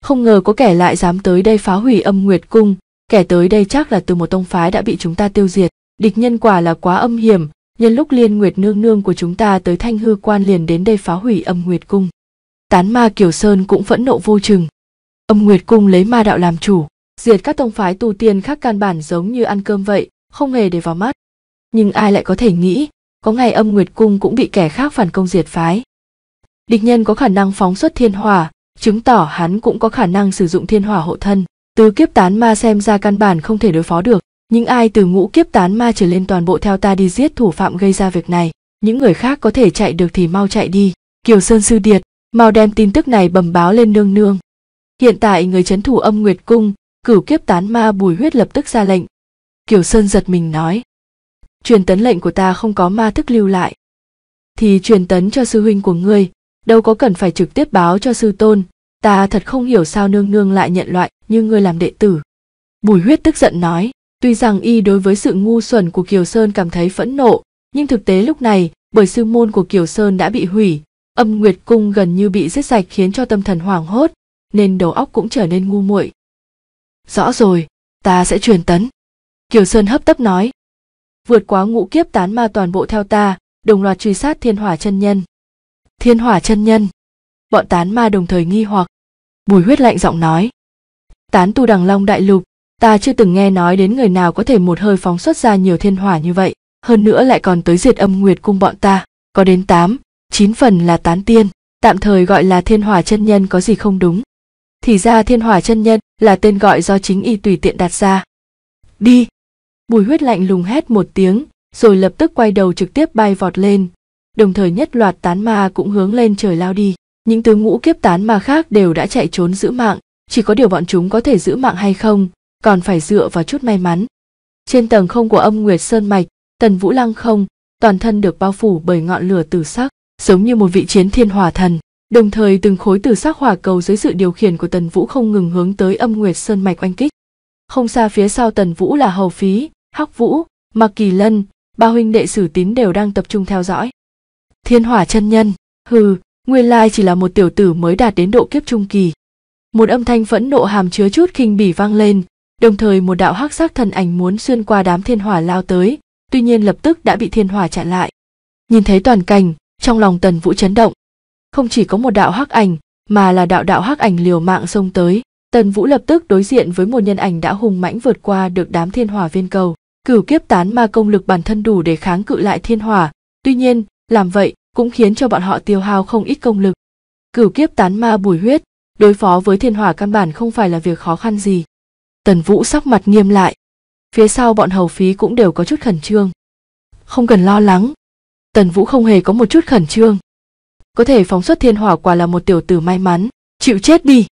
Không ngờ có kẻ lại dám tới đây phá hủy âm Nguyệt Cung, kẻ tới đây chắc là từ một tông phái đã bị chúng ta tiêu diệt. Địch nhân quả là quá âm hiểm, nhân lúc liên nguyệt nương nương của chúng ta tới thanh hư quan liền đến đây phá hủy âm nguyệt cung. Tán ma Kiều Sơn cũng phẫn nộ vô chừng. Âm nguyệt cung lấy ma đạo làm chủ, diệt các tông phái tu tiên khác căn bản giống như ăn cơm vậy, không hề để vào mắt. Nhưng ai lại có thể nghĩ, có ngày âm nguyệt cung cũng bị kẻ khác phản công diệt phái. Địch nhân có khả năng phóng xuất thiên hỏa, chứng tỏ hắn cũng có khả năng sử dụng thiên hỏa hộ thân. Từ kiếp tán ma xem ra căn bản không thể đối phó được, Những ai từ ngũ kiếp tán ma trở lên toàn bộ theo ta đi giết thủ phạm gây ra việc này, những người khác có thể chạy được thì mau chạy đi. Kiều Sơn Sư Điệt, mau đem tin tức này bầm báo lên nương nương. Hiện tại người chấn thủ âm Nguyệt Cung, cửu kiếp tán ma bùi huyết lập tức ra lệnh. Kiều Sơn giật mình nói, truyền tấn lệnh của ta không có ma thức lưu lại thì truyền tấn cho sư huynh của ngươi đâu có cần phải trực tiếp báo cho sư tôn ta thật không hiểu sao nương nương lại nhận loại như ngươi làm đệ tử bùi huyết tức giận nói tuy rằng y đối với sự ngu xuẩn của kiều sơn cảm thấy phẫn nộ nhưng thực tế lúc này bởi sư môn của kiều sơn đã bị hủy âm nguyệt cung gần như bị giết sạch khiến cho tâm thần hoảng hốt nên đầu óc cũng trở nên ngu muội rõ rồi ta sẽ truyền tấn kiều sơn hấp tấp nói vượt quá ngũ kiếp tán ma toàn bộ theo ta đồng loạt truy sát thiên hỏa chân nhân thiên hỏa chân nhân bọn tán ma đồng thời nghi hoặc bùi huyết lạnh giọng nói tán tu đằng long đại lục ta chưa từng nghe nói đến người nào có thể một hơi phóng xuất ra nhiều thiên hỏa như vậy hơn nữa lại còn tới diệt âm nguyệt cung bọn ta có đến tám chín phần là tán tiên tạm thời gọi là thiên hỏa chân nhân có gì không đúng thì ra thiên hỏa chân nhân là tên gọi do chính y tùy tiện đặt ra đi Bùi huyết lạnh lùng hét một tiếng, rồi lập tức quay đầu trực tiếp bay vọt lên, đồng thời nhất loạt tán ma cũng hướng lên trời lao đi. Những tướng ngũ kiếp tán ma khác đều đã chạy trốn giữ mạng, chỉ có điều bọn chúng có thể giữ mạng hay không, còn phải dựa vào chút may mắn. Trên tầng không của âm Nguyệt Sơn Mạch, Tần Vũ Lăng không, toàn thân được bao phủ bởi ngọn lửa tử sắc, giống như một vị chiến thiên hỏa thần. Đồng thời từng khối tử sắc hỏa cầu dưới sự điều khiển của Tần Vũ không ngừng hướng tới âm Nguyệt Sơn Mạch oanh kích. Không xa phía sau Tần Vũ là Hầu Phí, Hắc Vũ, Mặc Kỳ Lân, ba huynh đệ Sử Tín đều đang tập trung theo dõi. Thiên Hỏa chân nhân, hừ, nguyên lai chỉ là một tiểu tử mới đạt đến độ kiếp trung kỳ. Một âm thanh phẫn nộ hàm chứa chút khinh bỉ vang lên, đồng thời một đạo hắc sắc thần ảnh muốn xuyên qua đám thiên hỏa lao tới, tuy nhiên lập tức đã bị thiên hỏa chặn lại. Nhìn thấy toàn cảnh, trong lòng Tần Vũ chấn động. Không chỉ có một đạo hắc ảnh, mà là đạo đạo hắc ảnh liều mạng xông tới, Tần Vũ lập tức đối diện với một nhân ảnh đã hùng mãnh vượt qua được đám thiên hỏa viên cầu. Cửu kiếp tán ma công lực bản thân đủ để kháng cự lại thiên hỏa, tuy nhiên, làm vậy cũng khiến cho bọn họ tiêu hao không ít công lực. Cửu kiếp tán ma bùi huyết, đối phó với thiên hỏa căn bản không phải là việc khó khăn gì. Tần Vũ sắc mặt nghiêm lại. Phía sau bọn hầu phí cũng đều có chút khẩn trương. Không cần lo lắng. Tần Vũ không hề có một chút khẩn trương. Có thể phóng xuất thiên hỏa quả là một tiểu tử may mắn, chịu chết đi.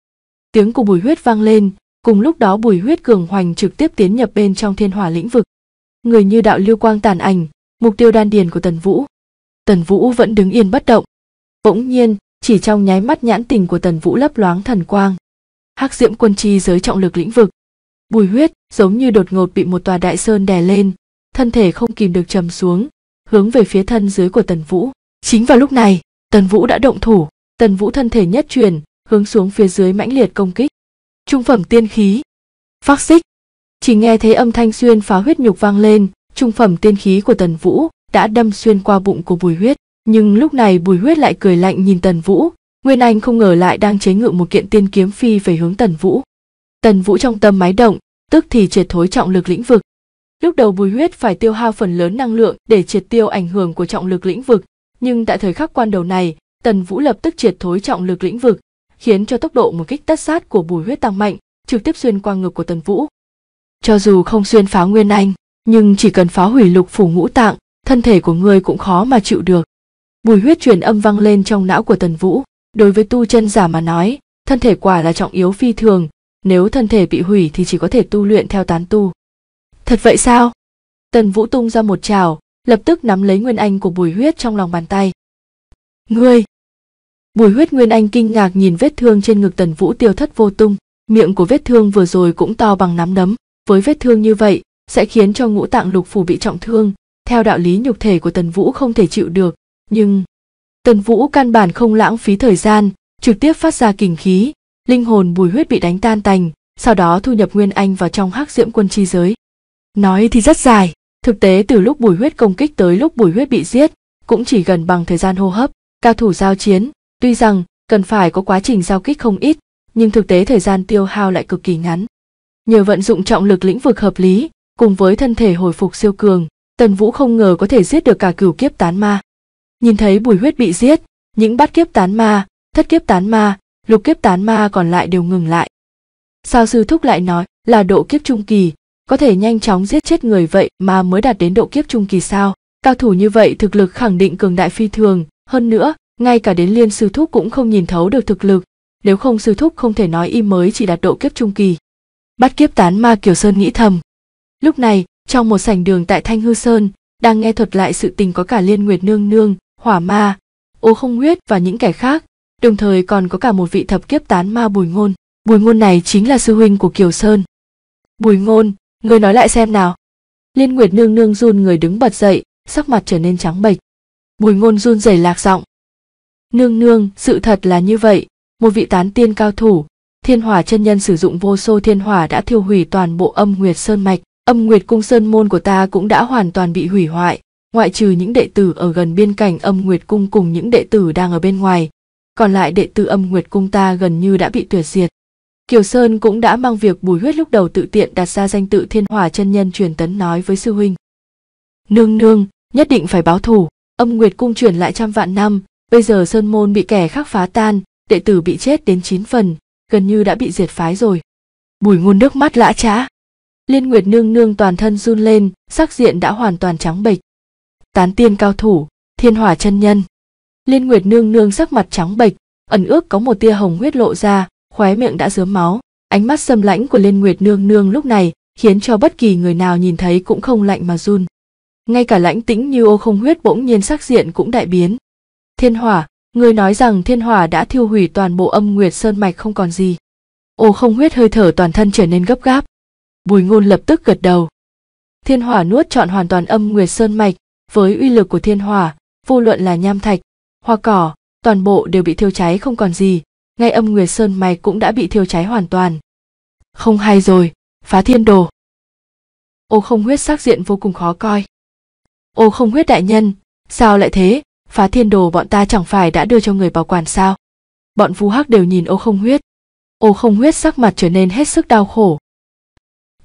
Tiếng của bùi huyết vang lên, cùng lúc đó bùi huyết cường hoành trực tiếp tiến nhập bên trong thiên hỏa lĩnh vực, người như đạo lưu quang tàn ảnh mục tiêu đan điền của tần vũ tần vũ vẫn đứng yên bất động bỗng nhiên chỉ trong nháy mắt nhãn tình của tần vũ lấp loáng thần quang hắc diễm quân chi giới trọng lực lĩnh vực bùi huyết giống như đột ngột bị một tòa đại sơn đè lên thân thể không kìm được trầm xuống hướng về phía thân dưới của tần vũ chính vào lúc này tần vũ đã động thủ tần vũ thân thể nhất chuyển hướng xuống phía dưới mãnh liệt công kích trung phẩm tiên khí phát xích chỉ nghe thấy âm thanh xuyên phá huyết nhục vang lên trung phẩm tiên khí của tần vũ đã đâm xuyên qua bụng của bùi huyết nhưng lúc này bùi huyết lại cười lạnh nhìn tần vũ nguyên anh không ngờ lại đang chế ngự một kiện tiên kiếm phi về hướng tần vũ tần vũ trong tâm máy động tức thì triệt thối trọng lực lĩnh vực lúc đầu bùi huyết phải tiêu hao phần lớn năng lượng để triệt tiêu ảnh hưởng của trọng lực lĩnh vực nhưng tại thời khắc quan đầu này tần vũ lập tức triệt thối trọng lực lĩnh vực khiến cho tốc độ một kích tất sát của bùi huyết tăng mạnh trực tiếp xuyên qua ngực của tần vũ cho dù không xuyên phá nguyên anh nhưng chỉ cần phá hủy lục phủ ngũ tạng thân thể của ngươi cũng khó mà chịu được mùi huyết truyền âm vang lên trong não của tần vũ đối với tu chân giả mà nói thân thể quả là trọng yếu phi thường nếu thân thể bị hủy thì chỉ có thể tu luyện theo tán tu thật vậy sao tần vũ tung ra một trào lập tức nắm lấy nguyên anh của bùi huyết trong lòng bàn tay ngươi bùi huyết nguyên anh kinh ngạc nhìn vết thương trên ngực tần vũ tiêu thất vô tung miệng của vết thương vừa rồi cũng to bằng nắm đấm với vết thương như vậy sẽ khiến cho ngũ tạng lục phủ bị trọng thương theo đạo lý nhục thể của tần vũ không thể chịu được nhưng tần vũ căn bản không lãng phí thời gian trực tiếp phát ra kình khí linh hồn bùi huyết bị đánh tan tành sau đó thu nhập nguyên anh vào trong hắc diễm quân chi giới nói thì rất dài thực tế từ lúc bùi huyết công kích tới lúc bùi huyết bị giết cũng chỉ gần bằng thời gian hô hấp cao thủ giao chiến tuy rằng cần phải có quá trình giao kích không ít nhưng thực tế thời gian tiêu hao lại cực kỳ ngắn Nhờ vận dụng trọng lực lĩnh vực hợp lý, cùng với thân thể hồi phục siêu cường, Tần Vũ không ngờ có thể giết được cả cửu kiếp tán ma. Nhìn thấy Bùi Huyết bị giết, những bát kiếp tán ma, thất kiếp tán ma, lục kiếp tán ma còn lại đều ngừng lại. Sao sư thúc lại nói là độ kiếp trung kỳ, có thể nhanh chóng giết chết người vậy mà mới đạt đến độ kiếp trung kỳ sao? Cao thủ như vậy thực lực khẳng định cường đại phi thường, hơn nữa, ngay cả đến liên sư thúc cũng không nhìn thấu được thực lực, nếu không sư thúc không thể nói y mới chỉ đạt độ kiếp trung kỳ bắt kiếp tán ma kiều sơn nghĩ thầm lúc này trong một sảnh đường tại thanh hư sơn đang nghe thuật lại sự tình có cả liên nguyệt nương nương hỏa ma ô không huyết và những kẻ khác đồng thời còn có cả một vị thập kiếp tán ma bùi ngôn bùi ngôn này chính là sư huynh của kiều sơn bùi ngôn ngươi nói lại xem nào liên nguyệt nương nương run người đứng bật dậy sắc mặt trở nên trắng bệch bùi ngôn run rẩy lạc giọng nương nương sự thật là như vậy một vị tán tiên cao thủ Thiên Hỏa chân nhân sử dụng vô số thiên hỏa đã thiêu hủy toàn bộ Âm Nguyệt Sơn mạch, Âm Nguyệt cung sơn môn của ta cũng đã hoàn toàn bị hủy hoại, ngoại trừ những đệ tử ở gần biên cảnh Âm Nguyệt cung cùng những đệ tử đang ở bên ngoài, còn lại đệ tử Âm Nguyệt cung ta gần như đã bị tuyệt diệt. Kiều Sơn cũng đã mang việc Bùi Huyết lúc đầu tự tiện đặt ra danh tự Thiên Hỏa chân nhân truyền tấn nói với sư huynh. Nương nương, nhất định phải báo thù, Âm Nguyệt cung truyền lại trăm vạn năm, bây giờ sơn môn bị kẻ khác phá tan, đệ tử bị chết đến chín phần, gần như đã bị diệt phái rồi Bùi ngun nước mắt lã trã liên nguyệt nương nương toàn thân run lên sắc diện đã hoàn toàn trắng bệch tán tiên cao thủ thiên hỏa chân nhân liên nguyệt nương nương sắc mặt trắng bệch ẩn ước có một tia hồng huyết lộ ra khóe miệng đã dớm máu ánh mắt sâm lãnh của liên nguyệt nương nương lúc này khiến cho bất kỳ người nào nhìn thấy cũng không lạnh mà run ngay cả lãnh tĩnh như ô không huyết bỗng nhiên sắc diện cũng đại biến thiên hỏa Người nói rằng thiên hỏa đã thiêu hủy toàn bộ âm nguyệt sơn mạch không còn gì. Ô không huyết hơi thở toàn thân trở nên gấp gáp. Bùi ngôn lập tức gật đầu. Thiên hỏa nuốt trọn hoàn toàn âm nguyệt sơn mạch, với uy lực của thiên hỏa, vô luận là nham thạch, hoa cỏ, toàn bộ đều bị thiêu cháy không còn gì, ngay âm nguyệt sơn mạch cũng đã bị thiêu cháy hoàn toàn. Không hay rồi, phá thiên đồ. Ô không huyết sắc diện vô cùng khó coi. Ô không huyết đại nhân, sao lại thế, phá thiên đồ bọn ta chẳng phải đã đưa cho người bảo quản sao bọn vu hắc đều nhìn ô không huyết ô không huyết sắc mặt trở nên hết sức đau khổ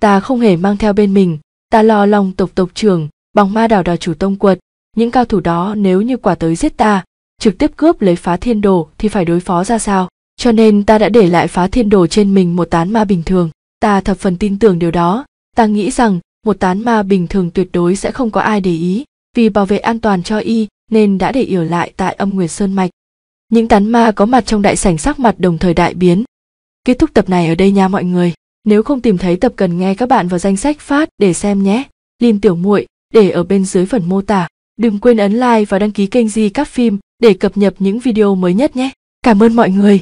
ta không hề mang theo bên mình ta lo lòng tộc tộc trưởng bóng ma đảo đào chủ tông quật những cao thủ đó nếu như quả tới giết ta trực tiếp cướp lấy phá thiên đồ thì phải đối phó ra sao cho nên ta đã để lại phá thiên đồ trên mình một tán ma bình thường ta thập phần tin tưởng điều đó ta nghĩ rằng một tán ma bình thường tuyệt đối sẽ không có ai để ý vì bảo vệ an toàn cho y nên đã để yểu lại tại âm nguyệt sơn mạch những tán ma có mặt trong đại sảnh sắc mặt đồng thời đại biến kết thúc tập này ở đây nha mọi người nếu không tìm thấy tập cần nghe các bạn vào danh sách phát để xem nhé lin tiểu muội để ở bên dưới phần mô tả đừng quên ấn like và đăng ký kênh di các phim để cập nhật những video mới nhất nhé cảm ơn mọi người